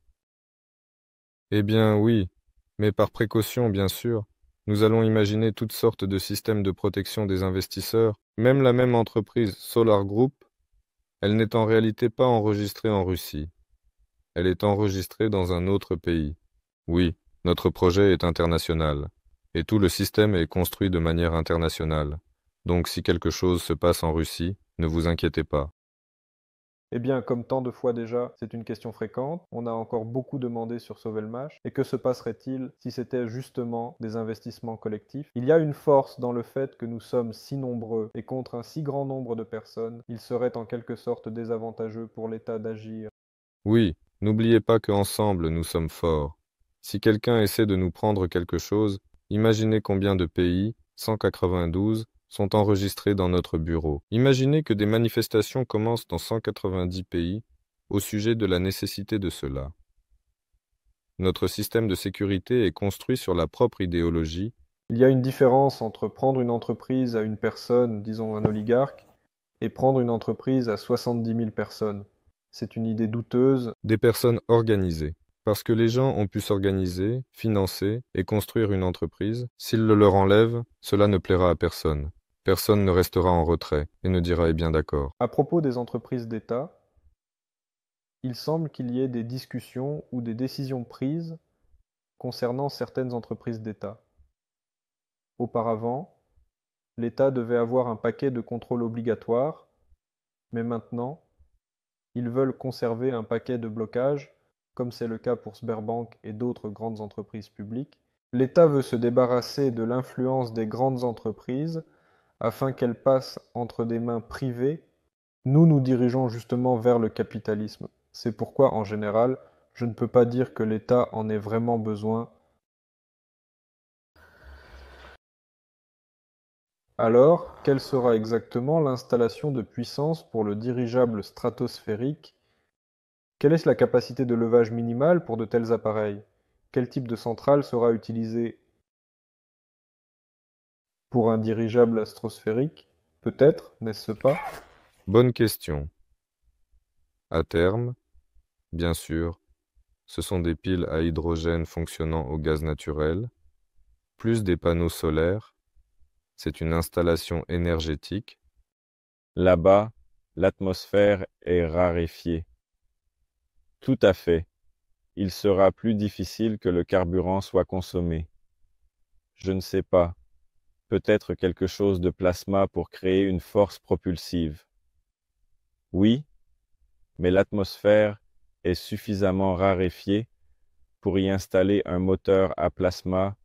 Eh bien oui, mais par précaution bien sûr, nous allons imaginer toutes sortes de systèmes de protection des investisseurs, même la même entreprise Solar Group, elle n'est en réalité pas enregistrée en Russie. Elle est enregistrée dans un autre pays. Oui, notre projet est international, et tout le système est construit de manière internationale. Donc si quelque chose se passe en Russie, ne vous inquiétez pas. Eh bien, comme tant de fois déjà, c'est une question fréquente, on a encore beaucoup demandé sur Sauver et que se passerait-il si c'était justement des investissements collectifs Il y a une force dans le fait que nous sommes si nombreux et contre un si grand nombre de personnes, il serait en quelque sorte désavantageux pour l'État d'agir. Oui, n'oubliez pas qu'ensemble nous sommes forts. Si quelqu'un essaie de nous prendre quelque chose, imaginez combien de pays, 192, sont enregistrés dans notre bureau. Imaginez que des manifestations commencent dans 190 pays au sujet de la nécessité de cela. Notre système de sécurité est construit sur la propre idéologie. Il y a une différence entre prendre une entreprise à une personne, disons un oligarque, et prendre une entreprise à 70 000 personnes. C'est une idée douteuse. Des personnes organisées. Parce que les gens ont pu s'organiser, financer et construire une entreprise, s'ils le leur enlèvent, cela ne plaira à personne. Personne ne restera en retrait et ne dira Eh bien d'accord. À propos des entreprises d'État, il semble qu'il y ait des discussions ou des décisions prises concernant certaines entreprises d'État. Auparavant, l'État devait avoir un paquet de contrôles obligatoires, mais maintenant, ils veulent conserver un paquet de blocage, comme c'est le cas pour Sberbank et d'autres grandes entreprises publiques. L'État veut se débarrasser de l'influence des grandes entreprises afin qu'elle passe entre des mains privées, nous nous dirigeons justement vers le capitalisme. C'est pourquoi, en général, je ne peux pas dire que l'État en ait vraiment besoin. Alors, quelle sera exactement l'installation de puissance pour le dirigeable stratosphérique Quelle est la capacité de levage minimale pour de tels appareils Quel type de centrale sera utilisée pour un dirigeable astrosphérique, peut-être, n'est-ce pas? Bonne question. À terme, bien sûr, ce sont des piles à hydrogène fonctionnant au gaz naturel, plus des panneaux solaires. C'est une installation énergétique. Là-bas, l'atmosphère est raréfiée. Tout à fait. Il sera plus difficile que le carburant soit consommé. Je ne sais pas peut-être quelque chose de plasma pour créer une force propulsive. Oui, mais l'atmosphère est suffisamment raréfiée pour y installer un moteur à plasma.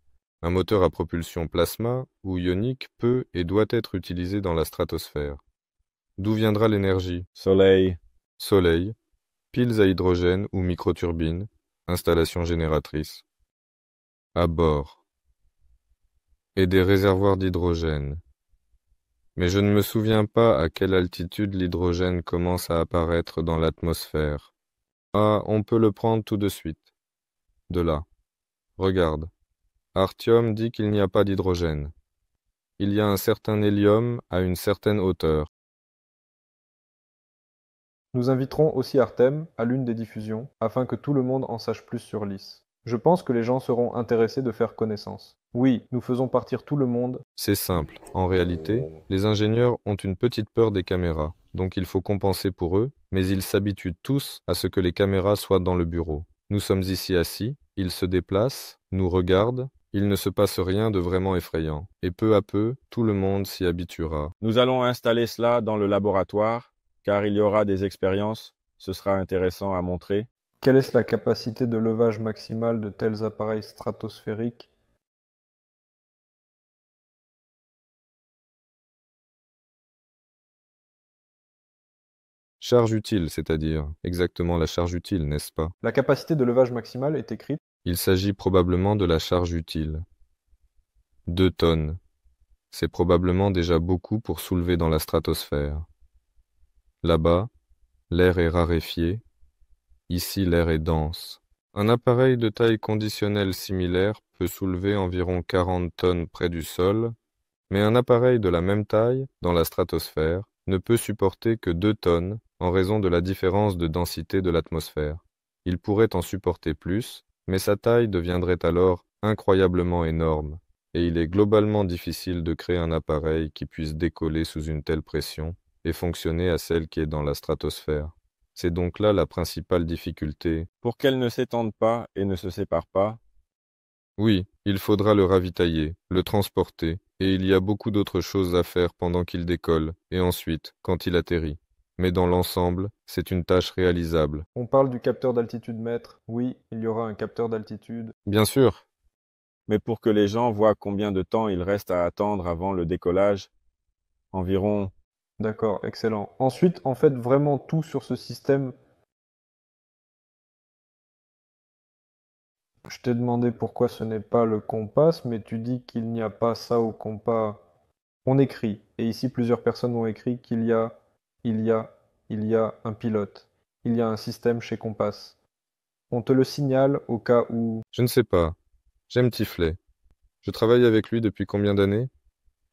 Un moteur à propulsion plasma ou ionique peut et doit être utilisé dans la stratosphère. D'où viendra l'énergie Soleil. Soleil, piles à hydrogène ou microturbines, installation génératrice. À bord et des réservoirs d'hydrogène. Mais je ne me souviens pas à quelle altitude l'hydrogène commence à apparaître dans l'atmosphère. Ah, on peut le prendre tout de suite. De là. Regarde. Artium dit qu'il n'y a pas d'hydrogène. Il y a un certain hélium à une certaine hauteur. Nous inviterons aussi Artem à l'une des diffusions afin que tout le monde en sache plus sur l'IS. Je pense que les gens seront intéressés de faire connaissance. Oui, nous faisons partir tout le monde. C'est simple. En réalité, les ingénieurs ont une petite peur des caméras, donc il faut compenser pour eux, mais ils s'habituent tous à ce que les caméras soient dans le bureau. Nous sommes ici assis, ils se déplacent, nous regardent, il ne se passe rien de vraiment effrayant, et peu à peu, tout le monde s'y habituera. Nous allons installer cela dans le laboratoire, car il y aura des expériences, ce sera intéressant à montrer. Quelle est la capacité de levage maximale de tels appareils stratosphériques Charge utile, c'est-à-dire exactement la charge utile, n'est-ce pas La capacité de levage maximale est écrite. Il s'agit probablement de la charge utile. 2 tonnes. C'est probablement déjà beaucoup pour soulever dans la stratosphère. Là-bas, l'air est raréfié. Ici, l'air est dense. Un appareil de taille conditionnelle similaire peut soulever environ 40 tonnes près du sol, mais un appareil de la même taille, dans la stratosphère, ne peut supporter que 2 tonnes en raison de la différence de densité de l'atmosphère. Il pourrait en supporter plus, mais sa taille deviendrait alors incroyablement énorme, et il est globalement difficile de créer un appareil qui puisse décoller sous une telle pression et fonctionner à celle qui est dans la stratosphère. C'est donc là la principale difficulté. Pour qu'elle ne s'étende pas et ne se sépare pas Oui, il faudra le ravitailler, le transporter, et il y a beaucoup d'autres choses à faire pendant qu'il décolle, et ensuite, quand il atterrit mais dans l'ensemble, c'est une tâche réalisable. On parle du capteur d'altitude mètre. Oui, il y aura un capteur d'altitude. Bien sûr. Mais pour que les gens voient combien de temps il reste à attendre avant le décollage, environ. D'accord, excellent. Ensuite, en fait, vraiment tout sur ce système. Je t'ai demandé pourquoi ce n'est pas le compas, mais tu dis qu'il n'y a pas ça au compas. On écrit, et ici plusieurs personnes ont écrit qu'il y a il y a, il y a un pilote. Il y a un système chez Compass. On te le signale au cas où. Je ne sais pas. J'aime Tiflet. Je travaille avec lui depuis combien d'années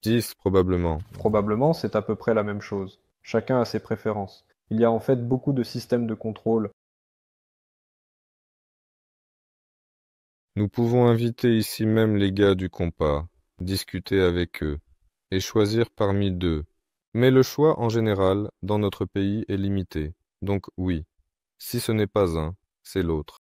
Dix, probablement. Probablement, c'est à peu près la même chose. Chacun a ses préférences. Il y a en fait beaucoup de systèmes de contrôle. Nous pouvons inviter ici même les gars du compas, discuter avec eux, et choisir parmi deux, mais le choix en général, dans notre pays, est limité, donc oui, si ce n'est pas un, c'est l'autre.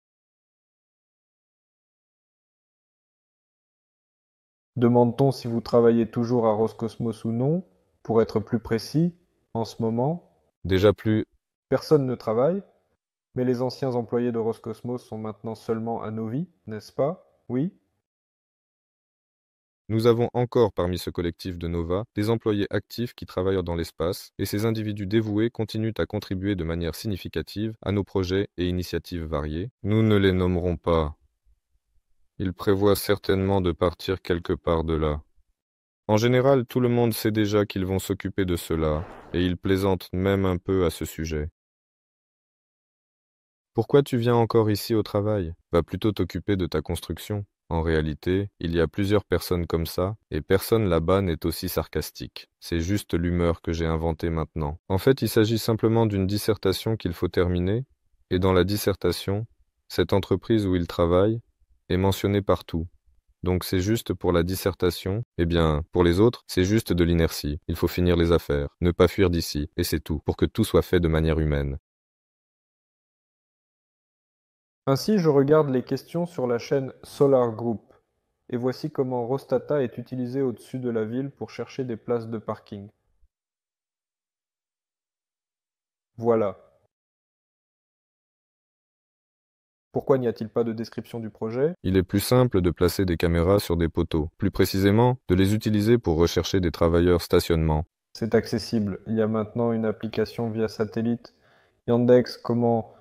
Demande-t-on si vous travaillez toujours à Roscosmos ou non Pour être plus précis, en ce moment Déjà plus. Personne ne travaille, mais les anciens employés de Roscosmos sont maintenant seulement à Novi, n'est-ce pas Oui nous avons encore parmi ce collectif de Nova des employés actifs qui travaillent dans l'espace, et ces individus dévoués continuent à contribuer de manière significative à nos projets et initiatives variées. Nous ne les nommerons pas. Ils prévoient certainement de partir quelque part de là. En général, tout le monde sait déjà qu'ils vont s'occuper de cela, et ils plaisantent même un peu à ce sujet. Pourquoi tu viens encore ici au travail Va plutôt t'occuper de ta construction. En réalité, il y a plusieurs personnes comme ça, et personne là-bas n'est aussi sarcastique. C'est juste l'humeur que j'ai inventée maintenant. En fait, il s'agit simplement d'une dissertation qu'il faut terminer, et dans la dissertation, cette entreprise où il travaille est mentionnée partout. Donc c'est juste pour la dissertation, eh bien, pour les autres, c'est juste de l'inertie. Il faut finir les affaires, ne pas fuir d'ici, et c'est tout, pour que tout soit fait de manière humaine. Ainsi, je regarde les questions sur la chaîne Solar Group, et voici comment Rostata est utilisé au-dessus de la ville pour chercher des places de parking. Voilà. Pourquoi n'y a-t-il pas de description du projet Il est plus simple de placer des caméras sur des poteaux, plus précisément, de les utiliser pour rechercher des travailleurs stationnement. C'est accessible, il y a maintenant une application via satellite. Yandex, comment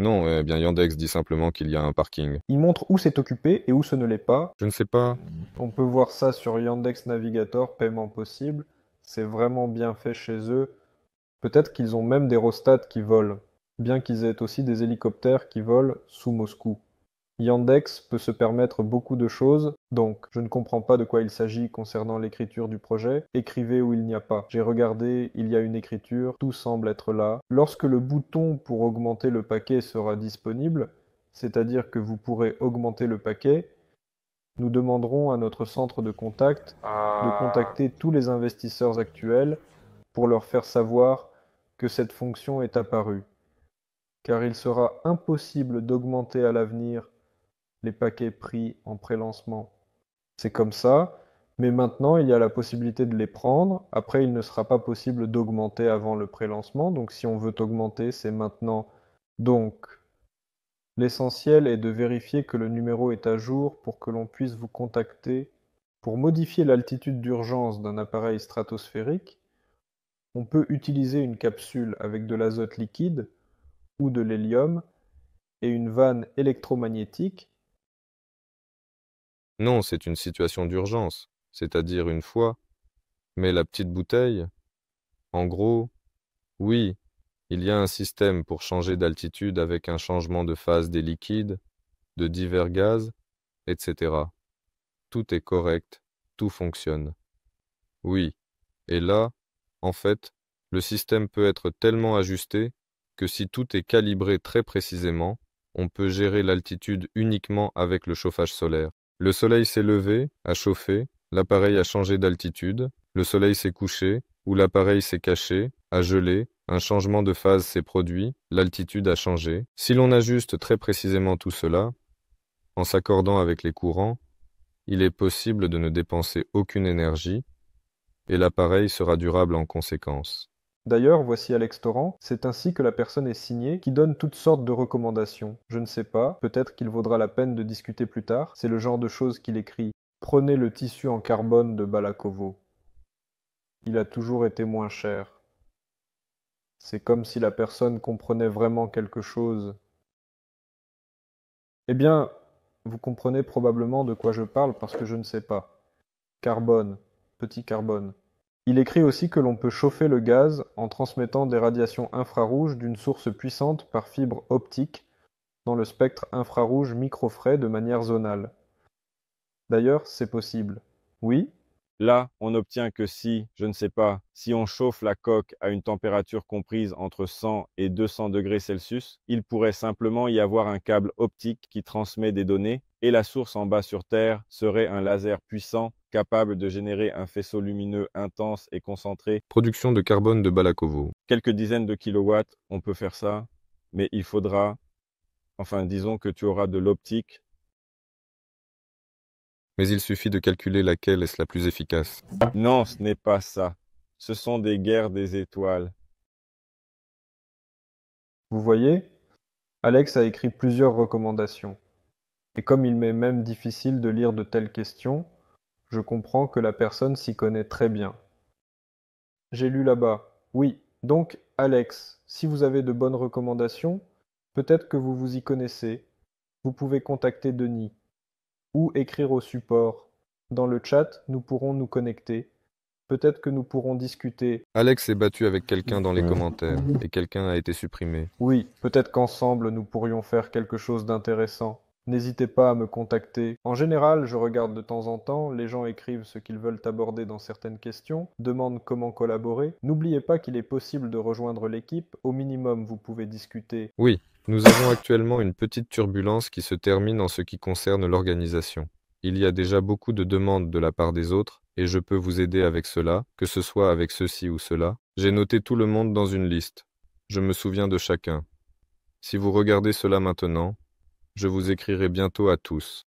non, eh bien Yandex dit simplement qu'il y a un parking. Il montre où c'est occupé et où ce ne l'est pas. Je ne sais pas. On peut voir ça sur Yandex Navigator, paiement possible. C'est vraiment bien fait chez eux. Peut-être qu'ils ont même des rostats qui volent, bien qu'ils aient aussi des hélicoptères qui volent sous Moscou. Yandex peut se permettre beaucoup de choses, donc je ne comprends pas de quoi il s'agit concernant l'écriture du projet. Écrivez où il n'y a pas. J'ai regardé, il y a une écriture, tout semble être là. Lorsque le bouton pour augmenter le paquet sera disponible, c'est-à-dire que vous pourrez augmenter le paquet, nous demanderons à notre centre de contact ah. de contacter tous les investisseurs actuels pour leur faire savoir que cette fonction est apparue. Car il sera impossible d'augmenter à l'avenir les paquets pris en pré-lancement. C'est comme ça, mais maintenant il y a la possibilité de les prendre. Après, il ne sera pas possible d'augmenter avant le pré-lancement, donc si on veut augmenter, c'est maintenant. Donc, l'essentiel est de vérifier que le numéro est à jour pour que l'on puisse vous contacter. Pour modifier l'altitude d'urgence d'un appareil stratosphérique, on peut utiliser une capsule avec de l'azote liquide ou de l'hélium et une vanne électromagnétique non, c'est une situation d'urgence, c'est-à-dire une fois. Mais la petite bouteille, en gros, oui, il y a un système pour changer d'altitude avec un changement de phase des liquides, de divers gaz, etc. Tout est correct, tout fonctionne. Oui, et là, en fait, le système peut être tellement ajusté que si tout est calibré très précisément, on peut gérer l'altitude uniquement avec le chauffage solaire. Le soleil s'est levé, a chauffé, l'appareil a changé d'altitude, le soleil s'est couché, ou l'appareil s'est caché, a gelé, un changement de phase s'est produit, l'altitude a changé. Si l'on ajuste très précisément tout cela, en s'accordant avec les courants, il est possible de ne dépenser aucune énergie, et l'appareil sera durable en conséquence. D'ailleurs, voici Alex Toran, c'est ainsi que la personne est signée, qui donne toutes sortes de recommandations. Je ne sais pas, peut-être qu'il vaudra la peine de discuter plus tard, c'est le genre de choses qu'il écrit. Prenez le tissu en carbone de Balakovo. Il a toujours été moins cher. C'est comme si la personne comprenait vraiment quelque chose. Eh bien, vous comprenez probablement de quoi je parle parce que je ne sais pas. Carbone, petit carbone. Il écrit aussi que l'on peut chauffer le gaz en transmettant des radiations infrarouges d'une source puissante par fibre optique dans le spectre infrarouge microfrais de manière zonale. D'ailleurs, c'est possible. Oui Là, on obtient que si, je ne sais pas, si on chauffe la coque à une température comprise entre 100 et 200 degrés Celsius, il pourrait simplement y avoir un câble optique qui transmet des données, et la source en bas sur Terre serait un laser puissant capable de générer un faisceau lumineux intense et concentré. Production de carbone de Balakovo. Quelques dizaines de kilowatts, on peut faire ça, mais il faudra, enfin disons que tu auras de l'optique. Mais il suffit de calculer laquelle est la plus efficace. Non, ce n'est pas ça. Ce sont des guerres des étoiles. Vous voyez Alex a écrit plusieurs recommandations. Et comme il m'est même difficile de lire de telles questions, je comprends que la personne s'y connaît très bien. J'ai lu là-bas. Oui, donc, Alex, si vous avez de bonnes recommandations, peut-être que vous vous y connaissez, vous pouvez contacter Denis ou écrire au support. Dans le chat, nous pourrons nous connecter. Peut-être que nous pourrons discuter. Alex est battu avec quelqu'un dans les commentaires et quelqu'un a été supprimé. Oui, peut-être qu'ensemble nous pourrions faire quelque chose d'intéressant. N'hésitez pas à me contacter. En général, je regarde de temps en temps, les gens écrivent ce qu'ils veulent aborder dans certaines questions, demandent comment collaborer. N'oubliez pas qu'il est possible de rejoindre l'équipe, au minimum vous pouvez discuter. Oui, nous avons actuellement une petite turbulence qui se termine en ce qui concerne l'organisation. Il y a déjà beaucoup de demandes de la part des autres, et je peux vous aider avec cela, que ce soit avec ceci ou cela. J'ai noté tout le monde dans une liste. Je me souviens de chacun. Si vous regardez cela maintenant, je vous écrirai bientôt à tous.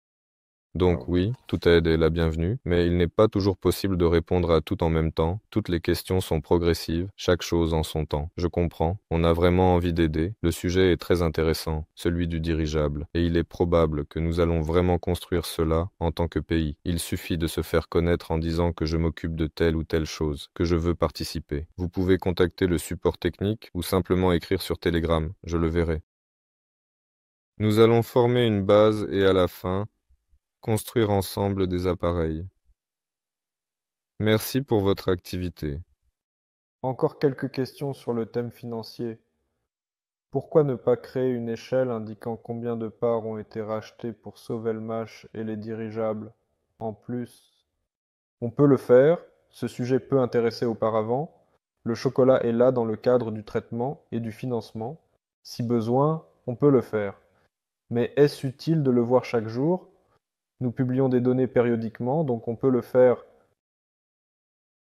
Donc ah oui, toute aide est la bienvenue, mais il n'est pas toujours possible de répondre à tout en même temps. Toutes les questions sont progressives, chaque chose en son temps. Je comprends, on a vraiment envie d'aider. Le sujet est très intéressant, celui du dirigeable, et il est probable que nous allons vraiment construire cela en tant que pays. Il suffit de se faire connaître en disant que je m'occupe de telle ou telle chose, que je veux participer. Vous pouvez contacter le support technique ou simplement écrire sur Telegram, je le verrai. Nous allons former une base et à la fin, construire ensemble des appareils. Merci pour votre activité. Encore quelques questions sur le thème financier. Pourquoi ne pas créer une échelle indiquant combien de parts ont été rachetées pour sauver le match et les dirigeables En plus, on peut le faire, ce sujet peut intéressé auparavant. Le chocolat est là dans le cadre du traitement et du financement. Si besoin, on peut le faire mais est-ce utile de le voir chaque jour Nous publions des données périodiquement, donc on peut le faire.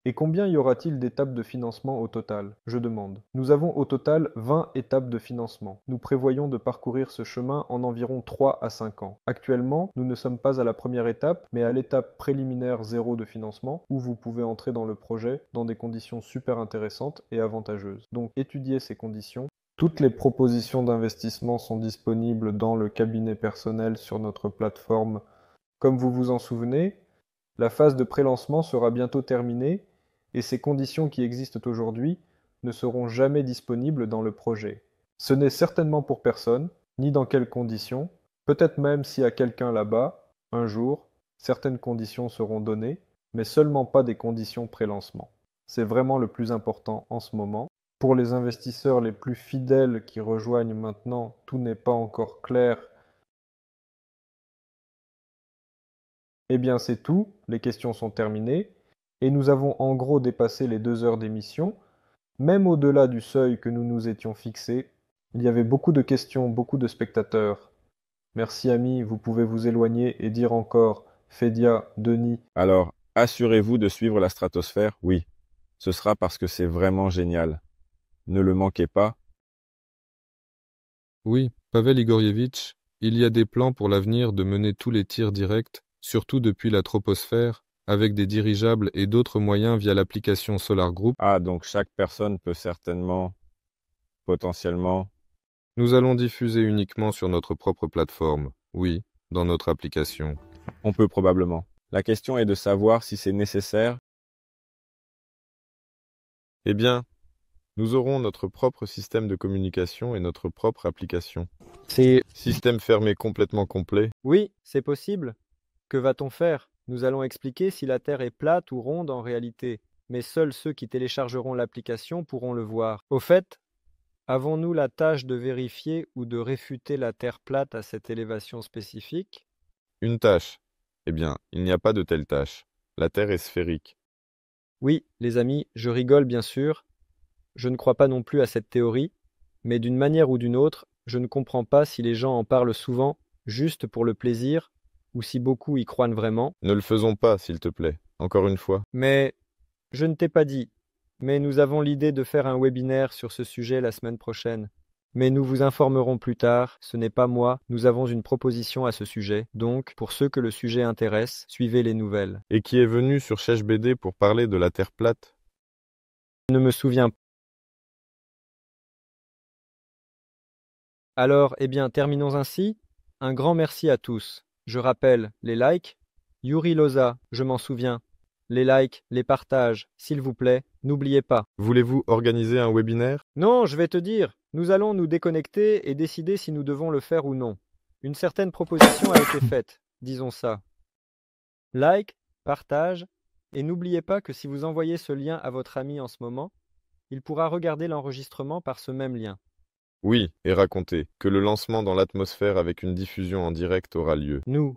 Et combien y aura-t-il d'étapes de financement au total Je demande. Nous avons au total 20 étapes de financement. Nous prévoyons de parcourir ce chemin en environ 3 à 5 ans. Actuellement, nous ne sommes pas à la première étape, mais à l'étape préliminaire zéro de financement, où vous pouvez entrer dans le projet dans des conditions super intéressantes et avantageuses. Donc étudiez ces conditions toutes les propositions d'investissement sont disponibles dans le cabinet personnel sur notre plateforme comme vous vous en souvenez, la phase de prélancement sera bientôt terminée et ces conditions qui existent aujourd'hui ne seront jamais disponibles dans le projet. Ce n'est certainement pour personne, ni dans quelles conditions, peut-être même si à quelqu'un là-bas, un jour, certaines conditions seront données, mais seulement pas des conditions prélancement. C'est vraiment le plus important en ce moment, pour les investisseurs les plus fidèles qui rejoignent maintenant, tout n'est pas encore clair. Eh bien c'est tout, les questions sont terminées, et nous avons en gros dépassé les deux heures d'émission, même au-delà du seuil que nous nous étions fixés. Il y avait beaucoup de questions, beaucoup de spectateurs. Merci Ami, vous pouvez vous éloigner et dire encore Fédia, Denis. Alors, assurez-vous de suivre la stratosphère, oui. Ce sera parce que c'est vraiment génial ne le manquez pas Oui, Pavel Igorievitch, il y a des plans pour l'avenir de mener tous les tirs directs, surtout depuis la troposphère, avec des dirigeables et d'autres moyens via l'application Solar Group. Ah, donc chaque personne peut certainement, potentiellement. Nous allons diffuser uniquement sur notre propre plateforme, oui, dans notre application. On peut probablement. La question est de savoir si c'est nécessaire. Eh bien, nous aurons notre propre système de communication et notre propre application. C'est... Système fermé complètement complet. Oui, c'est possible. Que va-t-on faire Nous allons expliquer si la Terre est plate ou ronde en réalité, mais seuls ceux qui téléchargeront l'application pourront le voir. Au fait, avons-nous la tâche de vérifier ou de réfuter la Terre plate à cette élévation spécifique Une tâche. Eh bien, il n'y a pas de telle tâche. La Terre est sphérique. Oui, les amis, je rigole bien sûr, je ne crois pas non plus à cette théorie, mais d'une manière ou d'une autre, je ne comprends pas si les gens en parlent souvent, juste pour le plaisir, ou si beaucoup y croient vraiment. Ne le faisons pas, s'il te plaît, encore une fois. Mais je ne t'ai pas dit, mais nous avons l'idée de faire un webinaire sur ce sujet la semaine prochaine. Mais nous vous informerons plus tard, ce n'est pas moi, nous avons une proposition à ce sujet, donc pour ceux que le sujet intéresse, suivez les nouvelles. Et qui est venu sur CHBD pour parler de la Terre plate Je ne me souviens Alors, eh bien, terminons ainsi. Un grand merci à tous. Je rappelle les likes. Yuri Loza, je m'en souviens. Les likes, les partages, s'il vous plaît, n'oubliez pas. Voulez-vous organiser un webinaire Non, je vais te dire. Nous allons nous déconnecter et décider si nous devons le faire ou non. Une certaine proposition a été faite, disons ça. Like, partage, et n'oubliez pas que si vous envoyez ce lien à votre ami en ce moment, il pourra regarder l'enregistrement par ce même lien. Oui, et racontez que le lancement dans l'atmosphère avec une diffusion en direct aura lieu. Nous.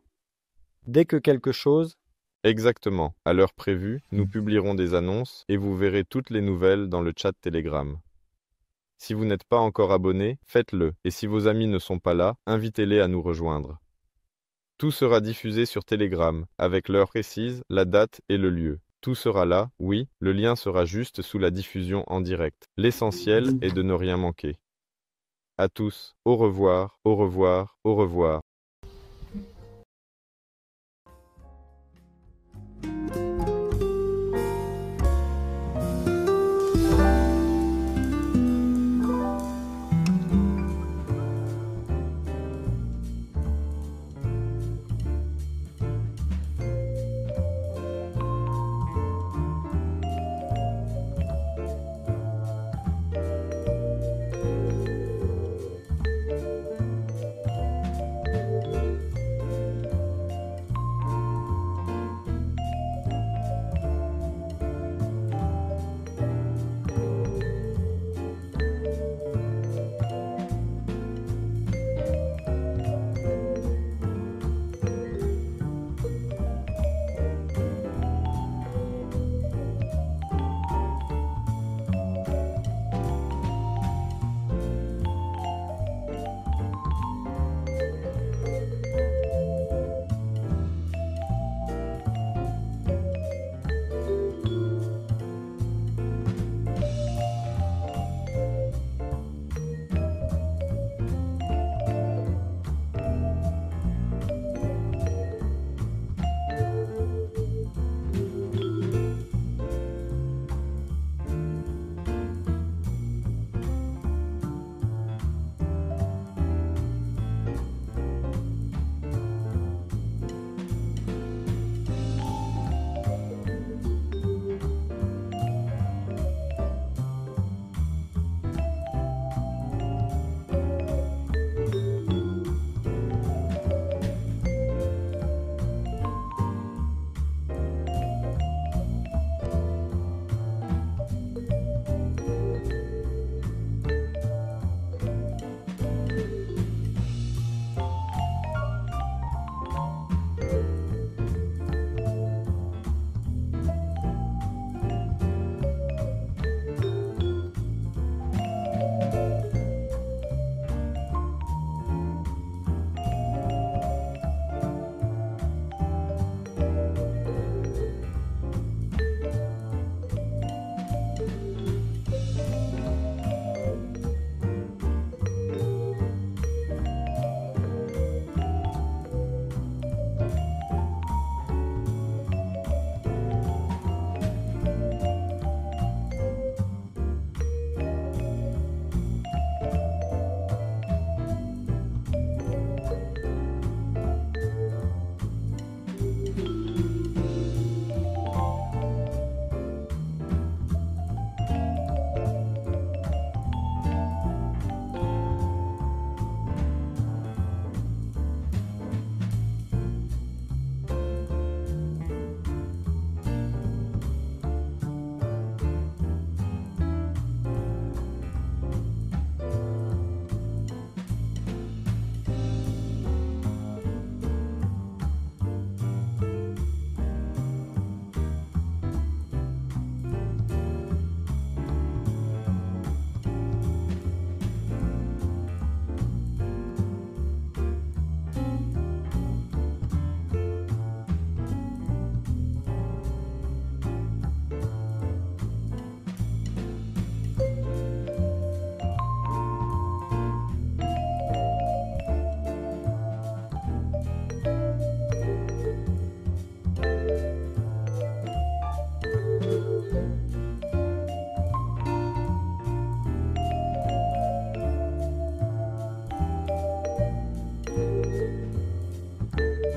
Dès que quelque chose. Exactement. À l'heure prévue, nous mm. publierons des annonces et vous verrez toutes les nouvelles dans le chat Telegram. Si vous n'êtes pas encore abonné, faites-le, et si vos amis ne sont pas là, invitez-les à nous rejoindre. Tout sera diffusé sur Telegram, avec l'heure précise, la date et le lieu. Tout sera là, oui, le lien sera juste sous la diffusion en direct. L'essentiel est de ne rien manquer. À tous. Au revoir, au revoir, au revoir.